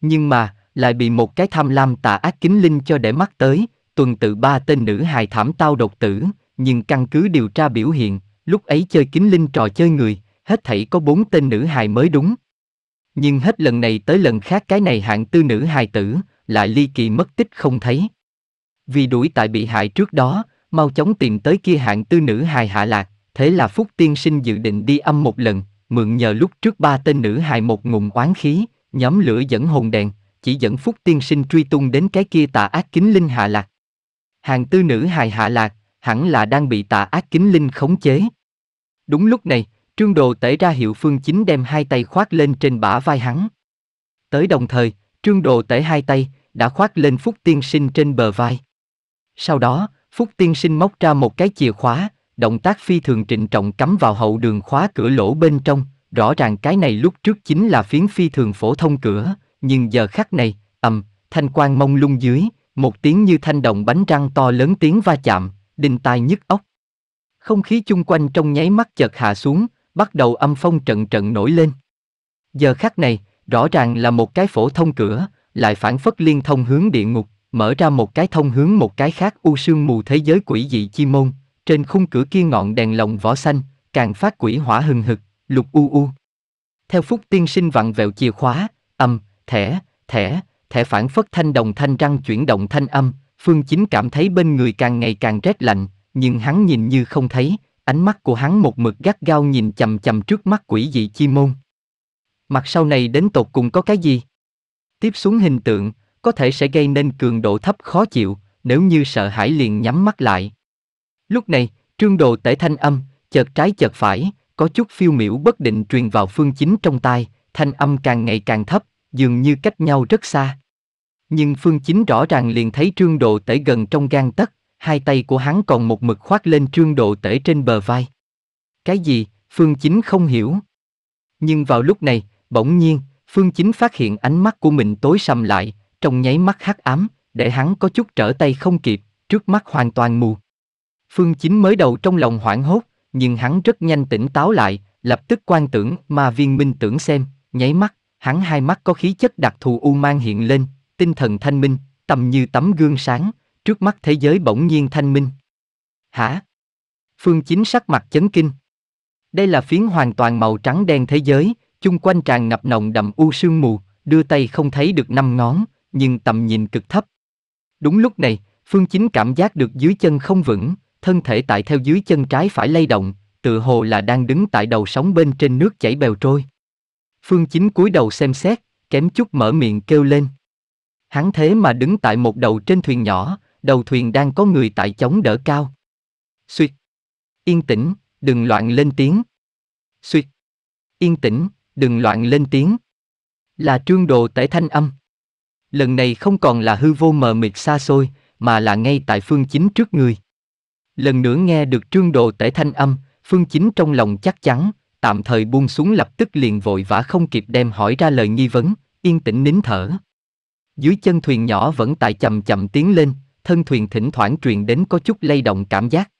Nhưng mà, lại bị một cái tham lam tà ác kính linh cho để mắt tới, tuần tự ba tên nữ hài thảm tao độc tử, nhưng căn cứ điều tra biểu hiện, lúc ấy chơi kính linh trò chơi người, hết thảy có bốn tên nữ hài mới đúng. Nhưng hết lần này tới lần khác cái này hạng tư nữ hài tử, lại ly kỳ mất tích không thấy. Vì đuổi tại bị hại trước đó, mau chóng tìm tới kia hạng tư nữ hài hạ lạc, thế là Phúc Tiên Sinh dự định đi âm một lần, mượn nhờ lúc trước ba tên nữ hài một ngụm oán khí, nhóm lửa dẫn hồn đèn, chỉ dẫn Phúc Tiên Sinh truy tung đến cái kia tà ác kính linh hạ lạc. Hàng tư nữ hài hạ lạc, hẳn là đang bị tà ác kính linh khống chế. Đúng lúc này, Trương Đồ tể ra hiệu Phương Chính đem hai tay khoác lên trên bả vai hắn. Tới đồng thời, Trương Đồ tể hai tay, đã khoác lên Phúc Tiên Sinh trên bờ vai. Sau đó, Phúc tiên sinh móc ra một cái chìa khóa, động tác phi thường trịnh trọng cắm vào hậu đường khóa cửa lỗ bên trong, rõ ràng cái này lúc trước chính là phiến phi thường phổ thông cửa, nhưng giờ khắc này, ầm, thanh quang mông lung dưới, một tiếng như thanh đồng bánh răng to lớn tiếng va chạm, đinh tai nhức óc. Không khí chung quanh trong nháy mắt chợt hạ xuống, bắt đầu âm phong trận trận nổi lên. Giờ khắc này, rõ ràng là một cái phổ thông cửa, lại phản phất liên thông hướng địa ngục, mở ra một cái thông hướng một cái khác u sương mù thế giới quỷ dị chi môn, trên khung cửa kia ngọn đèn lồng vỏ xanh, càng phát quỷ hỏa hừng hực, lục u u. Theo phúc tiên sinh vặn vẹo chìa khóa, âm, thẻ, thẻ, thẻ phản phất thanh đồng thanh răng chuyển động thanh âm, Phương Chính cảm thấy bên người càng ngày càng rét lạnh, nhưng hắn nhìn như không thấy, ánh mắt của hắn một mực gắt gao nhìn chầm chầm trước mắt quỷ dị chi môn. Mặt sau này đến tột cùng có cái gì? Tiếp xuống hình tượng, có thể sẽ gây nên cường độ thấp khó chịu, nếu như sợ hãi liền nhắm mắt lại. Lúc này, trương đồ tể thanh âm, chợt trái chợt phải, có chút phiêu miểu bất định truyền vào phương chính trong tai, thanh âm càng ngày càng thấp, dường như cách nhau rất xa. Nhưng phương chính rõ ràng liền thấy trương đồ tể gần trong gan tất hai tay của hắn còn một mực khoác lên trương đồ tể trên bờ vai. Cái gì, phương chính không hiểu. Nhưng vào lúc này, bỗng nhiên, phương chính phát hiện ánh mắt của mình tối sầm lại, trong nháy mắt hắc ám, để hắn có chút trở tay không kịp, trước mắt hoàn toàn mù. Phương Chính mới đầu trong lòng hoảng hốt, nhưng hắn rất nhanh tỉnh táo lại, lập tức quan tưởng mà viên minh tưởng xem, nháy mắt, hắn hai mắt có khí chất đặc thù u mang hiện lên, tinh thần thanh minh, tầm như tấm gương sáng, trước mắt thế giới bỗng nhiên thanh minh. Hả? Phương Chính sắc mặt chấn kinh. Đây là phiến hoàn toàn màu trắng đen thế giới, chung quanh tràn ngập nồng đậm u sương mù, đưa tay không thấy được năm ngón, nhưng tầm nhìn cực thấp. Đúng lúc này, Phương Chính cảm giác được dưới chân không vững, thân thể tại theo dưới chân trái phải lay động, tựa hồ là đang đứng tại đầu sóng bên trên nước chảy bèo trôi. Phương Chính cúi đầu xem xét, kém chút mở miệng kêu lên. Hắn thế mà đứng tại một đầu trên thuyền nhỏ, đầu thuyền đang có người tại chống đỡ cao. Xuyệt. Yên tĩnh, đừng loạn lên tiếng. Xuyệt. Yên tĩnh, đừng loạn lên tiếng. Là trương đồ tể thanh âm lần này không còn là hư vô mờ mịt xa xôi, mà là ngay tại phương chính trước người. Lần nữa nghe được trương đồ tể thanh âm, phương chính trong lòng chắc chắn, tạm thời buông xuống lập tức liền vội vã không kịp đem hỏi ra lời nghi vấn, yên tĩnh nín thở. Dưới chân thuyền nhỏ vẫn tại chậm chậm tiến lên, thân thuyền thỉnh thoảng truyền đến có chút lay động cảm giác.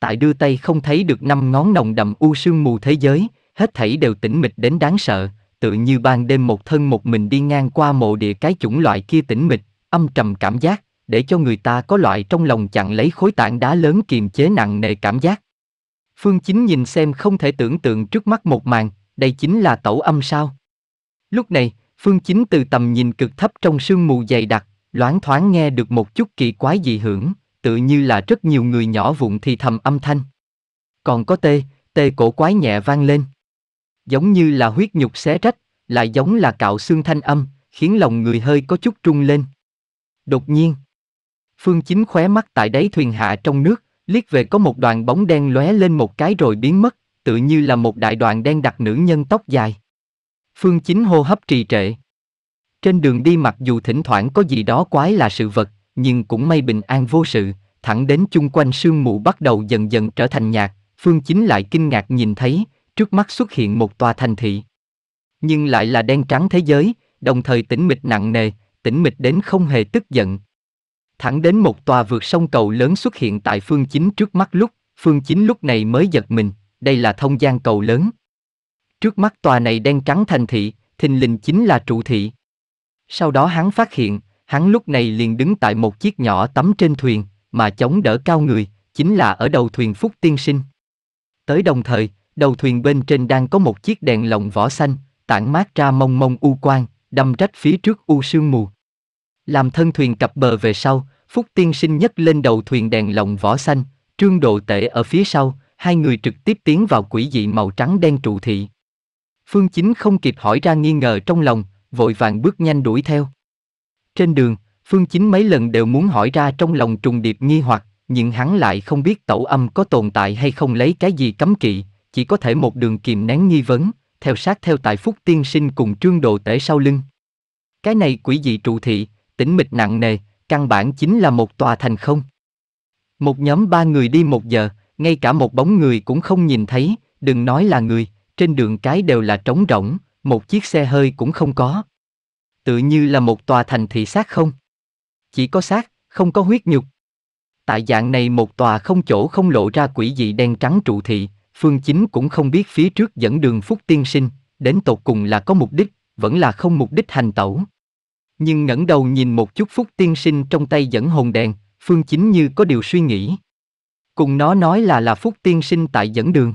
Tại đưa tay không thấy được năm ngón nồng đậm u sương mù thế giới, hết thảy đều tĩnh mịch đến đáng sợ, tự như ban đêm một thân một mình đi ngang qua mộ địa cái chủng loại kia tĩnh mịch, âm trầm cảm giác, để cho người ta có loại trong lòng chặn lấy khối tảng đá lớn kiềm chế nặng nề cảm giác. Phương Chính nhìn xem không thể tưởng tượng trước mắt một màn, đây chính là tẩu âm sao. Lúc này, Phương Chính từ tầm nhìn cực thấp trong sương mù dày đặc, loáng thoáng nghe được một chút kỳ quái dị hưởng, tự như là rất nhiều người nhỏ vụn thì thầm âm thanh. Còn có tê, tê cổ quái nhẹ vang lên. Giống như là huyết nhục xé rách, lại giống là cạo xương thanh âm, khiến lòng người hơi có chút trung lên. Đột nhiên, Phương Chính khóe mắt tại đáy thuyền hạ trong nước, liếc về có một đoàn bóng đen lóe lên một cái rồi biến mất, tự như là một đại đoàn đen đặc nữ nhân tóc dài. Phương Chính hô hấp trì trệ. Trên đường đi mặc dù thỉnh thoảng có gì đó quái là sự vật, nhưng cũng may bình an vô sự, thẳng đến chung quanh sương mù bắt đầu dần dần trở thành nhạt, Phương Chính lại kinh ngạc nhìn thấy, trước mắt xuất hiện một tòa thành thị. Nhưng lại là đen trắng thế giới, đồng thời tĩnh mịch nặng nề, tĩnh mịch đến không hề tức giận. Thẳng đến một tòa vượt sông cầu lớn xuất hiện tại phương chính trước mắt lúc, phương chính lúc này mới giật mình, đây là thông gian cầu lớn. Trước mắt tòa này đen trắng thành thị, thình lình chính là trụ thị. Sau đó hắn phát hiện, hắn lúc này liền đứng tại một chiếc nhỏ tắm trên thuyền, mà chống đỡ cao người, chính là ở đầu thuyền Phúc Tiên Sinh. Tới đồng thời, đầu thuyền bên trên đang có một chiếc đèn lồng vỏ xanh, tản mát ra mông mông u quang, đâm rách phía trước u sương mù. Làm thân thuyền cập bờ về sau, Phúc Tiên Sinh nhấc lên đầu thuyền đèn lồng vỏ xanh, trương độ tể ở phía sau, hai người trực tiếp tiến vào quỷ dị màu trắng đen trụ thị. Phương Chính không kịp hỏi ra nghi ngờ trong lòng, vội vàng bước nhanh đuổi theo. Trên đường, Phương Chính mấy lần đều muốn hỏi ra trong lòng trùng điệp nghi hoặc, nhưng hắn lại không biết tẩu âm có tồn tại hay không lấy cái gì cấm kỵ, chỉ có thể một đường kìm nén nghi vấn, theo sát theo tại Phúc Tiên Sinh cùng Trương Đồ Tể sau lưng. Cái này quỷ dị trụ thị, tĩnh mịch nặng nề, căn bản chính là một tòa thành không. Một nhóm ba người đi một giờ, ngay cả một bóng người cũng không nhìn thấy, đừng nói là người, trên đường cái đều là trống rỗng, một chiếc xe hơi cũng không có. Tự như là một tòa thành thị xác không. Chỉ có xác, không có huyết nhục. Tại dạng này một tòa không chỗ không lộ ra quỷ dị đen trắng trụ thị, Phương Chính cũng không biết phía trước dẫn đường Phúc Tiên Sinh, đến tột cùng là có mục đích, vẫn là không mục đích hành tẩu. Nhưng ngẩng đầu nhìn một chút Phúc Tiên Sinh trong tay dẫn hồn đèn, Phương Chính như có điều suy nghĩ. Cùng nó nói là là Phúc Tiên Sinh tại dẫn đường.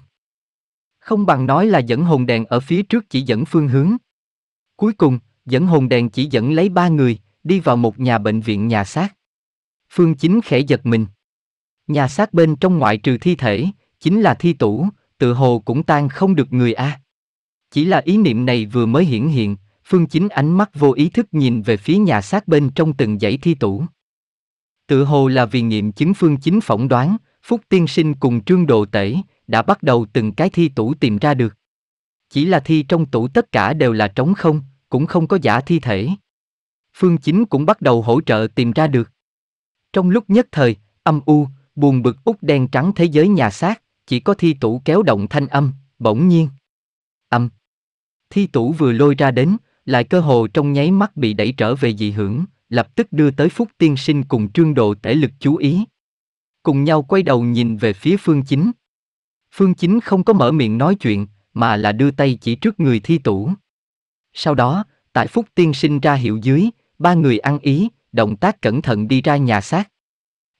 Không bằng nói là dẫn hồn đèn ở phía trước chỉ dẫn phương hướng. Cuối cùng, dẫn hồn đèn chỉ dẫn lấy ba người, đi vào một nhà bệnh viện nhà xác. Phương Chính khẽ giật mình. Nhà xác bên trong ngoại trừ thi thể, chính là thi tủ, tự hồ cũng tan không được người a. À. Chỉ là ý niệm này vừa mới hiển hiện, Phương Chính ánh mắt vô ý thức nhìn về phía nhà xác bên trong từng dãy thi tủ. Tự hồ là vì nghiệm chứng Phương Chính phỏng đoán, Phúc Tiên Sinh cùng Trương Đồ Tể đã bắt đầu từng cái thi tủ tìm ra được. Chỉ là thi trong tủ tất cả đều là trống không, cũng không có giả thi thể. Phương Chính cũng bắt đầu hỗ trợ tìm ra được. Trong lúc nhất thời, âm u, buồn bực út đen trắng thế giới nhà xác, chỉ có thi tủ kéo động thanh âm, bỗng nhiên. Âm. Thi tủ vừa lôi ra đến, lại cơ hồ trong nháy mắt bị đẩy trở về dị hưởng, lập tức đưa tới Phúc Tiên Sinh cùng Trương Độ tể lực chú ý. Cùng nhau quay đầu nhìn về phía Phương Chính. Phương Chính không có mở miệng nói chuyện, mà là đưa tay chỉ trước người thi tủ. Sau đó, tại Phúc Tiên Sinh ra hiệu dưới, ba người ăn ý, động tác cẩn thận đi ra nhà xác.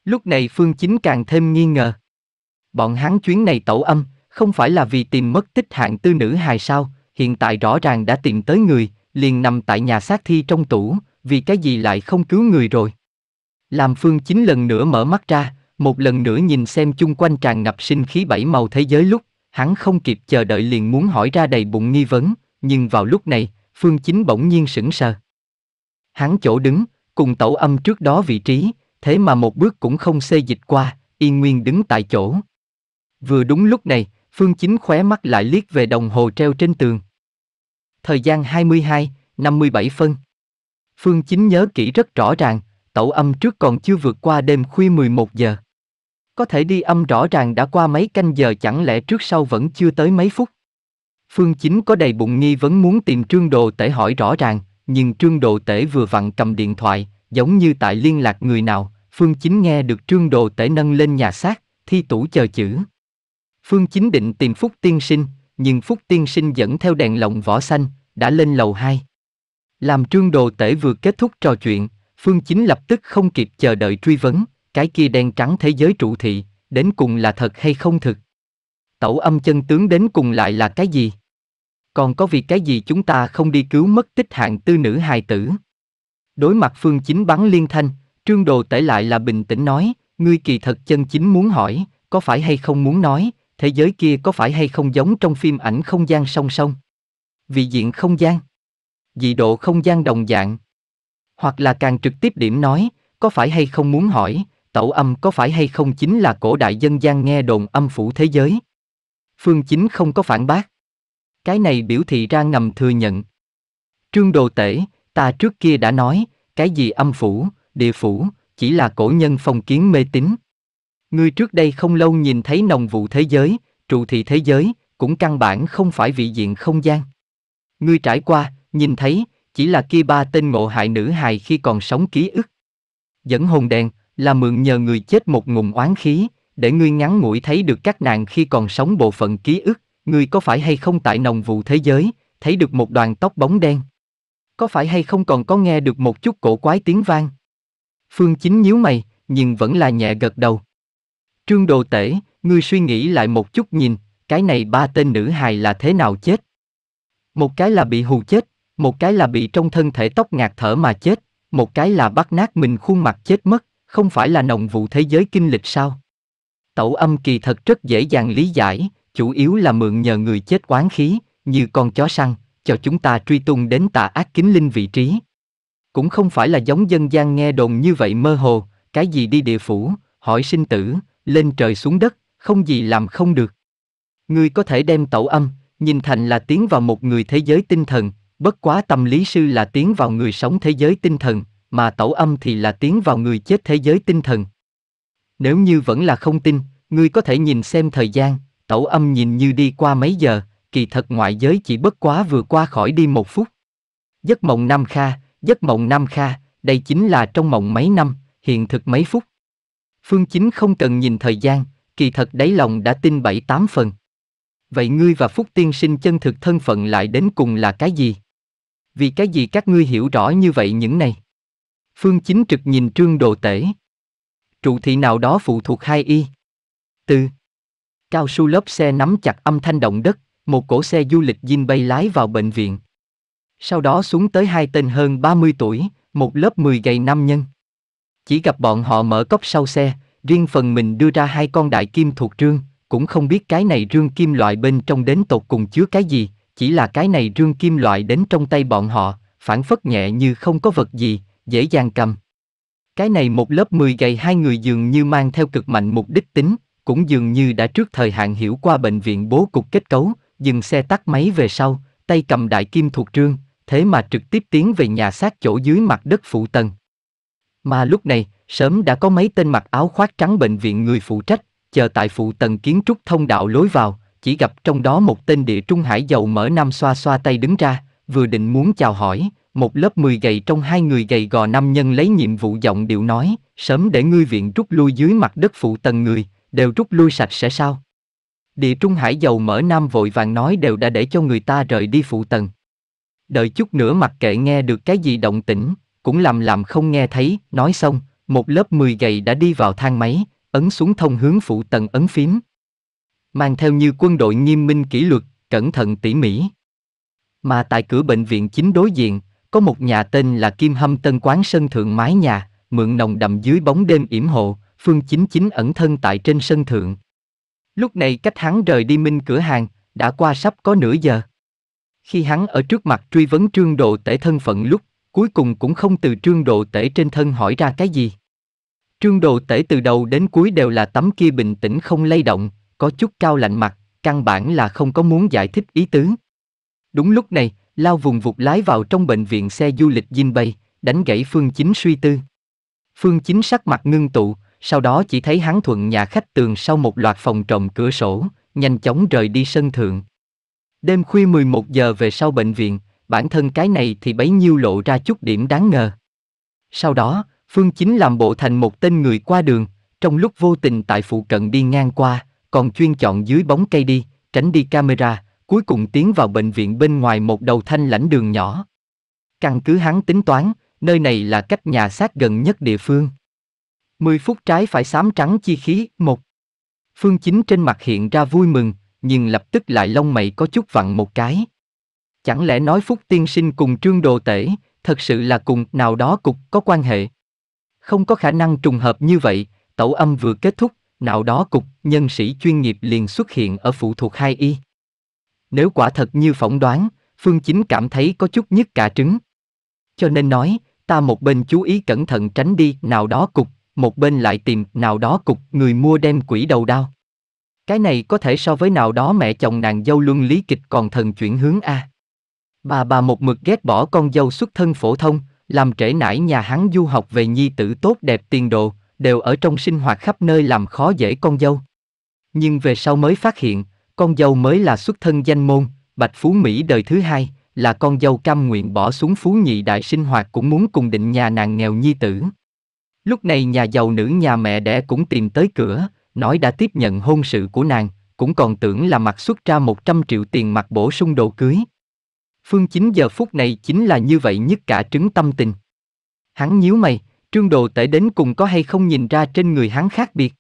Lúc này Phương Chính càng thêm nghi ngờ. Bọn hắn chuyến này tẩu âm, không phải là vì tìm mất tích hạng tư nữ hài sao, hiện tại rõ ràng đã tìm tới người, liền nằm tại nhà xác thi trong tủ, vì cái gì lại không cứu người rồi. Làm phương chính lần nữa mở mắt ra, một lần nữa nhìn xem chung quanh tràn ngập sinh khí bảy màu thế giới lúc, hắn không kịp chờ đợi liền muốn hỏi ra đầy bụng nghi vấn, nhưng vào lúc này, phương chính bỗng nhiên sững sờ. Hắn chỗ đứng, cùng tẩu âm trước đó vị trí, thế mà một bước cũng không xê dịch qua, y nguyên đứng tại chỗ, Vừa đúng lúc này, Phương Chính khóe mắt lại liếc về đồng hồ treo trên tường. Thời gian 22, 57 phân. Phương Chính nhớ kỹ rất rõ ràng, tẩu âm trước còn chưa vượt qua đêm khuya 11 giờ. Có thể đi âm rõ ràng đã qua mấy canh giờ chẳng lẽ trước sau vẫn chưa tới mấy phút. Phương Chính có đầy bụng nghi vấn muốn tìm Trương Đồ Tể hỏi rõ ràng, nhưng Trương Đồ Tể vừa vặn cầm điện thoại, giống như tại liên lạc người nào, Phương Chính nghe được Trương Đồ Tể nâng lên nhà xác, thi tủ chờ chữ. Phương Chính định tìm Phúc Tiên Sinh, nhưng Phúc Tiên Sinh dẫn theo đèn lồng vỏ xanh, đã lên lầu 2. Làm trương đồ tể vừa kết thúc trò chuyện, Phương Chính lập tức không kịp chờ đợi truy vấn, cái kia đen trắng thế giới trụ thị, đến cùng là thật hay không thực. Tẩu âm chân tướng đến cùng lại là cái gì? Còn có vì cái gì chúng ta không đi cứu mất tích hạng tư nữ hài tử? Đối mặt Phương Chính bắn liên thanh, trương đồ tể lại là bình tĩnh nói, ngươi kỳ thật chân chính muốn hỏi, có phải hay không muốn nói, thế giới kia có phải hay không giống trong phim ảnh không gian song song? Vị diện không gian? Dị độ không gian đồng dạng? Hoặc là càng trực tiếp điểm nói, có phải hay không muốn hỏi, tẩu âm có phải hay không chính là cổ đại dân gian nghe đồn âm phủ thế giới? Phương Chính không có phản bác. Cái này biểu thị ra ngầm thừa nhận. Trương Đồ Tể, ta trước kia đã nói, cái gì âm phủ, địa phủ, chỉ là cổ nhân phong kiến mê tín. Ngươi trước đây không lâu nhìn thấy nồng vụ thế giới, trụ thị thế giới, cũng căn bản không phải vị diện không gian. Ngươi trải qua, nhìn thấy, chỉ là kia ba tên ngộ hại nữ hài khi còn sống ký ức. Dẫn hồn đèn là mượn nhờ người chết một ngụm oán khí, để ngươi ngắn ngủi thấy được các nàng khi còn sống bộ phận ký ức, ngươi có phải hay không tại nồng vụ thế giới, thấy được một đoàn tóc bóng đen. Có phải hay không còn có nghe được một chút cổ quái tiếng vang? Phương Chính nhíu mày, nhưng vẫn là nhẹ gật đầu. Trương Đồ Tể, ngươi suy nghĩ lại một chút nhìn, cái này ba tên nữ hài là thế nào chết? Một cái là bị hù chết, một cái là bị trong thân thể tóc ngạt thở mà chết, một cái là bắt nát mình khuôn mặt chết mất, không phải là nồng vụ thế giới kinh lịch sao? Tẩu âm kỳ thật rất dễ dàng lý giải, chủ yếu là mượn nhờ người chết oán khí, như con chó săn, cho chúng ta truy tung đến tà ác kính linh vị trí. Cũng không phải là giống dân gian nghe đồn như vậy mơ hồ, cái gì đi địa phủ, hỏi sinh tử, lên trời xuống đất, không gì làm không được. Ngươi có thể đem tẩu âm, nhìn thành là tiến vào một người thế giới tinh thần, bất quá tâm lý sư là tiến vào người sống thế giới tinh thần, mà tẩu âm thì là tiến vào người chết thế giới tinh thần. Nếu như vẫn là không tin, ngươi có thể nhìn xem thời gian, tẩu âm nhìn như đi qua mấy giờ, kỳ thật ngoại giới chỉ bất quá vừa qua khỏi đi một phút. Giấc mộng Nam Kha, giấc mộng Nam Kha, đây chính là trong mộng mấy năm, hiện thực mấy phút. Phương Chính không cần nhìn thời gian, kỳ thật đáy lòng đã tin bảy tám phần. Vậy ngươi và Phúc Tiên sinh chân thực thân phận lại đến cùng là cái gì? Vì cái gì các ngươi hiểu rõ như vậy những này? Phương Chính trực nhìn trương đồ tể. Trụ thị nào đó phụ thuộc hai y. Từ Cao su lớp xe nắm chặt âm thanh động đất, một cổ xe du lịch dinh bay lái vào bệnh viện. Sau đó xuống tới hai tên hơn 30 tuổi, một lớp 10 gầy nam nhân. Chỉ gặp bọn họ mở cốc sau xe, riêng phần mình đưa ra hai con đại kim thuộc trương cũng không biết cái này rương kim loại bên trong đến tột cùng chứa cái gì, chỉ là cái này rương kim loại đến trong tay bọn họ, phản phất nhẹ như không có vật gì, dễ dàng cầm. Cái này một lớp 10 gầy hai người dường như mang theo cực mạnh mục đích tính, cũng dường như đã trước thời hạn hiểu qua bệnh viện bố cục kết cấu, dừng xe tắt máy về sau, tay cầm đại kim thuộc trương, thế mà trực tiếp tiến về nhà xác chỗ dưới mặt đất phụ tầng. Mà lúc này, sớm đã có mấy tên mặc áo khoác trắng bệnh viện người phụ trách, chờ tại phụ tầng kiến trúc thông đạo lối vào, chỉ gặp trong đó một tên địa trung hải giàu mở nam xoa xoa tay đứng ra, vừa định muốn chào hỏi, một lớp 10 gầy trong hai người gầy gò nam nhân lấy nhiệm vụ giọng điệu nói, sớm để ngươi viện rút lui dưới mặt đất phụ tầng người, đều rút lui sạch sẽ sao? Địa trung hải giàu mở nam vội vàng nói đều đã để cho người ta rời đi phụ tầng. Đợi chút nữa mặc kệ nghe được cái gì động tĩnh, cũng làm làm không nghe thấy, nói xong, một lớp 10 gầy đã đi vào thang máy, ấn xuống thông hướng phụ tầng ấn phím. Mang theo như quân đội nghiêm minh kỷ luật, cẩn thận tỉ mỉ. Mà tại cửa bệnh viện chính đối diện, có một nhà tên là Kim Hâm Tân Quán Sân Thượng Mái Nhà, mượn nồng đậm dưới bóng đêm yểm hộ, Phương Chính Chính ẩn thân tại trên sân thượng. Lúc này cách hắn rời đi minh cửa hàng, đã qua sắp có nửa giờ. Khi hắn ở trước mặt truy vấn trương độ tể thân phận lúc cuối cùng cũng không từ trương độ tể trên thân hỏi ra cái gì. Trương độ tể từ đầu đến cuối đều là tấm kia bình tĩnh không lay động, có chút cao lạnh mặt, căn bản là không có muốn giải thích ý tứ. Đúng lúc này, lao vùng vụt lái vào trong bệnh viện xe du lịch Dinh Bay, đánh gãy Phương Chính suy tư. Phương Chính sắc mặt ngưng tụ, sau đó chỉ thấy hắn thuận nhà khách tường sau một loạt phòng trồng cửa sổ, nhanh chóng rời đi sân thượng. Đêm khuya 11 giờ về sau bệnh viện, bản thân cái này thì bấy nhiêu lộ ra chút điểm đáng ngờ. Sau đó, Phương Chính làm bộ thành một tên người qua đường, trong lúc vô tình tại phụ cận đi ngang qua, còn chuyên chọn dưới bóng cây đi, tránh đi camera, cuối cùng tiến vào bệnh viện bên ngoài một đầu thanh lãnh đường nhỏ. Căn cứ hắn tính toán, nơi này là cách nhà xác gần nhất địa phương. mười phút trái phải xám trắng chi khí, một. Phương Chính trên mặt hiện ra vui mừng, nhưng lập tức lại lông mày có chút vặn một cái. Chẳng lẽ nói Phúc Tiên Sinh cùng Trương Đồ Tể, thật sự là cùng nào đó cục có quan hệ? Không có khả năng trùng hợp như vậy, tẩu âm vừa kết thúc, nào đó cục nhân sĩ chuyên nghiệp liền xuất hiện ở phụ thuộc hai y. Nếu quả thật như phỏng đoán, Phương Chính cảm thấy có chút nhất cả trứng. Cho nên nói, ta một bên chú ý cẩn thận tránh đi nào đó cục, một bên lại tìm nào đó cục người mua đem quỷ đầu đao. Cái này có thể so với nào đó mẹ chồng nàng dâu luân lý kịch còn thần chuyển hướng A. Bà bà một mực ghét bỏ con dâu xuất thân phổ thông, làm trễ nải nhà hắn du học về nhi tử tốt đẹp tiền đồ, đều ở trong sinh hoạt khắp nơi làm khó dễ con dâu. Nhưng về sau mới phát hiện, con dâu mới là xuất thân danh môn, bạch phú Mỹ đời thứ hai, là con dâu cam nguyện bỏ xuống phú nhị đại sinh hoạt cũng muốn cùng định nhà nàng nghèo nhi tử. Lúc này nhà giàu nữ nhà mẹ đẻ cũng tìm tới cửa, nói đã tiếp nhận hôn sự của nàng, cũng còn tưởng là mặt xuất ra 100 triệu tiền mặt bổ sung đồ cưới. Phương Chính giờ phút này chính là như vậy nhất cả trứng tâm tình. Hắn nhíu mày, trương đồ tể đến cùng có hay không nhìn ra trên người hắn khác biệt.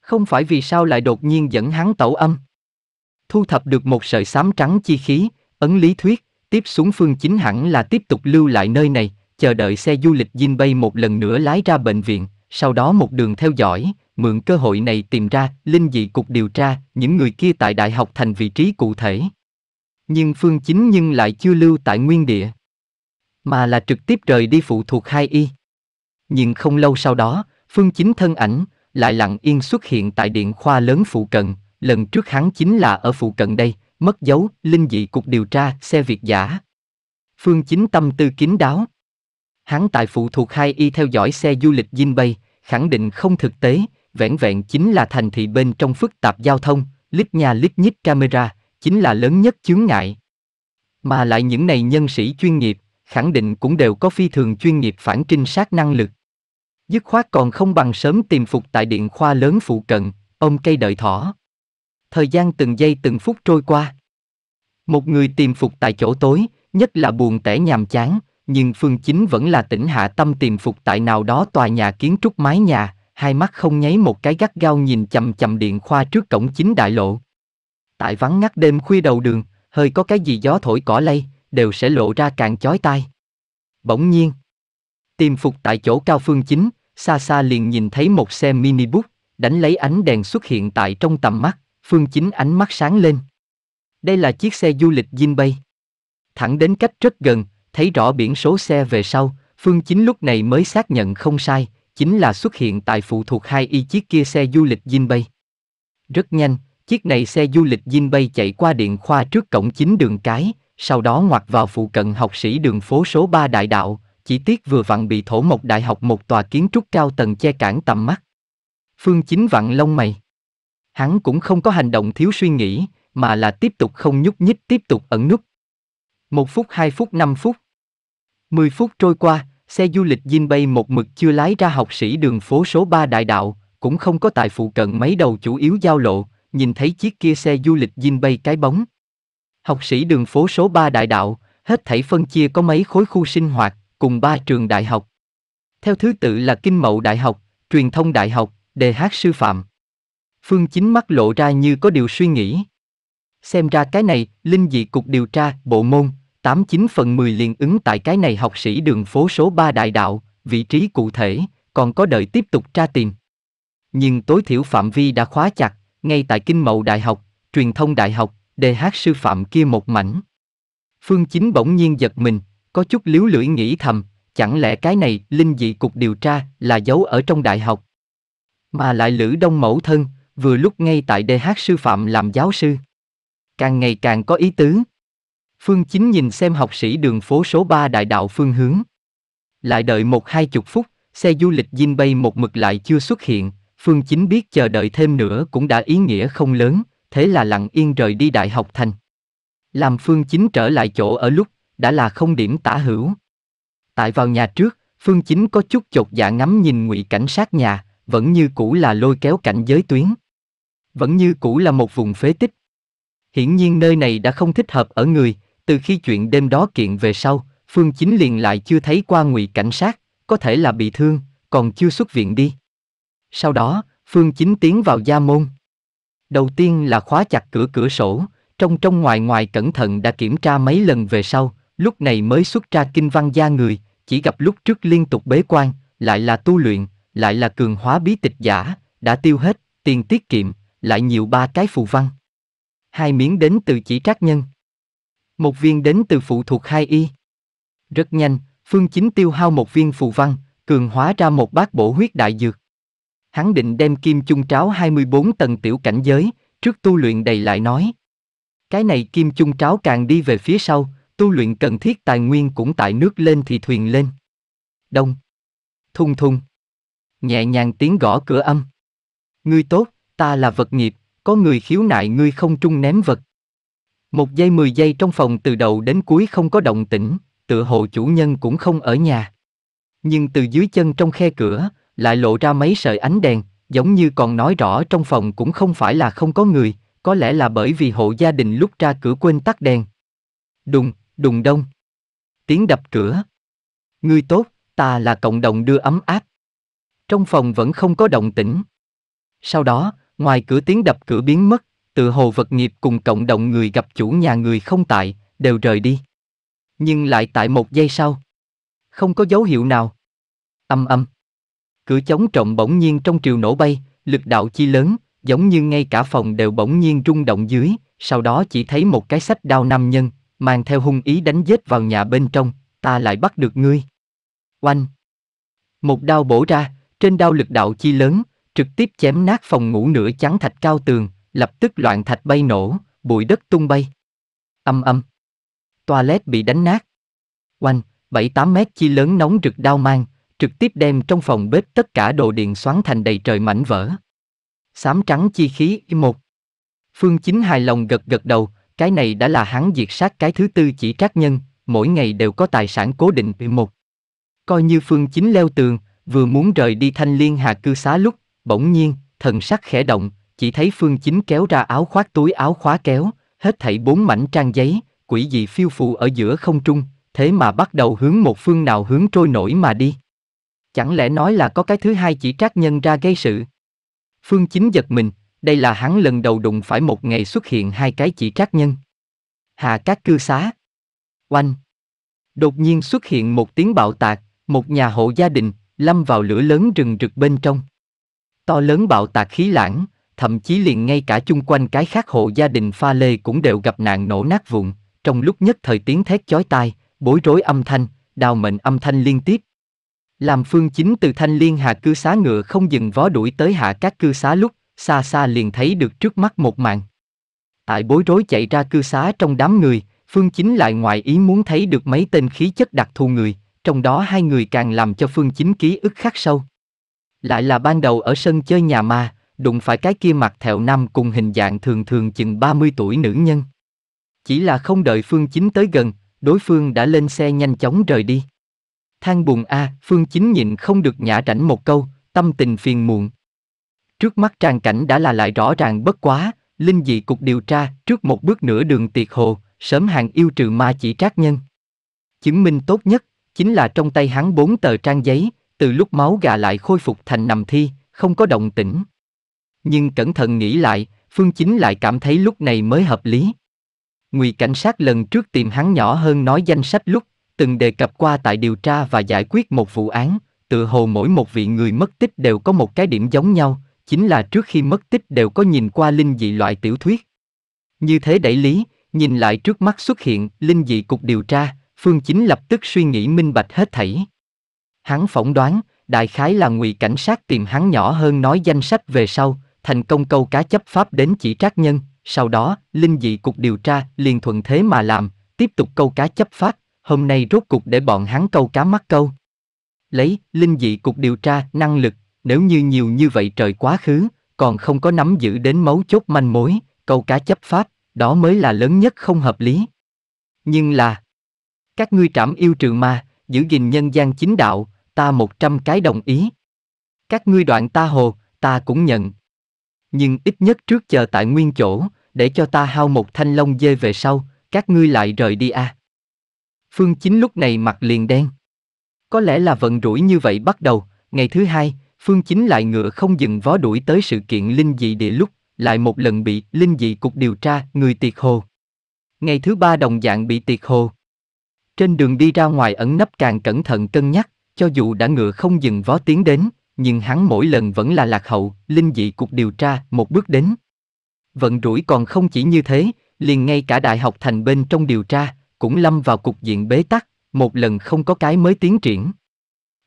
Không phải vì sao lại đột nhiên dẫn hắn tẩu âm. Thu thập được một sợi xám trắng chi khí, ấn lý thuyết, tiếp xuống phương chính hẳn là tiếp tục lưu lại nơi này, chờ đợi xe du lịch Jin Bay một lần nữa lái ra bệnh viện, sau đó một đường theo dõi, mượn cơ hội này tìm ra linh dị cục điều tra những người kia tại đại học thành vị trí cụ thể nhưng phương chính nhưng lại chưa lưu tại nguyên địa, mà là trực tiếp rời đi phụ thuộc hai y. Nhưng không lâu sau đó, phương chính thân ảnh lại lặng yên xuất hiện tại điện khoa lớn phụ cận, lần trước hắn chính là ở phụ cận đây, mất dấu, linh dị cục điều tra, xe việt giả. Phương chính tâm tư kín đáo. Hắn tại phụ thuộc hai y theo dõi xe du lịch Dinh Bay, khẳng định không thực tế, vẻn vẹn chính là thành thị bên trong phức tạp giao thông, lít nhà lít nhít camera, chính là lớn nhất chướng ngại. Mà lại những này nhân sĩ chuyên nghiệp, khẳng định cũng đều có phi thường chuyên nghiệp phản trinh sát năng lực. Dứt khoát còn không bằng sớm tìm phục tại điện khoa lớn phụ cận, ôm cây đợi thỏ. Thời gian từng giây từng phút trôi qua. Một người tìm phục tại chỗ tối, nhất là buồn tẻ nhàm chán, nhưng phương chính vẫn là tỉnh hạ tâm tìm phục tại nào đó tòa nhà kiến trúc mái nhà, hai mắt không nháy một cái gắt gao nhìn chầm chầm điện khoa trước cổng chính đại lộ tại vắng ngắt đêm khuya đầu đường, hơi có cái gì gió thổi cỏ lay, đều sẽ lộ ra càng chói tai. Bỗng nhiên, tìm phục tại chỗ cao phương chính, xa xa liền nhìn thấy một xe minibus, đánh lấy ánh đèn xuất hiện tại trong tầm mắt, phương chính ánh mắt sáng lên. Đây là chiếc xe du lịch Jinbei. Thẳng đến cách rất gần, thấy rõ biển số xe về sau, phương chính lúc này mới xác nhận không sai, chính là xuất hiện tại phụ thuộc hai y chiếc kia xe du lịch Jinbei. Rất nhanh, Chiếc này xe du lịch Jin bay chạy qua điện khoa trước cổng chính đường cái, sau đó ngoặt vào phụ cận học sĩ đường phố số 3 đại đạo, chỉ tiếc vừa vặn bị thổ mộc đại học một tòa kiến trúc cao tầng che cản tầm mắt. Phương chính vặn lông mày. Hắn cũng không có hành động thiếu suy nghĩ, mà là tiếp tục không nhúc nhích tiếp tục ẩn nút. Một phút, hai phút, năm phút. Mười phút trôi qua, xe du lịch Jin bay một mực chưa lái ra học sĩ đường phố số 3 đại đạo, cũng không có tại phụ cận mấy đầu chủ yếu giao lộ, nhìn thấy chiếc kia xe du lịch Jin bay cái bóng. Học sĩ đường phố số 3 đại đạo, hết thảy phân chia có mấy khối khu sinh hoạt, cùng ba trường đại học. Theo thứ tự là Kinh Mậu Đại học, Truyền thông Đại học, Đề hát Sư phạm. Phương Chính mắt lộ ra như có điều suy nghĩ. Xem ra cái này, Linh dị cục điều tra, bộ môn, 89 phần 10 liền ứng tại cái này học sĩ đường phố số 3 đại đạo, vị trí cụ thể, còn có đợi tiếp tục tra tìm. Nhưng tối thiểu phạm vi đã khóa chặt, ngay tại Kinh Mậu Đại học, truyền thông đại học, DH sư phạm kia một mảnh. Phương Chính bỗng nhiên giật mình, có chút liếu lưỡi nghĩ thầm, chẳng lẽ cái này linh dị cục điều tra là giấu ở trong đại học? Mà lại Lữ Đông mẫu thân, vừa lúc ngay tại DH sư phạm làm giáo sư. Càng ngày càng có ý tứ. Phương Chính nhìn xem học sĩ đường phố số 3 đại đạo phương hướng. Lại đợi một hai chục phút, xe du lịch Dinh bay một mực lại chưa xuất hiện, Phương Chính biết chờ đợi thêm nữa cũng đã ý nghĩa không lớn, thế là lặng yên rời đi Đại học Thành. Làm Phương Chính trở lại chỗ ở lúc, đã là không điểm tả hữu. Tại vào nhà trước, Phương Chính có chút chột dạ ngắm nhìn ngụy cảnh sát nhà, vẫn như cũ là lôi kéo cảnh giới tuyến. Vẫn như cũ là một vùng phế tích. Hiển nhiên nơi này đã không thích hợp ở người, từ khi chuyện đêm đó kiện về sau, Phương Chính liền lại chưa thấy qua ngụy cảnh sát, có thể là bị thương, còn chưa xuất viện đi. Sau đó, Phương Chính tiến vào gia môn. Đầu tiên là khóa chặt cửa cửa sổ, trong trong ngoài ngoài cẩn thận đã kiểm tra mấy lần về sau, lúc này mới xuất ra kinh văn gia người, chỉ gặp lúc trước liên tục bế quan, lại là tu luyện, lại là cường hóa bí tịch giả, đã tiêu hết, tiền tiết kiệm, lại nhiều ba cái phù văn. Hai miếng đến từ chỉ trác nhân. Một viên đến từ phụ thuộc hai y. Rất nhanh, Phương Chính tiêu hao một viên phù văn, cường hóa ra một bát bổ huyết đại dược hắn định đem kim chung tráo 24 tầng tiểu cảnh giới, trước tu luyện đầy lại nói. Cái này kim chung tráo càng đi về phía sau, tu luyện cần thiết tài nguyên cũng tại nước lên thì thuyền lên. Đông. Thung thung. Nhẹ nhàng tiếng gõ cửa âm. Ngươi tốt, ta là vật nghiệp, có người khiếu nại ngươi không trung ném vật. Một giây mười giây trong phòng từ đầu đến cuối không có động tĩnh, tựa hồ chủ nhân cũng không ở nhà. Nhưng từ dưới chân trong khe cửa, lại lộ ra mấy sợi ánh đèn, giống như còn nói rõ trong phòng cũng không phải là không có người, có lẽ là bởi vì hộ gia đình lúc ra cửa quên tắt đèn. Đùng, đùng đông. Tiếng đập cửa. Ngươi tốt, ta là cộng đồng đưa ấm áp. Trong phòng vẫn không có động tĩnh. Sau đó, ngoài cửa tiếng đập cửa biến mất, tự hồ vật nghiệp cùng cộng đồng người gặp chủ nhà người không tại, đều rời đi. Nhưng lại tại một giây sau. Không có dấu hiệu nào. Âm âm. Cửa chống trọng bỗng nhiên trong triều nổ bay, lực đạo chi lớn, giống như ngay cả phòng đều bỗng nhiên rung động dưới, sau đó chỉ thấy một cái sách đao nam nhân, mang theo hung ý đánh giết vào nhà bên trong, ta lại bắt được ngươi. Oanh! Một đao bổ ra, trên đao lực đạo chi lớn, trực tiếp chém nát phòng ngủ nửa chắn thạch cao tường, lập tức loạn thạch bay nổ, bụi đất tung bay. Âm âm! Toilet bị đánh nát. Oanh! bảy tám mét chi lớn nóng rực đao mang, trực tiếp đem trong phòng bếp tất cả đồ điện xoắn thành đầy trời mảnh vỡ. Xám trắng chi khí một. Phương Chính hài lòng gật gật đầu, cái này đã là hắn diệt sát cái thứ tư chỉ trác nhân, mỗi ngày đều có tài sản cố định một. Coi như Phương Chính leo tường, vừa muốn rời đi thanh liên hà cư xá lúc, bỗng nhiên, thần sắc khẽ động, chỉ thấy Phương Chính kéo ra áo khoác túi áo khóa kéo, hết thảy bốn mảnh trang giấy, quỷ dị phiêu phù ở giữa không trung, thế mà bắt đầu hướng một phương nào hướng trôi nổi mà đi. Chẳng lẽ nói là có cái thứ hai chỉ trác nhân ra gây sự? Phương Chính giật mình, đây là hắn lần đầu đụng phải một ngày xuất hiện hai cái chỉ trác nhân. Hà các cư xá. Oanh. Đột nhiên xuất hiện một tiếng bạo tạc, một nhà hộ gia đình, lâm vào lửa lớn rừng rực bên trong. To lớn bạo tạc khí lãng, thậm chí liền ngay cả chung quanh cái khác hộ gia đình pha lê cũng đều gặp nạn nổ nát vụn, trong lúc nhất thời tiếng thét chói tai, bối rối âm thanh, đào mệnh âm thanh liên tiếp, làm phương chính từ thanh liên hạ cư xá ngựa không dừng vó đuổi tới hạ các cư xá lúc, xa xa liền thấy được trước mắt một màn. Tại bối rối chạy ra cư xá trong đám người, phương chính lại ngoại ý muốn thấy được mấy tên khí chất đặc thù người, trong đó hai người càng làm cho phương chính ký ức khắc sâu. Lại là ban đầu ở sân chơi nhà ma, đụng phải cái kia mặt thẹo năm cùng hình dạng thường thường chừng 30 tuổi nữ nhân. Chỉ là không đợi phương chính tới gần, đối phương đã lên xe nhanh chóng rời đi than buồn a, à, Phương Chính nhịn không được nhả rảnh một câu, tâm tình phiền muộn. Trước mắt trang cảnh đã là lại rõ ràng bất quá, linh dị cục điều tra, trước một bước nửa đường tiệt hồ, sớm hàng yêu trừ ma chỉ trác nhân. Chứng minh tốt nhất, chính là trong tay hắn bốn tờ trang giấy, từ lúc máu gà lại khôi phục thành nằm thi, không có động tĩnh. Nhưng cẩn thận nghĩ lại, Phương Chính lại cảm thấy lúc này mới hợp lý. Ngụy cảnh sát lần trước tìm hắn nhỏ hơn nói danh sách lúc từng đề cập qua tại điều tra và giải quyết một vụ án, tự hồ mỗi một vị người mất tích đều có một cái điểm giống nhau, chính là trước khi mất tích đều có nhìn qua linh dị loại tiểu thuyết. Như thế đẩy lý, nhìn lại trước mắt xuất hiện linh dị cục điều tra, Phương Chính lập tức suy nghĩ minh bạch hết thảy. Hắn phỏng đoán, đại khái là ngụy cảnh sát tìm hắn nhỏ hơn nói danh sách về sau, thành công câu cá chấp pháp đến chỉ trác nhân, sau đó, linh dị cục điều tra liền thuận thế mà làm, tiếp tục câu cá chấp pháp, hôm nay rốt cục để bọn hắn câu cá mắc câu. Lấy, linh dị cục điều tra, năng lực, nếu như nhiều như vậy trời quá khứ, còn không có nắm giữ đến mấu chốt manh mối, câu cá chấp pháp, đó mới là lớn nhất không hợp lý. Nhưng là, các ngươi trảm yêu trừ ma, giữ gìn nhân gian chính đạo, ta một trăm cái đồng ý. Các ngươi đoạn ta hồ, ta cũng nhận. Nhưng ít nhất trước chờ tại nguyên chỗ, để cho ta hao một thanh long dê về sau, các ngươi lại rời đi a. À. Phương Chính lúc này mặt liền đen. Có lẽ là vận rủi như vậy bắt đầu, ngày thứ hai, Phương Chính lại ngựa không dừng vó đuổi tới sự kiện linh dị địa lúc, lại một lần bị linh dị cục điều tra người tiệt hồ. Ngày thứ ba đồng dạng bị tiệt hồ. Trên đường đi ra ngoài ẩn nấp càng cẩn thận cân nhắc, cho dù đã ngựa không dừng vó tiến đến, nhưng hắn mỗi lần vẫn là lạc hậu, linh dị cục điều tra một bước đến. Vận rủi còn không chỉ như thế, liền ngay cả đại học thành bên trong điều tra, cũng lâm vào cục diện bế tắc, một lần không có cái mới tiến triển.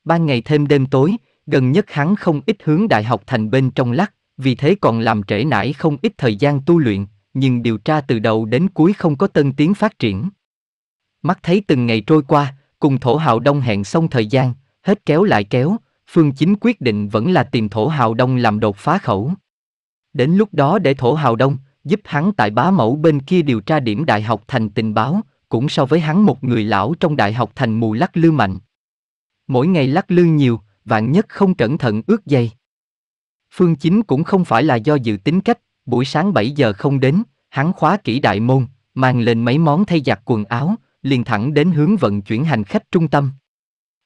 Ban ngày thêm đêm tối, gần nhất hắn không ít hướng đại học thành bên trong lắc, vì thế còn làm trễ nải không ít thời gian tu luyện, nhưng điều tra từ đầu đến cuối không có tân tiến phát triển. Mắt thấy từng ngày trôi qua, cùng thổ hào đông hẹn xong thời gian, hết kéo lại kéo, phương chính quyết định vẫn là tìm thổ hào đông làm đột phá khẩu. Đến lúc đó để thổ hào đông, giúp hắn tại bá mẫu bên kia điều tra điểm đại học thành tình báo, cũng so với hắn một người lão trong đại học thành mù lắc lư mạnh. Mỗi ngày lắc lư nhiều, vạn nhất không cẩn thận ướt dây. Phương Chính cũng không phải là do dự tính cách, buổi sáng 7 giờ không đến, hắn khóa kỹ đại môn, mang lên mấy món thay giặt quần áo, liền thẳng đến hướng vận chuyển hành khách trung tâm.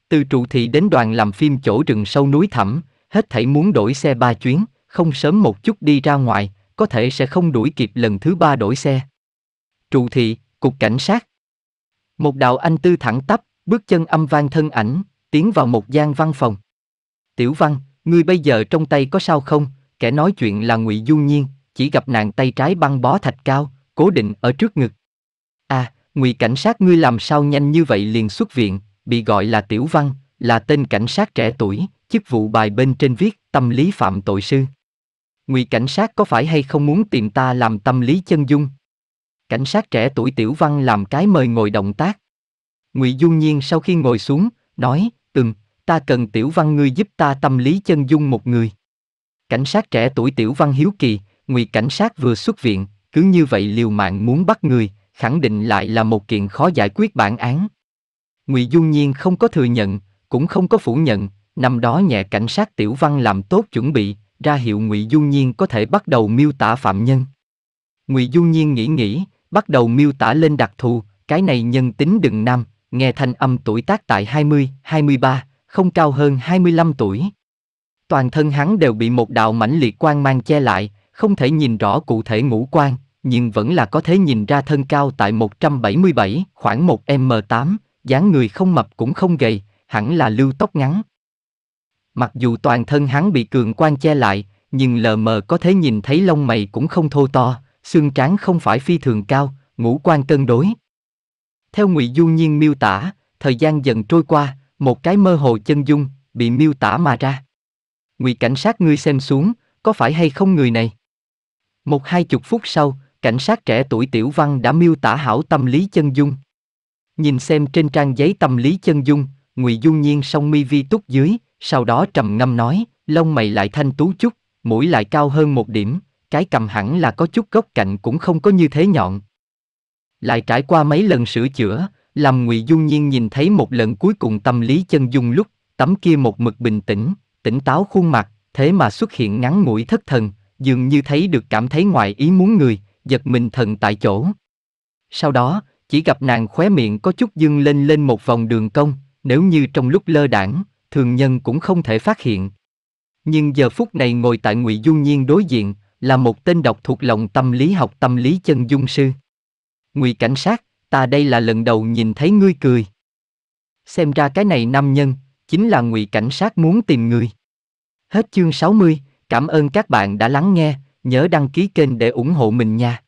Từ trụ thị đến đoàn làm phim chỗ rừng sâu núi thẳm, hết thảy muốn đổi xe ba chuyến, không sớm một chút đi ra ngoài, có thể sẽ không đuổi kịp lần thứ ba đổi xe. Trụ thị, cục cảnh sát. Một đạo anh tư thẳng tắp, bước chân âm vang thân ảnh, tiến vào một gian văn phòng. Tiểu văn, ngươi bây giờ trong tay có sao không? Kẻ nói chuyện là ngụy Du Nhiên, chỉ gặp nàng tay trái băng bó thạch cao, cố định ở trước ngực. À, ngụy cảnh sát ngươi làm sao nhanh như vậy liền xuất viện, bị gọi là Tiểu văn, là tên cảnh sát trẻ tuổi, chức vụ bài bên trên viết tâm lý phạm tội sư ngụy cảnh sát có phải hay không muốn tìm ta làm tâm lý chân dung cảnh sát trẻ tuổi tiểu văn làm cái mời ngồi động tác ngụy du nhiên sau khi ngồi xuống nói từng ta cần tiểu văn ngươi giúp ta tâm lý chân dung một người cảnh sát trẻ tuổi tiểu văn hiếu kỳ ngụy cảnh sát vừa xuất viện cứ như vậy liều mạng muốn bắt người khẳng định lại là một kiện khó giải quyết bản án ngụy du nhiên không có thừa nhận cũng không có phủ nhận năm đó nhẹ cảnh sát tiểu văn làm tốt chuẩn bị ra hiệu ngụy du nhiên có thể bắt đầu miêu tả phạm nhân ngụy du nhiên nghĩ nghĩ bắt đầu miêu tả lên đặc thù, cái này nhân tính đừng nam, nghe thanh âm tuổi tác tại 20, 23, không cao hơn 25 tuổi. Toàn thân hắn đều bị một đạo mãnh liệt quan mang che lại, không thể nhìn rõ cụ thể ngũ quan, nhưng vẫn là có thể nhìn ra thân cao tại 177, khoảng 1m8, dáng người không mập cũng không gầy, hẳn là lưu tóc ngắn. Mặc dù toàn thân hắn bị cường quan che lại, nhưng lờ mờ có thể nhìn thấy lông mày cũng không thô to, xương trán không phải phi thường cao, ngũ quan cân đối. Theo Ngụy Du Nhiên miêu tả, thời gian dần trôi qua, một cái mơ hồ chân dung bị miêu tả mà ra. Ngụy cảnh sát ngươi xem xuống, có phải hay không người này? Một hai chục phút sau, cảnh sát trẻ tuổi Tiểu Văn đã miêu tả hảo tâm lý chân dung. Nhìn xem trên trang giấy tâm lý chân dung, Ngụy Du Nhiên song mi vi túc dưới, sau đó trầm ngâm nói, lông mày lại thanh tú chút, mũi lại cao hơn một điểm, cái cầm hẳn là có chút góc cạnh cũng không có như thế nhọn. Lại trải qua mấy lần sửa chữa, làm ngụy dung nhiên nhìn thấy một lần cuối cùng tâm lý chân dung lúc, tấm kia một mực bình tĩnh, tỉnh táo khuôn mặt, thế mà xuất hiện ngắn ngủi thất thần, dường như thấy được cảm thấy ngoài ý muốn người, giật mình thần tại chỗ. Sau đó, chỉ gặp nàng khóe miệng có chút dương lên lên một vòng đường cong, nếu như trong lúc lơ đảng, thường nhân cũng không thể phát hiện. Nhưng giờ phút này ngồi tại ngụy Dung Nhiên đối diện, là một tên độc thuộc lòng tâm lý học tâm lý chân dung sư. Ngụy cảnh sát, ta đây là lần đầu nhìn thấy ngươi cười. Xem ra cái này nam nhân, chính là ngụy cảnh sát muốn tìm người. Hết chương 60, cảm ơn các bạn đã lắng nghe, nhớ đăng ký kênh để ủng hộ mình nha.